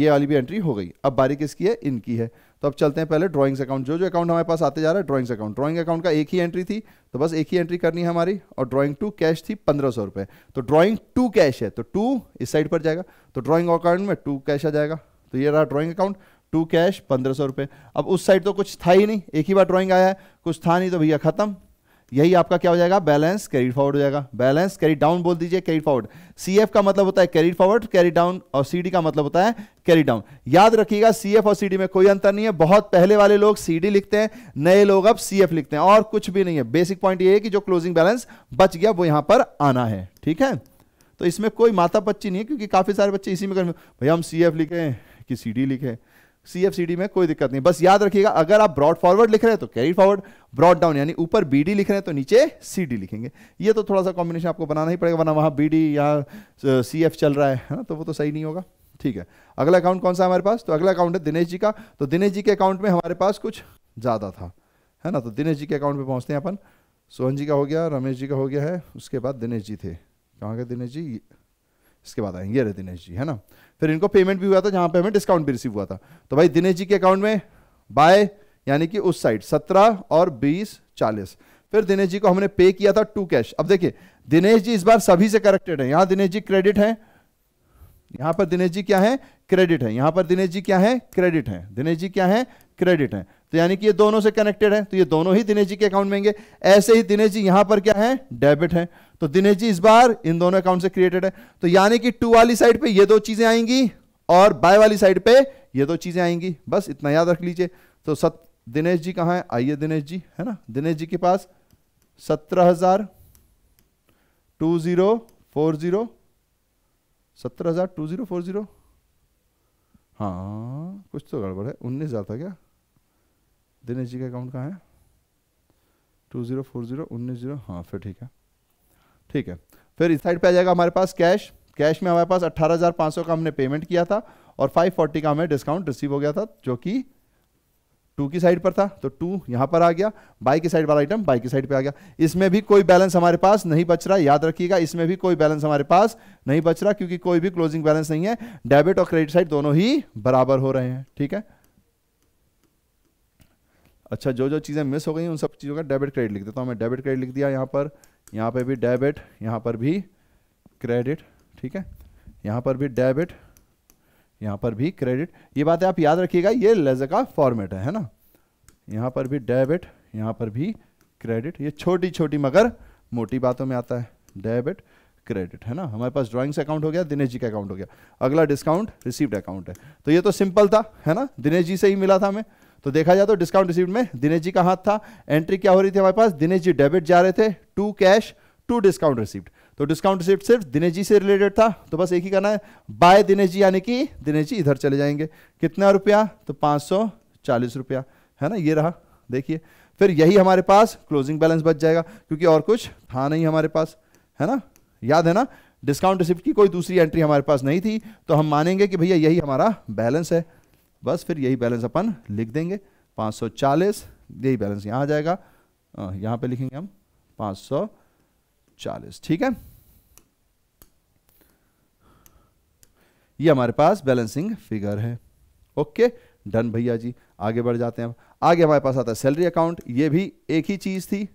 ये वाली भी एंट्री हो गई अब बारी किसकी है इनकी है तो अब चलते हैं पहले ड्राइंग्स अकाउंट जो जो अकाउंट हमारे पास आते जा रहा है ड्राइंग्स अकाउंट ड्राइंग अकाउंट का एक ही एंट्री थी तो बस एक ही एंट्री करनी है हमारी और ड्राइंग टू कैश थी पंद्रह सौ रुपए तो ड्राइंग टू कैश है तो टू इस साइड पर जाएगा तो ड्राइंग अकाउंट में टू कैश आ जाएगा तो ये रहा ड्रॉइंग अकाउंट टू कैश पंद्रह सौ रुपये अब उस साइड तो कुछ था ही नहीं एक ही बार ड्रॉइंग आया है कुछ था नहीं तो भैया खत्म यही आपका क्या हो जाएगा बैलेंस कैरी फॉरवर्ड हो जाएगा बैलेंस कैरी डाउन बोल दीजिए कैरी फॉरवर्ड सी का मतलब होता है कैरी फॉरवर्ड कैरी डाउन और सी डी का मतलब होता है कैरी डाउन याद रखिएगा सी एफ और सी डी में कोई अंतर नहीं है बहुत पहले वाले लोग सी डी लिखते हैं नए लोग अब सी एफ लिखते हैं और कुछ भी नहीं है बेसिक पॉइंट ये है कि जो क्लोजिंग बैलेंस बच गया वो यहां पर आना है ठीक है तो इसमें कोई माता पच्ची नहीं है क्योंकि काफी सारे बच्चे इसी में कर भैया हम सी एफ लिखे कि सी डी लिखे सी एफ सी डी में कोई दिक्कत नहीं बस याद रखिएगा अगर आप ब्रॉड फॉरवर्ड लिख रहे हैं तो कैरी फॉरवर्ड ब्रॉड डाउन यानी ऊपर बी डी लिख रहे हैं तो नीचे सी डी लिखेंगे ये तो थोड़ा सा कॉम्बिनेशन आपको बनाना ही पड़ेगा वरना वहाँ बी डी यहाँ सी एफ चल रहा है ना तो वो तो सही नहीं होगा ठीक है अगला अकाउंट कौन सा हमारे पास तो अगला अकाउंट है दिनेश जी का तो दिनेश जी के अकाउंट में हमारे पास कुछ ज़्यादा था है ना तो दिनेश जी के अकाउंट में पहुंचते हैं अपन सोहन जी का हो गया रमेश जी का हो गया है उसके बाद दिनेश जी थे कहाँ गए दिनेश जी इसके बाद आएंगे अरे दिनेश जी है ना फिर इनको पेमेंट भी हुआ था जहां पे हमें डिस्काउंट भी रिसीव हुआ था तो भाई दिनेश जी के अकाउंट में बाय यानी कि उस साइड सत्रह और बीस चालीस फिर दिनेश जी को हमने पे किया था टू कैश अब देखिए दिनेश जी इस बार सभी से करेक्टेड है यहां दिनेश जी क्रेडिट है यहां पर दिनेश जी क्या है क्रेडिट है यहां पर दिनेश जी क्या है क्रेडिट है दिनेश जी क्या है क्रेडिट है तो यानी कि ये दोनों से कनेक्टेड है तो ये दोनों ही दिनेश जी के अकाउंट में होंगे ऐसे ही दिनेश जी यहां पर क्या है डेबिट है तो दिनेश जी इस बार इन दोनों अकाउंट से क्रिएटेड है तो यानी कि टू वाली साइड पे ये दो चीजें आएंगी और बाय वाली साइड पे ये दो चीजें आएंगी बस इतना याद रख लीजिए तो सत दिनेश जी कहां है आइए दिनेश जी है ना दिनेश जी के पास सत्रह हजार टू जीरो फोर जीरो सत्रह हजार टू जीरो फोर जीरो हाँ कुछ तो गड़बड़ है उन्नीस हजार था क्या दिनेश जी का अकाउंट कहाँ है टू जीरो फोर जीरो उन्नीस जीरो हाँ फिर ठीक है ठीक है फिर इस साइड पे आ जाएगा हमारे पास कैश कैश में हमारे पास अट्ठारह हज़ार पाँच सौ का हमने पेमेंट किया था और फाइव फोर्टी का हमें डिस्काउंट रिसीव हो गया था जो कि टू की साइड पर था तो टू यहाँ पर आ गया बाई की साइड वाला आइटम बाई की साइड पे आ गया इसमें भी कोई बैलेंस हमारे पास नहीं बच रहा याद रखिएगा इसमें भी कोई बैलेंस हमारे पास नहीं बच रहा क्योंकि कोई भी क्लोजिंग बैलेंस नहीं है डेबिट और क्रेडिट साइड दोनों ही बराबर हो रहे हैं ठीक है अच्छा जो जो चीज़ें मिस हो गई उन सब चीज़ों का डेबिट क्रेडिट लिख देता हूँ मैं डेबिट क्रेडिट लिख दिया यहाँ पर यहाँ पर भी डेबिट यहाँ पर भी क्रेडिट ठीक है यहाँ पर भी डेबिट यहाँ पर भी क्रेडिट ये बातें आप याद रखिएगा ये लेजर का फॉर्मेट है है ना यहाँ पर भी डेबिट यहाँ पर भी क्रेडिट ये छोटी छोटी मगर मोटी बातों में आता है डेबिट क्रेडिट है ना हमारे पास ड्राइंग्स अकाउंट हो गया दिनेश जी का अकाउंट हो गया अगला डिस्काउंट रिसीव्ड अकाउंट है तो ये तो सिंपल था है ना दिनेश जी से ही मिला था हमें तो देखा जाए तो डिस्काउंट रिसीव में दिनेश जी का हाथ था एंट्री क्या हो रही थी हमारे पास दिनेश जी डेबिट जा रहे थे to cash to discount receipt तो डिस्काउंट रिसीव सिर्फ दिनेश जी से रिलेटेड था तो बस एक ही करना है बाय दिनेश जी यानी कि दिनेश जी इधर चले जाएंगे कितना रुपया तो पाँच सौ चालीस रुपया है ना ये रहा देखिए फिर यही हमारे पास क्लोजिंग बैलेंस बच जाएगा क्योंकि और कुछ था नहीं हमारे पास है ना याद है ना डिस्काउंट रिसिप्ट की कोई दूसरी एंट्री हमारे पास नहीं थी तो हम मानेंगे कि भैया यही हमारा बैलेंस है बस फिर यही बैलेंस अपन लिख देंगे 540 यही बैलेंस यहाँ आ जाएगा यहाँ पे लिखेंगे हम 540 ठीक है ये हमारे पास बैलेंसिंग फिगर है ओके डन भैया जी आगे बढ़ जाते हैं आगे हमारे पास आता है सैलरी अकाउंट ये भी एक ही चीज़ थी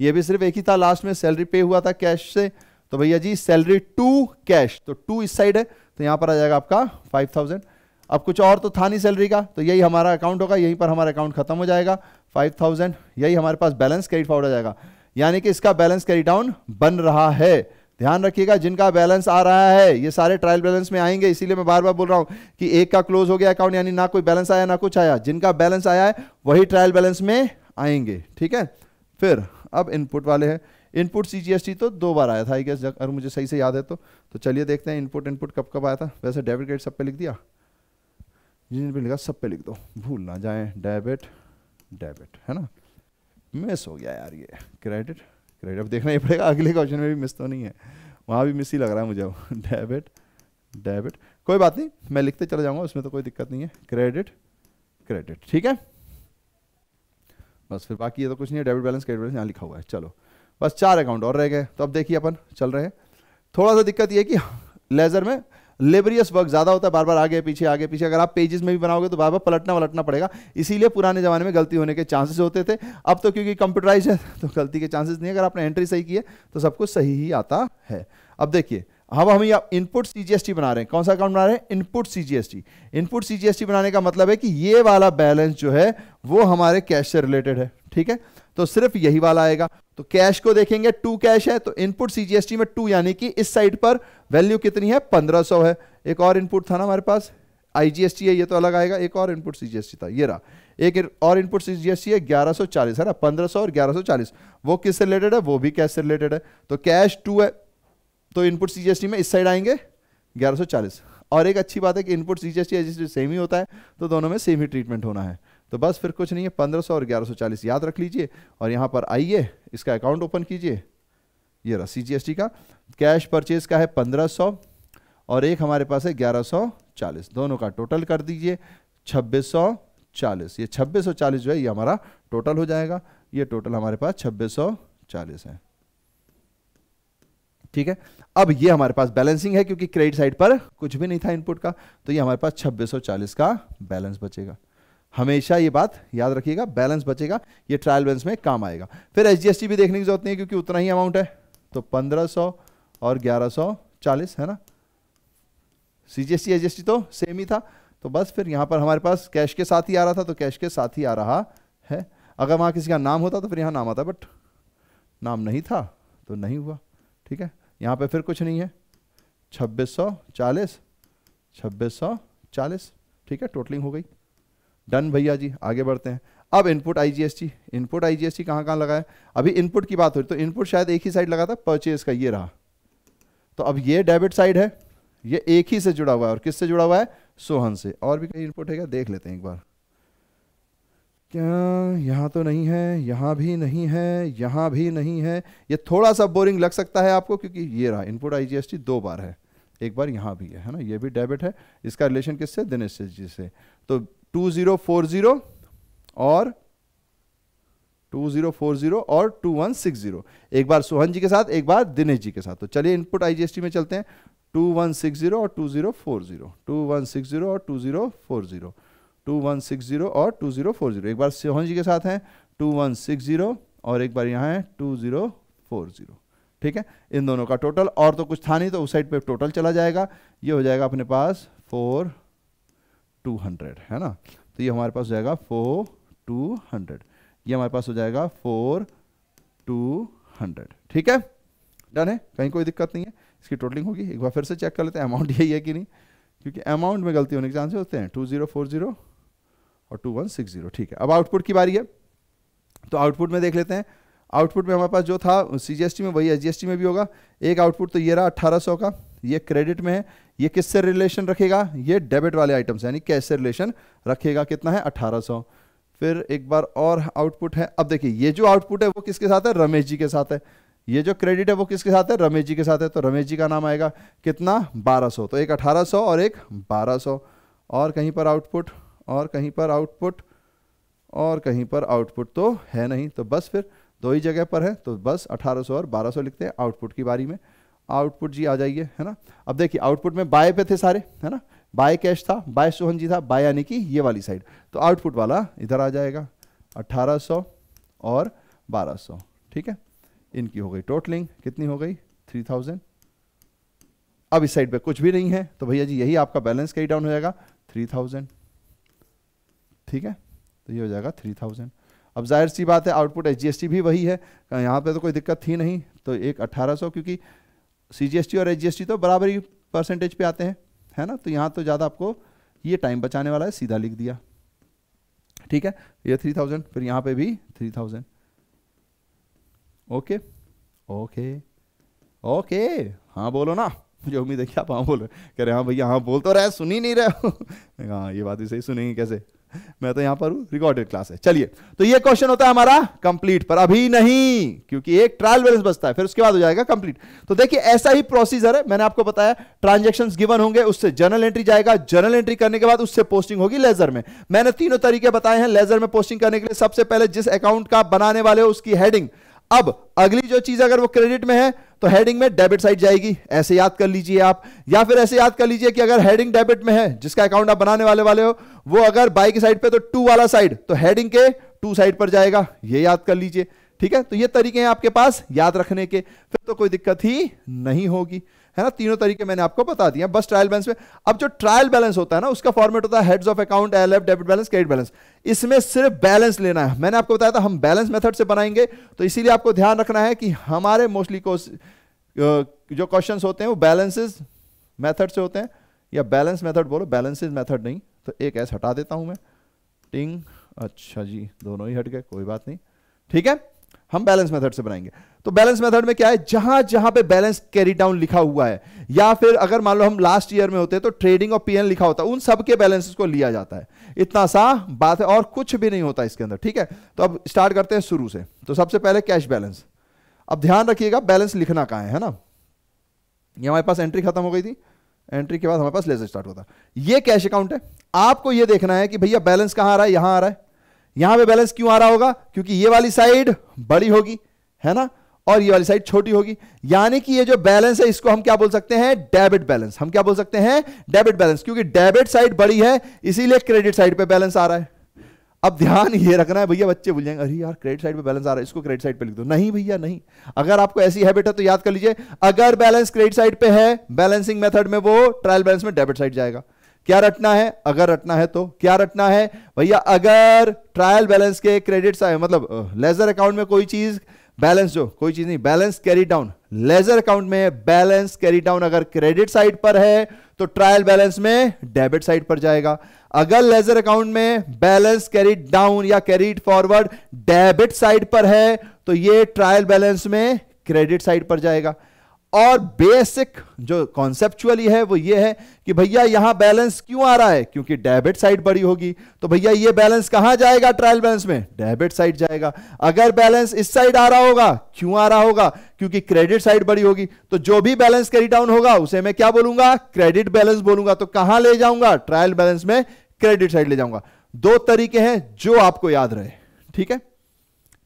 ये भी सिर्फ एक ही था लास्ट में सैलरी पे हुआ था कैश से तो भैया जी सैलरी टू कैश तो टू इस साइड है तो यहां पर आ जाएगा आपका फाइव थाउजेंड अब कुछ और तो था नहीं सैलरी का तो यही हमारा अकाउंट होगा यहीं पर हमारा अकाउंट खत्म हो जाएगा फाइव थाउजेंड यही हमारे पास बैलेंस कैरी फॉर्ड हो जाएगा यानी कि इसका बैलेंस कैरी डाउन बन रहा है ध्यान रखिएगा जिनका बैलेंस आ रहा है ये सारे ट्रायल बैलेंस में आएंगे इसीलिए मैं बार बार बोल रहा हूँ कि एक का क्लोज हो गया अकाउंट यानी ना कोई बैलेंस आया ना कुछ आया जिनका बैलेंस आया है वही ट्रायल बैलेंस में आएंगे ठीक है फिर अब इनपुट वाले हैं इनपुट सी तो दो बार आया था आई गेस अगर मुझे सही से याद है तो तो चलिए देखते हैं इनपुट इनपुट कब कब आया था वैसे डेबिट क्रेडिट सब पे लिख दिया जिन्हें भी लिखा सब पे लिख दो भूल ना जाए डेबिट डेबिट है ना मिस हो गया यार ये क्रेडिट क्रेडिट अब देखना ही पड़ेगा अगले क्वेश्चन में भी मिस तो नहीं है वहाँ भी मिस ही लग रहा है मुझे अब डेबिट डेबिट कोई बात नहीं मैं लिखते चला जाऊँगा उसमें तो कोई दिक्कत नहीं है क्रेडिट क्रेडिट ठीक है बस फिर बाकी ये तो कुछ नहीं है डेबिट बैलेंस क्रेडिट बैलेंस यहाँ लिखा हुआ है चलो बस चार अकाउंट और रह गए तो अब देखिए अपन चल रहे हैं थोड़ा सा दिक्कत ये कि लेज़र में लेबरियस वर्क ज़्यादा होता है बार बार आगे पीछे आगे पीछे अगर आप पेजेस में भी बनाओगे तो बार बार पलटना पलटना पड़ेगा इसीलिए पुराने ज़माने में गलती होने के चांसेस होते थे अब तो क्योंकि कंप्यूटराइज है तो गलती के चांसेस नहीं अगर आपने एंट्री सही की है तो सब कुछ सही ही आता है अब देखिए हम हम आप इनपुट सीजीएसटी बना रहे हैं कौन सा अकाउंट बना रहे हैं इनपुट सीजीएसटी इनपुट सीजीएसटी बनाने का मतलब है कि ये वाला बैलेंस जो है वो हमारे कैश से रिलेटेड है ठीक है तो सिर्फ यही वाला आएगा तो कैश को देखेंगे टू कैश है तो इनपुट सीजीएसटी में टू यानी कि इस साइड पर वैल्यू कितनी है पंद्रह सौ है एक और इनपुट था ना हमारे पास आईजीएसटी है ये तो अलग आएगा एक और इनपुट सीजीएसटी था ये रहा एक और इनपुट सीजीएसटी है 1140 है ना 1500 और चालीस वो से रिलेटेड है वो भी कैश से रिलेटेड है तो कैश टू है तो इनपुट सीजीएसटी में इस साइड आएंगे चालीस और एक अच्छी बात है कि इनपुट सीजीएसटी सेम ही होता है तो दोनों में सेम ही ट्रीटमेंट होना है तो बस फिर कुछ नहीं है पंद्रह सौ और ग्यारह सौ चालीस याद रख लीजिए और यहाँ पर आइए इसका अकाउंट ओपन कीजिए ये रहा सी का कैश परचेज का है पंद्रह सौ और एक हमारे पास है ग्यारह सौ चालीस दोनों का टोटल कर दीजिए छब्बीस सौ चालीस ये छब्बीस सौ चालीस जो है ये हमारा टोटल हो जाएगा ये टोटल हमारे पास छब्बीस सौ चालीस है ठीक है अब ये हमारे पास बैलेंसिंग है क्योंकि क्रेडिट साइड पर कुछ भी नहीं था इनपुट का तो ये हमारे पास छब्बीस सौ चालीस का बैलेंस बचेगा हमेशा ये बात याद रखिएगा बैलेंस बचेगा ये ट्रायल बैलेंस में काम आएगा फिर एच भी देखने की जरूरत नहीं है क्योंकि उतना ही अमाउंट है तो पंद्रह और ग्यारह चालीस है ना C G S T H तो सेम ही था तो बस फिर यहाँ पर हमारे पास कैश के साथ ही आ रहा था तो कैश के साथ ही आ रहा है अगर वहाँ किसी का नाम होता तो फिर यहाँ नाम आता बट नाम नहीं था तो नहीं हुआ ठीक है यहाँ पे फिर कुछ नहीं है छब्बीस सौ चालीस छब्बीस सौ चालीस ठीक है टोटलिंग हो गई डन भैया जी आगे बढ़ते हैं अब इनपुट आईजीएसटी इनपुट आईजीएसटी कहाँ कहाँ लगा है अभी इनपुट की बात हो रही तो इनपुट शायद एक ही साइड लगा था परचेज का ये रहा तो अब ये डेबिट साइड है ये एक ही से जुड़ा हुआ है और किससे जुड़ा हुआ है सोहन से और भी कहीं इनपुट है क्या देख लेते हैं एक बार क्या यहाँ तो नहीं है यहाँ भी नहीं है यहाँ भी नहीं है ये थोड़ा सा बोरिंग लग सकता है आपको क्योंकि ये रहा इनपुट आईजीएसटी दो बार है एक बार यहाँ भी है है ना ये भी डेबिट है इसका रिलेशन किससे दिनेश जी से तो 2040 और 2040 और 2160 एक बार सोहन जी के साथ एक बार दिनेश जी के साथ तो चलिए इनपुट आईजीएसटी में चलते हैं 2160 और 2040 2160 और 2040 2160 और 2040 एक बार सोहन जी के साथ हैं 2160 और एक बार यहाँ है 2040 ठीक है इन दोनों का टोटल और तो कुछ था नहीं तो उस साइड पे टोटल चला जाएगा ये हो जाएगा अपने पास फोर टू हंड्रेड है ना तो ये हमारे पास हो जाएगा फोर टू हंड्रेड ये हमारे पास हो जाएगा फोर टू हंड्रेड ठीक है डन है कहीं कोई दिक्कत नहीं है इसकी टोटलिंग होगी एक बार फिर से चेक कर लेते हैं अमाउंट यही है कि नहीं क्योंकि अमाउंट में गलती होने के चांसेस होते हैं टू जीरो फोर जीरो और टू वन सिक्स जीरो ठीक है अब आउटपुट की बारी है तो आउटपुट में देख लेते हैं आउटपुट में हमारे पास जो था सी में वही एस में भी होगा एक आउटपुट तो ये रहा अट्ठारह का ये क्रेडिट में है ये किससे रिलेशन रखेगा ये डेबिट वाले आइटम्स यानी कैश से रिलेशन रखेगा कितना है 1800 फिर एक बार और आउटपुट है अब देखिए ये जो आउटपुट है वो किसके साथ है रमेश जी के साथ है ये जो क्रेडिट है वो किसके साथ है रमेश जी के साथ है तो रमेश जी का नाम आएगा कितना 1200 तो एक 1800 और एक 1200 और कहीं पर आउटपुट और कहीं पर आउटपुट और कहीं पर आउटपुट तो है नहीं तो बस फिर दो ही जगह पर है तो बस 1800 और 1200 लिखते हैं आउटपुट की बारी में आउटपुट जी आ जाइए है ना अब देखिए आउटपुट में बाय पे थे सारे है ना बाय कैश था बाय सोहन जी था बाय यानी कि ये वाली साइड तो आउटपुट वाला इधर आ जाएगा 1800 और 1200 ठीक है इनकी हो गई टोटलिंग कितनी हो गई 3000 अब इस साइड पे कुछ भी नहीं है तो भैया जी यही आपका बैलेंस कई डाउन हो जाएगा 3000 ठीक है तो ये हो जाएगा 3000 अब जाहिर सी बात है आउटपुट एच भी वही है यहाँ पे तो कोई दिक्कत थी नहीं तो एक 1800 क्योंकि सी और एच तो बराबर ही परसेंटेज पे आते हैं है ना तो यहाँ तो ज़्यादा आपको ये टाइम बचाने वाला है सीधा लिख दिया ठीक है ये थ्री थाउजेंड फिर यहाँ पे भी three thousand okay okay okay हाँ बोलो ना मुझे उम्मीद है कि आप हाँ बोलो कह रहे हाँ भैया हाँ बोल तो रहे सुन ही नहीं रहे हाँ ये बात ही सही सुनेंगे कैसे मैं तो यहां पर हूं रिकॉर्डेड क्लास है चलिए तो ये क्वेश्चन होता है हमारा कंप्लीट पर अभी नहीं क्योंकि एक ट्रायल बैलेंस बचता है फिर उसके बाद हो जाएगा कंप्लीट तो देखिए ऐसा ही प्रोसीजर है मैंने आपको बताया ट्रांजेक्शन गिवन होंगे उससे जर्नल एंट्री जाएगा जर्नल एंट्री करने के बाद उससे पोस्टिंग होगी लेजर में मैंने तीनों तरीके बताए हैं लेजर में पोस्टिंग करने के लिए सबसे पहले जिस अकाउंट का बनाने वाले हो उसकी हेडिंग अब अगली जो चीज अगर वो क्रेडिट में है तो हेडिंग में डेबिट साइड जाएगी ऐसे याद कर लीजिए आप या फिर ऐसे याद कर लीजिए कि अगर हेडिंग डेबिट में है जिसका अकाउंट आप बनाने वाले वाले हो वो अगर बाई की साइड पे तो टू वाला साइड तो हेडिंग के टू साइड पर जाएगा ये याद कर लीजिए ठीक है तो ये तरीके हैं आपके पास याद रखने के फिर तो कोई दिक्कत ही नहीं होगी है ना तीनों तरीके मैंने आपको बता दिया बस ट्रायल बैलेंस में अब जो ट्रायल बैलेंस होता है ना उसका फॉर्मेट होता है heads of account L F debit balance credit balance इसमें सिर्फ बैलेंस लेना है मैंने आपको बताया था हम बैलेंस मेथड से बनाएंगे तो इसीलिए आपको ध्यान रखना है कि हमारे मोस्टली को जो क्वेश्चन होते हैं वो बैलेंसेज मैथड से होते हैं या बैलेंस मैथड बोलो बैलेंसेज मैथड नहीं तो एक ऐसा हटा देता हूं मैं टिंग अच्छा जी दोनों ही हट गए कोई बात नहीं ठीक है हम बैलेंस मेथड से बनाएंगे तो बैलेंस मेथड में क्या है जहां जहां पे बैलेंस कैरी डाउन लिखा हुआ है या फिर अगर मान लो हम लास्ट ईयर में होते तो ट्रेडिंग और पीएन लिखा होता उन सब के बैलेंसेस को लिया जाता है इतना सा बात है और कुछ भी नहीं होता इसके अंदर ठीक है तो अब स्टार्ट करते हैं शुरू से तो सबसे पहले कैश बैलेंस अब ध्यान रखिएगा बैलेंस लिखना कहा है, है ना ये हमारे पास एंट्री खत्म हो गई थी एंट्री के बाद हमारे पास लेजर स्टार्ट होता ये कैश अकाउंट है आपको यह देखना है कि भैया बैलेंस कहां आ रहा है यहां आ रहा है यहां पर बैलेंस क्यों आ रहा होगा क्योंकि ये वाली साइड बड़ी होगी है ना और ये वाली साइड छोटी होगी यानी कि ये जो बैलेंस है इसको हम क्या बोल सकते हैं डेबिट बैलेंस हम क्या बोल सकते हैं डेबिट बैलेंस क्योंकि डेबिट साइड बड़ी है इसीलिए क्रेडिट साइड पे बैलेंस आ रहा है अब ध्यान ये रखना है भैया बच्चे भूल जाएंगे अरे यार क्रेडिट साइड पे बैलेंस आ रहा है इसको क्रेडिट साइड पे लिख दो नहीं भैया नहीं अगर आपको ऐसी हैबिट है तो याद कर लीजिए अगर बैलेंस क्रेडिट साइड पे है बैलेंसिंग मेथड में वो ट्रायल बैलेंस में डेबिट साइड जाएगा क्या रटना है अगर रटना है तो क्या रटना है भैया अगर ट्रायल बैलेंस के क्रेडिट मतलब लेजर अकाउंट में कोई चीज बैलेंस जो कोई चीज नहीं balance carry down ledger account में बैलेंस कैरी डाउन अगर क्रेडिट साइड पर है तो ट्रायल बैलेंस में डेबिट साइड पर जाएगा अगर लेजर अकाउंट में बैलेंस कैरी डाउन या कैरीड फॉरवर्ड डेबिट साइड पर है तो ये ट्रायल बैलेंस में क्रेडिट साइड पर जाएगा और बेसिक जो कॉन्सेप्चुअली है वो ये है कि भैया यहां बैलेंस क्यों आ रहा है क्योंकि डेबिट साइड बड़ी होगी तो भैया ये बैलेंस कहां जाएगा ट्रायल बैलेंस में डेबिट साइड जाएगा अगर बैलेंस इस साइड आ रहा होगा क्यों आ रहा होगा क्योंकि क्रेडिट साइड बड़ी होगी तो जो भी बैलेंस कैरी डाउन होगा उसे मैं क्या बोलूंगा क्रेडिट बैलेंस बोलूंगा तो कहां ले जाऊंगा ट्रायल बैलेंस में क्रेडिट साइड ले जाऊंगा दो तरीके हैं जो आपको याद रहे ठीक है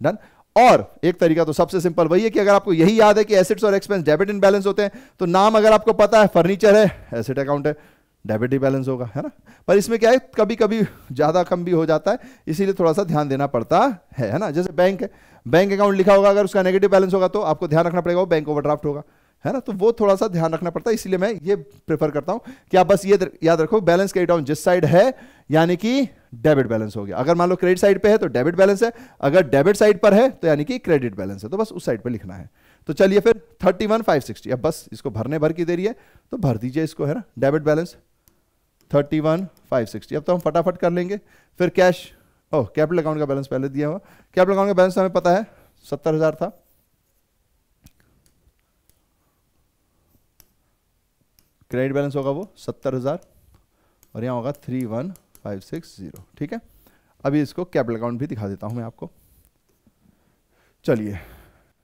डन और एक तरीका तो सबसे सिंपल वही है कि अगर आपको यही याद है कि एसेट्स और एक्सपेंस डेबिट इन बैलेंस होते हैं तो नाम अगर आपको पता है फर्नीचर है एसेट अकाउंट है डेबिट ही बैलेंस होगा है ना पर इसमें क्या है कभी कभी ज़्यादा कम भी हो जाता है इसीलिए थोड़ा सा ध्यान देना पड़ता है है ना जैसे बैंक है बैंक अकाउंट लिखा होगा अगर उसका नेगेटिव बैलेंस होगा तो आपको ध्यान रखना पड़ेगा वो बैंक ओवरड्राफ्ट होगा है ना तो वो थोड़ा सा ध्यान रखना पड़ता है इसलिए मैं ये प्रेफर करता हूं कि आप बस ये याद रखो बैलेंस क्रेडिट ऑन जिस साइड है यानी कि डेबिट बैलेंस हो गया अगर मान लो क्रेडिट साइड पे है तो डेबिट बैलेंस है अगर डेबिट साइड पर है तो यानी कि क्रेडिट बैलेंस है तो बस उस साइड पर लिखना है तो चलिए फिर थर्टी वन फाइव सिक्सटी अब बस इसको भरने भर की देरी है तो भर दीजिए इसको है ना debit balance thirty one five sixty अब तो हम फटाफट कर लेंगे फिर कैश ओह कैपिटल अकाउंट का बैलेंस पहले दिया हुआ कैपिटल अकाउंट का बैलेंस हमें पता है सत्तर हज़ार था क्रेडिट बैलेंस होगा वो सत्तर हज़ार और यहाँ होगा three one five six zero ठीक है अभी इसको कैपिटल अकाउंट भी दिखा देता हूँ मैं आपको चलिए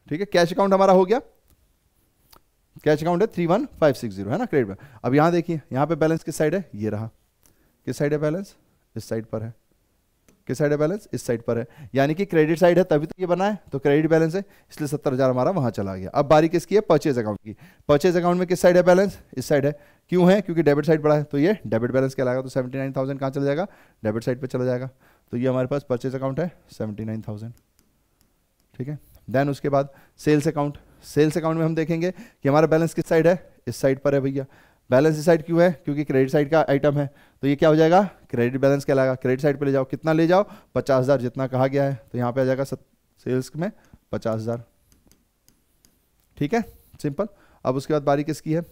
ठीक है कैश अकाउंट हमारा हो गया कैश अकाउंट है three one five six zero है ना क्रेडिट अब यहाँ देखिए यहाँ पे बैलेंस किस साइड है ये रहा किस साइड है बैलेंस इस साइड पर है किस साइड है बैलेंस इस साइड पर है यानी कि क्रेडिट साइड है तभी तो ये बना है तो क्रेडिट बैलेंस है इसलिए सत्तर हज़ार हमारा वहाँ चला गया अब बारी किसकी है परचेज अकाउंट की परचेज अकाउंट में किस साइड है बैलेंस इस साइड है क्यों है क्योंकि डेबिट साइड बढ़ा है तो ये डेबिट बैलेंस क्या लगा तो सेवेंटी नाइन थाउजेंड कहाँ चला जाएगा डेबिट साइड पर चला जाएगा तो ये हमारे पास परचेज अकाउंट है सेवेंटी नाइन थाउजेंड ठीक है देन उसके बाद सेल्स अकाउंट सेल्स अकाउंट में हम देखेंगे कि हमारा बैलेंस किस साइड है इस साइड पर है भैया बैलेंस इस साइड क्यों है क्योंकि क्रेडिट साइड का आइटम है तो ये क्या हो जाएगा क्रेडिट बैलेंस कहलाएगा क्रेडिट साइड पे ले जाओ कितना ले जाओ पचास हज़ार जितना कहा गया है तो यहां पे आ जाएगा सेल्स में पचास हज़ार ठीक है सिंपल अब उसके बाद बारी किसकी है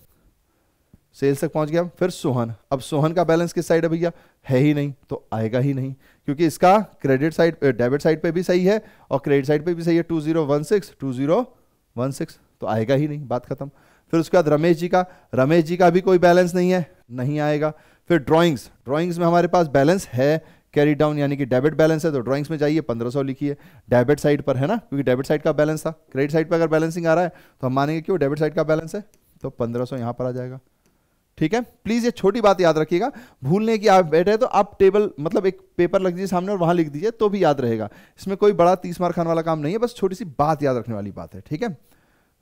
सेल्स तक पहुंच गया फिर सोहन अब सोहन का बैलेंस किस साइड है भैया है ही नहीं तो आएगा ही नहीं क्योंकि इसका क्रेडिट साइड डेबिट साइड पे भी सही है और क्रेडिट साइड पे भी सही है two zero one six two zero one six तो आएगा ही नहीं बात खत्म फिर उसके बाद रमेश जी का रमेश जी का भी कोई बैलेंस नहीं है नहीं आएगा फिर ड्राइंग्स ड्राइंग्स में हमारे पास बैलेंस है कैरी डाउन यानी कि डेबिट बैलेंस है तो ड्राइंग्स में जाइए 1500 लिखिए डेबिट साइड पर है ना क्योंकि डेबिट साइड का बैलेंस था क्रेडिट साइड पर अगर बैलेंसिंग आ रहा है तो हम मानेंगे कि वो डेबिट साइड का बैलेंस है तो 1500 सौ यहाँ पर आ जाएगा ठीक है प्लीज ये छोटी बात याद रखिएगा भूलने की आप बैठे तो आप टेबल मतलब एक पेपर लग दीजिए सामने और वहां लिख दीजिए तो भी याद रहेगा इसमें कोई बड़ा तीस मार खान वाला काम नहीं है बस छोटी सी बात याद रखने वाली बात है ठीक है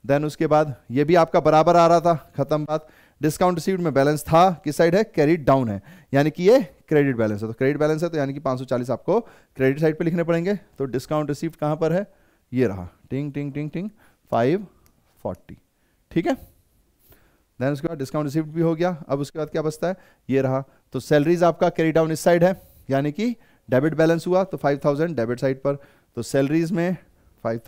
देन उसके बाद ये भी आपका बराबर आ रहा था खत्म बात डिस्काउंट रिसीव में बैलेंस था किस साइड है क्रेडिट डाउन है यानी कि ये क्रेडिट बैलेंस है तो क्रेडिट बैलेंस है तो यानी कि 540 आपको क्रेडिट साइड पे लिखने पड़ेंगे तो डिस्काउंट रिसीव कहाँ पर है ये रहा टिंग टिंग टिंग टिंग 540 ठीक है देन उसके बाद डिस्काउंट रिसीव भी हो गया अब उसके बाद क्या बचता है ये रहा तो सैलरीज आपका कैरी डाउन इस साइड है यानी कि डेबिट बैलेंस हुआ तो फाइव डेबिट साइड पर तो सैलरीज में फाइव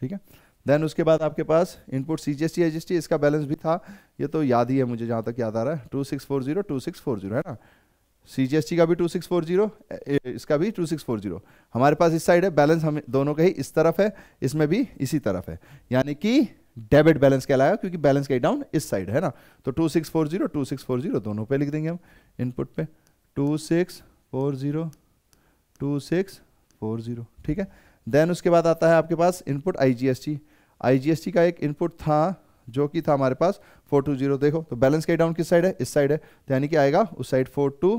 ठीक है देन उसके बाद आपके पास input C G S T S T इसका बैलेंस भी था ये तो याद ही है मुझे जहाँ तक याद आ रहा है two six four zero two six four zero है ना सी जी एस टी का भी टू सिक्स फोर जीरो इसका भी टू सिक्स फोर जीरो हमारे पास इस साइड है बैलेंस हम दोनों का ही इस तरफ है इसमें भी इसी तरफ है यानी कि डेबिट बैलेंस कहलाया क्योंकि बैलेंस का डाउन इस साइड है ना तो two six four zero two six four zero दोनों पे लिख देंगे हम इनपुट पे two six four zero two six four zero ठीक है देन उसके बाद आता है आपके पास इनपुट आईजीएसटी आईजीएसटी का एक इनपुट था जो कि था हमारे पास फोर टू जीरो देखो तो बैलेंस कई डाउन किस साइड है इस साइड है तो यानी कि आएगा उस side four two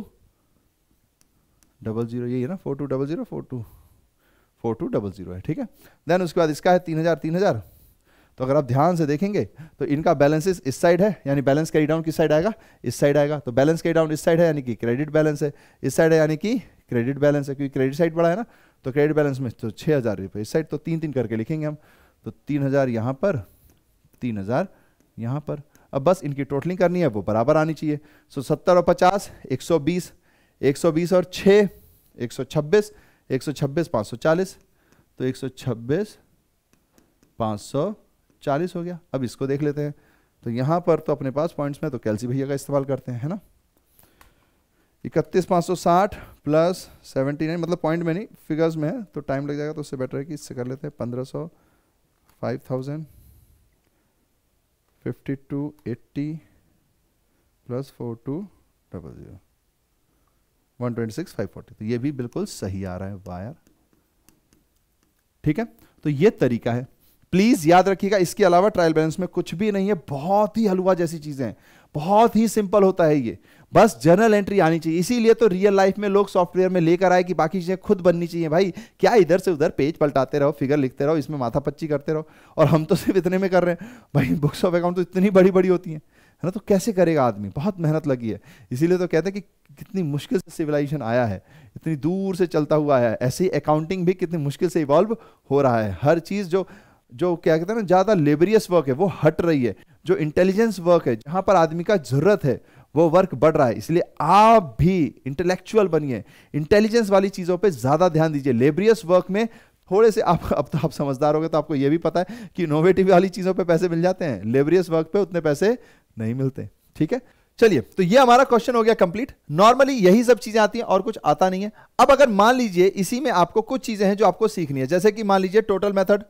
double zero यही है ना four two double zero four two four two double zero है ठीक है देन उसके बाद इसका है तीन हज़ार तीन हज़ार तो अगर आप ध्यान से देखेंगे तो इनका बैलेंसेस इस साइड है यानी बैलेंस कैरी डाउन किस साइड आएगा इस साइड आएगा तो बैलेंस कैरी डाउन इस साइड है यानी कि क्रेडिट बैलेंस है इस साइड है यानी कि क्रेडिट बैलेंस है क्योंकि क्रेडिट साइड बड़ा है ना तो क्रेडिट बैलेंस में तो छः हज़ार रुपये इस साइड तो तीन तीन करके लिखेंगे हम तो तीन हज़ार यहाँ पर तीन हज़ार यहाँ पर अब बस इनकी टोटलिंग करनी है वो बराबर आनी चाहिए सो सत्तर और पचास एक सौ बीस एक सौ बीस और छः एक सौ छब्बीस एक सौ छब्बीस पाँच सौ चालीस तो एक सौ छब्बीस पाँच सौ चालीस हो गया अब इसको देख लेते हैं तो यहाँ पर तो अपने पास पॉइंट्स में तो कैलसी भैया का इस्तेमाल करते हैं है ना इकतीस पाँच सौ साठ प्लस सेवेंटी नाइन मतलब पॉइंट में नहीं फिगर्स में है तो टाइम लग जाएगा तो उससे बेटर है कि इससे कर लेते हैं पंद्रह सौ five thousand fifty two eighty plus four two double zero one twenty six five forty तो ये भी बिल्कुल सही आ रहा है वायर ठीक है तो ये तरीका है प्लीज याद रखिएगा इसके अलावा ट्रायल बैलेंस में कुछ भी नहीं है बहुत ही हलवा जैसी चीजें हैं बहुत ही सिंपल होता है ये बस जर्नल एंट्री आनी चाहिए इसीलिए तो रियल लाइफ में लोग सॉफ्टवेयर में लेकर आए कि बाकी चीज़ें खुद बननी चाहिए भाई क्या इधर से उधर पेज पलटाते रहो फिगर लिखते रहो इसमें माथा पच्ची करते रहो और हम तो सिर्फ इतने में कर रहे हैं भाई बुक्स ऑफ अकाउंट तो इतनी बड़ी बड़ी होती हैं है ना तो कैसे करेगा आदमी बहुत मेहनत लगी है इसीलिए तो कहते हैं कि कितनी मुश्किल से सिविलाइजेशन आया है इतनी दूर से चलता हुआ है ऐसे ही अकाउंटिंग भी कितनी मुश्किल से इवॉल्व हो रहा है हर चीज़ जो जो क्या कहते हैं ना ज़्यादा लेबरियस वर्क है वो हट रही है जो इंटेलिजेंस वर्क है जहाँ पर आदमी का ज़रूरत है वो वर्क बढ़ रहा है इसलिए आप भी इंटेलेक्चुअल बनिए इंटेलिजेंस वाली चीज़ों पे ज़्यादा ध्यान दीजिए लेबरियस वर्क में थोड़े से आप अब तो आप समझदार हो गए तो आपको ये भी पता है कि इनोवेटिव वाली चीज़ों पे पैसे मिल जाते हैं लेबरियस वर्क पे उतने पैसे नहीं मिलते ठीक है चलिए तो ये हमारा क्वेश्चन हो गया कंप्लीट नॉर्मली यही सब चीजें आती हैं और कुछ आता नहीं है अब अगर मान लीजिए इसी में आपको कुछ चीजें हैं जो आपको सीखनी है जैसे कि मान लीजिए टोटल मेथड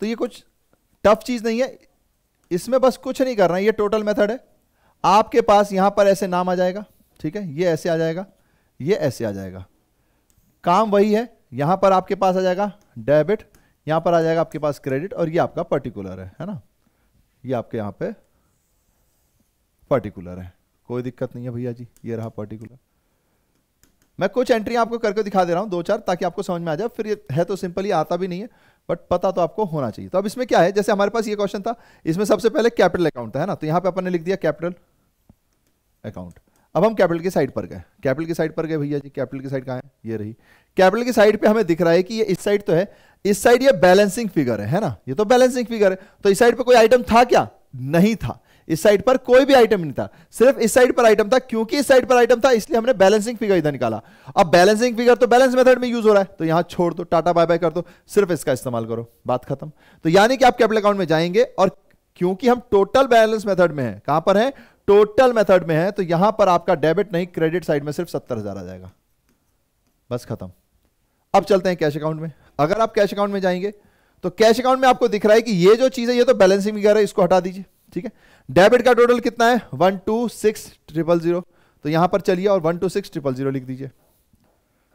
तो ये कुछ टफ चीज नहीं है इसमें बस कुछ नहीं करना ये टोटल मेथड है आपके पास यहां पर ऐसे नाम आ जाएगा ठीक है ये ऐसे आ जाएगा ये ऐसे आ जाएगा काम वही है यहां पर आपके पास आ जाएगा डेबिट यहां पर आ जाएगा आपके पास क्रेडिट और ये आपका पर्टिकुलर है है ना ये आपके यहां पे पर्टिकुलर है कोई दिक्कत नहीं है भैया जी ये रहा पर्टिकुलर मैं कुछ एंट्री आपको करके दिखा दे रहा हूं दो चार ताकि आपको समझ में आ जाए फिर ये है तो सिंपली आता भी नहीं है बट पता तो आपको होना चाहिए तो अब इसमें क्या है जैसे हमारे पास ये क्वेश्चन था इसमें सबसे पहले कैपिटल अकाउंट था है ना तो यहां पे अपन ने लिख दिया कैपिटल अकाउंट अब हम कैपिटल की साइड पर गए कैपिटल की साइड पर गए भैया जी कैपिटल की साइड कहा है ये रही कैपिटल की साइड पे हमें दिख रहा है कि ये इस साइड तो है इस साइड ये बैलेंसिंग फिगर है है ना ये तो बैलेंसिंग फिगर है तो इस साइड पे कोई आइटम था क्या नहीं था इस साइड पर कोई भी आइटम नहीं था सिर्फ इस साइड पर आइटम था क्योंकि इस साइड पर आइटम था इसलिए हमने बैलेंसिंग फिगर इधर निकाला अब बैलेंसिंग फिगर तो बैलेंस मेथड में यूज हो रहा है तो यहां छोड़ दो टाटा बाय बाय कर दो सिर्फ इसका इस्तेमाल करो बात खत्म तो यानी कि आप कैपिटल अकाउंट में जाएंगे और क्योंकि हम टोटल बैलेंस मेथड में है कहां पर है टोटल मेथड में है तो यहां पर आपका डेबिट नहीं क्रेडिट साइड में सिर्फ सत्तर हजार आ जाएगा बस खत्म अब चलते हैं कैश अकाउंट में अगर आप कैश अकाउंट में जाएंगे तो कैश अकाउंट में आपको दिख रहा है कि ये जो चीज है ये तो बैलेंसिंग वगैरह इसको हटा दीजिए ठीक है डेबिट का टोटल कितना है one two six triple zero तो यहां पर चलिए और one two six triple zero लिख दीजिए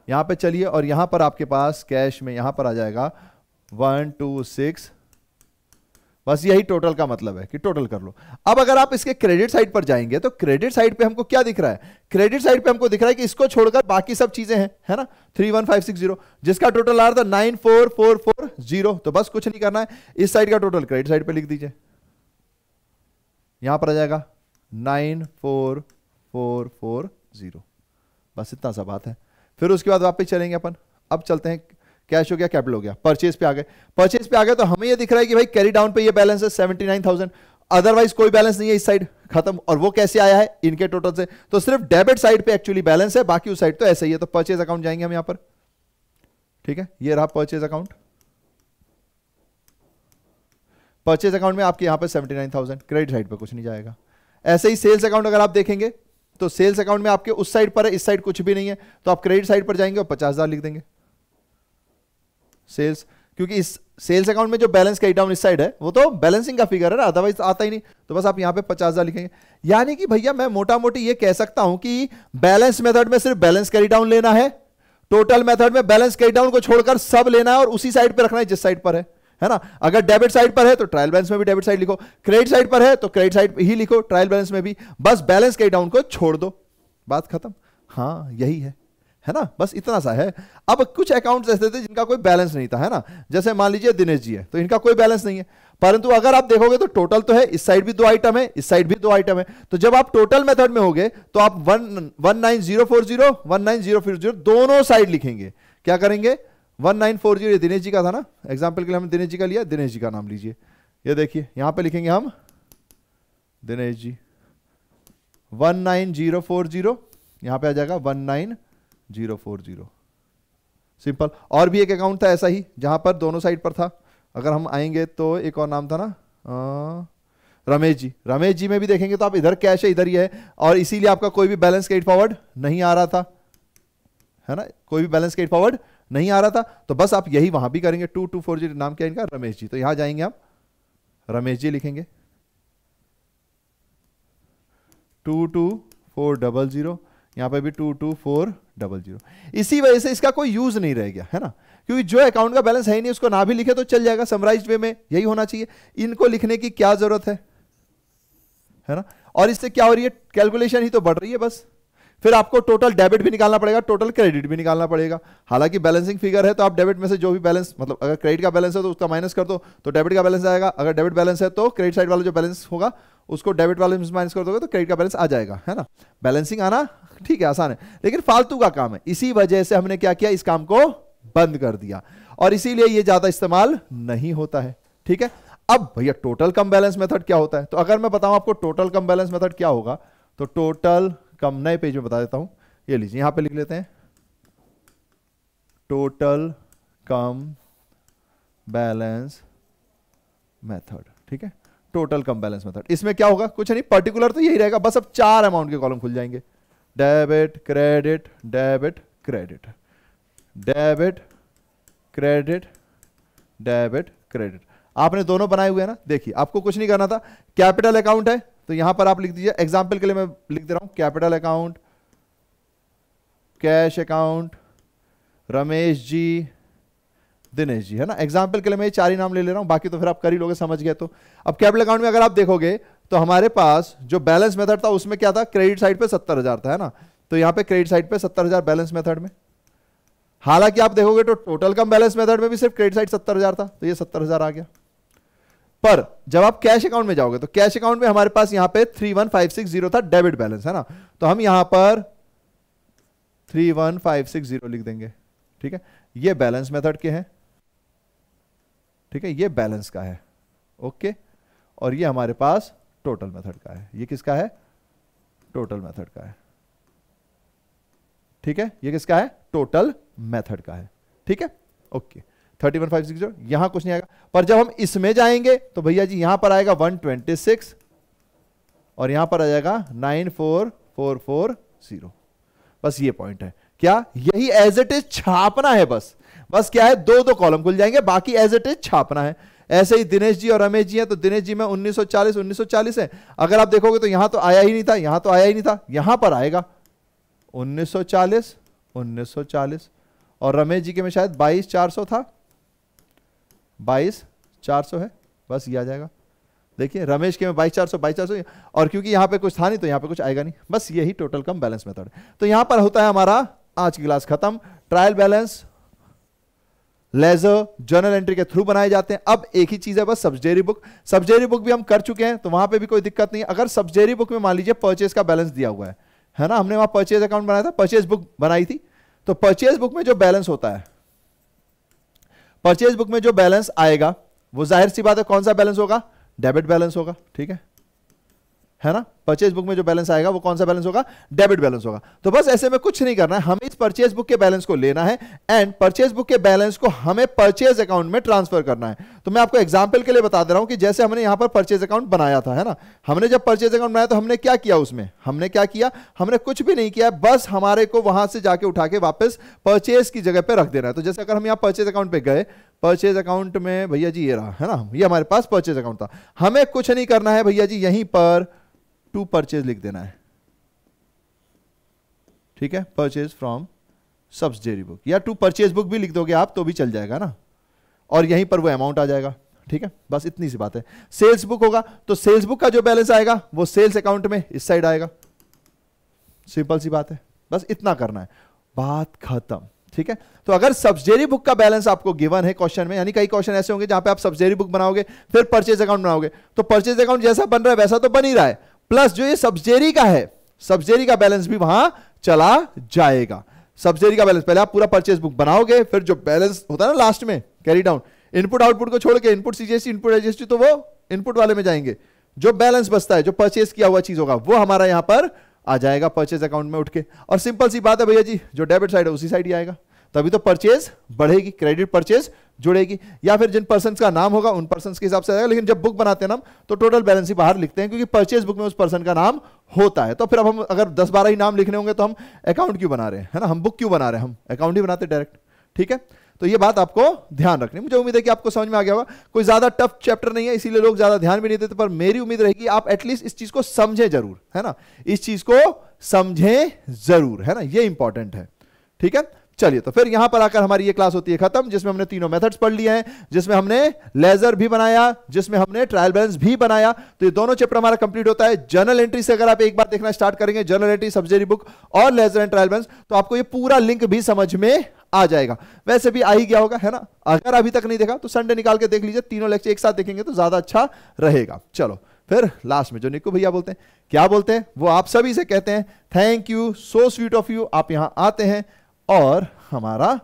यहां पर चलिए और यहां पर आपके पास कैश में यहां पर आ जाएगा वन टू सिक्स बस यही टोटल का मतलब है कि टोटल कर लो अब अगर आप इसके क्रेडिट साइड पर जाएंगे तो क्रेडिट साइड पे हमको क्या दिख रहा है क्रेडिट साइड पे हमको दिख रहा है कि इसको छोड़कर बाकी सब चीजें हैं है ना three one five six zero जिसका टोटल आ रहा था nine four four four zero तो बस कुछ नहीं करना है इस साइड का टोटल क्रेडिट साइड पर लिख दीजिए यहां पर आ जाएगा nine four four four zero बस इतना सा बात है फिर उसके बाद वापिस चलेंगे अपन अब चलते हैं कैश हो गया कैपिटल हो गया परचेज पे आ गए परचेज पे आ गए तो हमें ये दिख रहा है कि भाई कैरी डाउन पे ये बैलेंस है सेवेंटी नाइन थाउजेंड अदरवाइज कोई बैलेंस नहीं है इस साइड खत्म और वो कैसे आया है इनके टोटल से तो सिर्फ डेबिट साइड पे एक्चुअली बैलेंस है बाकी उस साइड तो ऐसा ही है तो परचेज अकाउंट जाएंगे हम यहां पर ठीक है ये रहा परचेज अकाउंट परचेज अकाउंट में आपके यहां पर seventy nine thousand credit side पर कुछ नहीं जाएगा ऐसे ही सेल्स अकाउंट अगर आप देखेंगे तो सेल्स अकाउंट में आपके उस साइड पर है इस साइड कुछ भी नहीं है तो आप क्रेडिट साइड पर जाएंगे और पचास हजार लिख देंगे सेल्स क्योंकि इस सेल्स अकाउंट में जो बैलेंस का डाउन इस साइड है वो तो बैलेंसिंग का फिगर है ना अदरवाइज आता ही नहीं तो बस आप यहां पे पचास हजार लिखेंगे यानी कि भैया मैं मोटा मोटी ये कह सकता हूं कि बैलेंस मेथड में सिर्फ बैलेंस कैरी डाउन लेना है टोटल मेथड में बैलेंस कैरी डाउन को छोड़कर सब लेना है और उसी साइड पर रखना है जिस साइड पर है है ना अगर डेबिट साइड पर है तो ट्रायल बैलेंस में भी डेबिट साइड लिखो क्रेडिट साइड पर है तो क्रेडिट साइड ही लिखो ट्रायल बैलेंस में भी बस बैलेंस कैरी डाउन को छोड़ दो बात खत्म हाँ यही है है ना बस इतना सा है अब कुछ अकाउंट्स ऐसे थे जिनका कोई बैलेंस नहीं था है ना जैसे मान लीजिए दिनेश जी है तो इनका कोई बैलेंस नहीं है परंतु अगर आप देखोगे तो टोटल तो है इस साइड भी दो आइटम है इस साइड भी दो आइटम है तो जब आप टोटल मेथड में होगे तो आप one one nine zero four zero one nine zero four zero दोनों साइड लिखेंगे क्या करेंगे one nine four zero Dinesh ji का था ना एग्जाम्पल के लिए हमने दिनेश जी का लिया दिनेश जी का नाम लीजिए ये देखिए यहां पर लिखेंगे हम Dinesh ji one nine zero four zero यहां पर आ जाएगा one nine zero four zero simple और भी एक अकाउंट था ऐसा ही जहां पर दोनों साइड पर था अगर हम आएंगे तो एक और नाम था ना आ, रमेश जी रमेश जी में भी देखेंगे तो आप इधर कैश है इधर ही है और इसीलिए आपका कोई भी बैलेंस क्रेडिट फॉरवर्ड नहीं आ रहा था है ना कोई भी बैलेंस क्रेडिट फॉरवर्ड नहीं आ रहा था तो बस आप यही वहां भी करेंगे टू टू फोर जी नाम क्या इनका रमेश जी तो यहां जाएंगे आप रमेश जी लिखेंगे two two four double zero यहां पर भी two two four double zero इसी वजह से इसका कोई यूज नहीं रह गया है ना क्योंकि जो अकाउंट का बैलेंस है नहीं उसको ना भी लिखे तो चल जाएगा समराइज वे में यही होना चाहिए इनको लिखने की क्या जरूरत है है ना और इससे क्या हो रही है कैलकुलेशन ही तो बढ़ रही है बस फिर आपको टोटल डेबिट भी निकालना पड़ेगा टोटल क्रेडिट भी निकालना पड़ेगा हालांकि बैलेंसिंग फिगर है तो आप डेबिट में से जो भी बैलेंस मतलब अगर क्रेडिट का बैलेंस है तो उसका माइनस कर दो तो डेबिट का बैलेंस आएगा अगर डेबिट बैलेंस है तो क्रेडिट साइड वाला जो बैलेंस होगा उसको डेबिट वाले माइनस कर दोगे तो क्रेडिट का बैलेंस आ जाएगा है ना बैलेंसिंग आना ठीक है आसान है लेकिन फालतू का काम है इसी वजह से हमने क्या किया इस काम को बंद कर दिया और इसीलिए ये ज्यादा इस्तेमाल नहीं होता है ठीक है अब भैया टोटल कम बैलेंस मेथड क्या होता है तो अगर मैं बताऊं आपको टोटल कम बैलेंस मेथड क्या होगा तो टोटल कम नए पेज में बता देता हूं ये लीजिए यहां पे लिख लेते हैं टोटल कम बैलेंस मेथड ठीक है टोटल कम बैलेंस मेथड इसमें क्या होगा कुछ नहीं पर्टिकुलर तो यही रहेगा बस अब चार अमाउंट के कॉलम खुल जाएंगे debit credit debit credit debit credit debit credit आपने दोनों बनाए हुए हैं ना देखिए आपको कुछ नहीं करना था कैपिटल अकाउंट है तो यहां पर आप लिख दीजिए एग्जाम्पल के लिए मैं लिख दे रहा हूं capital account cash account Ramesh ji Dinesh ji है ना एग्जाम्पल के लिए मैं ये चार ही नाम ले ले रहा हूं बाकी तो फिर आप कर ही लोगे समझ गए तो अब कैपिटल अकाउंट में अगर आप देखोगे तो हमारे पास जो बैलेंस मेथड था उसमें क्या था क्रेडिट साइड पे सत्तर हजार था है ना तो यहां पे क्रेडिट साइड पे सत्तर हजार बैलेंस मेथड में हालांकि आप देखोगे तो टोटल कम बैलेंस मेथड में भी सिर्फ क्रेडिट साइड सत्तर हजार था तो ये सत्तर हजार आ गया पर जब आप कैश अकाउंट में जाओगे तो कैश अकाउंट में हमारे पास यहां पे 31560 था डेबिट बैलेंस है ना तो हम यहां पर 31560 लिख देंगे ठीक है ये बैलेंस मेथड के हैं ठीक है ये बैलेंस का है ओके और ये हमारे पास टोटल मेथड का है ये किसका है टोटल मेथड का है ठीक है ये किसका है टोटल मेथड का है ठीक है okay thirty one five six zero यहां कुछ नहीं आएगा पर जब हम इसमें जाएंगे तो भैया जी यहां पर आएगा वन ट्वेंटी सिक्स और यहां पर आ जाएगा nine four four four zero बस ये पॉइंट है क्या यही एज इट इज छापना है बस बस क्या है दो दो कॉलम खुल जाएंगे बाकी एज इट इज छापना है ऐसे ही दिनेश जी और रमेश जी हैं तो दिनेश जी में 1940 1940 है अगर आप देखोगे तो यहां तो आया ही नहीं था यहां तो आया ही नहीं था यहां पर आएगा 1940 1940 और रमेश जी के में शायद 22 400 था बाईस चार सौ है बस ये आ जाएगा देखिए रमेश के में बाईस चार सौ बाईस चार सौ और क्योंकि यहाँ पे कुछ था नहीं तो यहाँ पे कुछ आएगा नहीं बस यही टोटल कम बैलेंस मेथड तो यहाँ पर होता है हमारा आज की क्लास खत्म trial balance ledger journal entry के थ्रू बनाए जाते हैं अब एक ही चीज है बस सब्जेरी बुक सब्जेरी बुक भी हम कर चुके हैं तो वहां पे भी कोई दिक्कत नहीं अगर सब्जेरी बुक में मान लीजिए परचेज का बैलेंस दिया हुआ है है ना हमने वहां परचेज अकाउंट बनाया था परचेज बुक बनाई थी तो परचेज बुक में जो बैलेंस होता है परचेज बुक में जो बैलेंस आएगा वो जाहिर सी बात है कौन सा बैलेंस होगा डेबिट बैलेंस होगा ठीक है है ना परचेज बुक में जो बैलेंस आएगा वो कौन सा बैलेंस होगा डेबिट बैलेंस होगा तो बस ऐसे में कुछ नहीं करना है हमें इस परचेज बुक के बैलेंस को लेना है एंड परचेज बुक के बैलेंस को हमें परचेज अकाउंट में ट्रांसफर करना है तो मैं आपको एग्जाम्पल के लिए बता दे रहा हूं कि जैसे हमने यहां पर परचेज अकाउंट बनाया था है ना हमने जब परचेज अकाउंट बनाया तो हमने क्या किया उसमें हमने क्या किया हमने कुछ भी नहीं किया बस हमारे को वहां से जाके उठा के वापस परचेज की जगह पर रख देना है तो जैसे अगर हम यहाँ परचेज अकाउंट पर गए परचेज अकाउंट में भैया जी ये रहा है ना ये हमारे पास परचेज अकाउंट था हमें कुछ नहीं करना है भैया जी यहीं पर टू परचेज लिख देना है ठीक है परचेज फ्रॉम सब्सिडरी बुक या टू परचेज बुक भी लिख दोगे आप तो भी चल जाएगा ना और यहीं पर वो अमाउंट आ जाएगा ठीक है बस इतनी सी बात है सेल्स बुक होगा तो सेल्स बुक का जो बैलेंस आएगा वो सेल्स अकाउंट में इस साइड आएगा सिंपल सी बात है बस इतना करना है बात खत्म ठीक है तो अगर सब्सिडरी बुक का बैलेंस आपको गिवन है क्वेश्चन में यानी कई क्वेश्चन ऐसे होंगे जहां पे आप सब्सिडरी बुक बनाओगे फिर परचेज अकाउंट बनाओगे तो परचेज अकाउंट जैसा बन रहा है वैसा तो बन ही रहा है प्लस जो ये सब्जेरी का है सब्जेरी का बैलेंस भी वहां चला जाएगा सब्जेरी का बैलेंस पहले आप पूरा परचेज बुक बनाओगे फिर जो बैलेंस होता है ना लास्ट में कैरी डाउन इनपुट आउटपुट को छोड़ के इनपुट सीजीएसटी इनपुट एजीएसटी तो वो इनपुट वाले में जाएंगे जो बैलेंस बचता है जो परचेज किया हुआ चीज होगा वो हमारा यहां पर आ जाएगा परचेज अकाउंट में उठ के और सिंपल सी बात है भैया जी जो डेबिट साइड है उसी साइड ही आएगा तभी तो परचेज बढ़ेगी क्रेडिट परचेज जुड़ेगी या फिर जिन पर्सन का नाम होगा उन पर्सन के हिसाब से आएगा लेकिन जब बुक बनाते हैं ना तो टोटल बैलेंस ही बाहर लिखते हैं क्योंकि परचेज बुक में उस पर्सन का नाम होता है तो फिर अब हम अगर दस बारह ही नाम लिखने होंगे तो हम अकाउंट क्यों बना रहे हैं है ना हम बुक क्यों बना रहे हैं हम अकाउंट ही बनाते डायरेक्ट ठीक है तो ये बात आपको ध्यान रखनी मुझे उम्मीद है कि आपको समझ में आ गया होगा कोई ज्यादा टफ चैप्टर नहीं है इसीलिए लोग ज्यादा ध्यान भी नहीं देते पर मेरी उम्मीद रहेगी आप एटलीस्ट इस चीज को समझें जरूर है ना इस चीज को समझें जरूर है ना ये इंपॉर्टेंट है ठीक है चलिए तो फिर यहां पर आकर हमारी ये क्लास होती है खत्म जिसमें हमने तीनों मेथड्स पढ़ लिए हैं जिसमें हमने लेजर भी बनाया जिसमें हमने ट्रायल बैलेंस भी बनाया तो ये दोनों चैप्टर हमारा कंप्लीट होता है जर्नल एंट्री से अगर आप एक बार देखना स्टार्ट करेंगे जर्नल एंट्री सब्जेरी बुक और लेजर एंड ट्रायल बैलेंस तो आपको ये पूरा लिंक भी समझ में आ जाएगा वैसे भी आ ही गया होगा है ना अगर अभी तक नहीं देखा तो संडे निकाल के देख लीजिए तीनों लेक्चर एक साथ देखेंगे तो ज्यादा अच्छा रहेगा चलो फिर लास्ट में जो निकू भैया बोलते हैं क्या बोलते हैं वो आप सभी से कहते हैं thank you so sweet of you आप यहां आते हैं और हमारा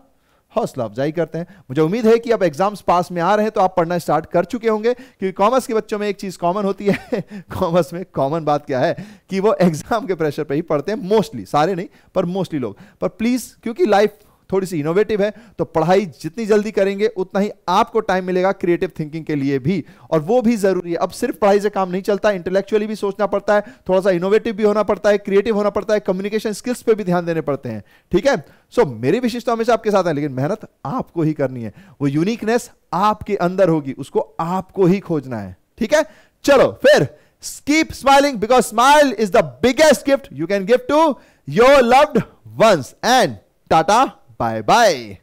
हौसला अफजाई करते हैं मुझे उम्मीद है कि अब एग्जाम्स पास में आ रहे हैं तो आप पढ़ना स्टार्ट कर चुके होंगे क्योंकि कॉमर्स के बच्चों में एक चीज कॉमन होती है कॉमर्स में कॉमन बात क्या है कि वो एग्जाम के प्रेशर पर ही पढ़ते हैं मोस्टली सारे नहीं पर मोस्टली लोग पर प्लीज क्योंकि लाइफ थोड़ी सी इनोवेटिव है तो पढ़ाई जितनी जल्दी करेंगे उतना ही आपको टाइम मिलेगा क्रिएटिव थिंकिंग के लिए भी और वो भी जरूरी है अब सिर्फ पढ़ाई से काम नहीं चलता इंटेलेक्चुअली भी सोचना पड़ता है थोड़ा सा इनोवेटिव भी होना पड़ता है क्रिएटिव होना पड़ता है कम्युनिकेशन स्किल्स पर भी ध्यान देने पड़ते हैं ठीक है सो so, मेरी विशेषता हमेशा आपके साथ है लेकिन मेहनत आपको ही करनी है वो यूनिकनेस आपके अंदर होगी उसको आपको ही खोजना है ठीक है चलो फिर keep smiling because smile is the biggest gift you can gift to your loved ones and tata Bye bye.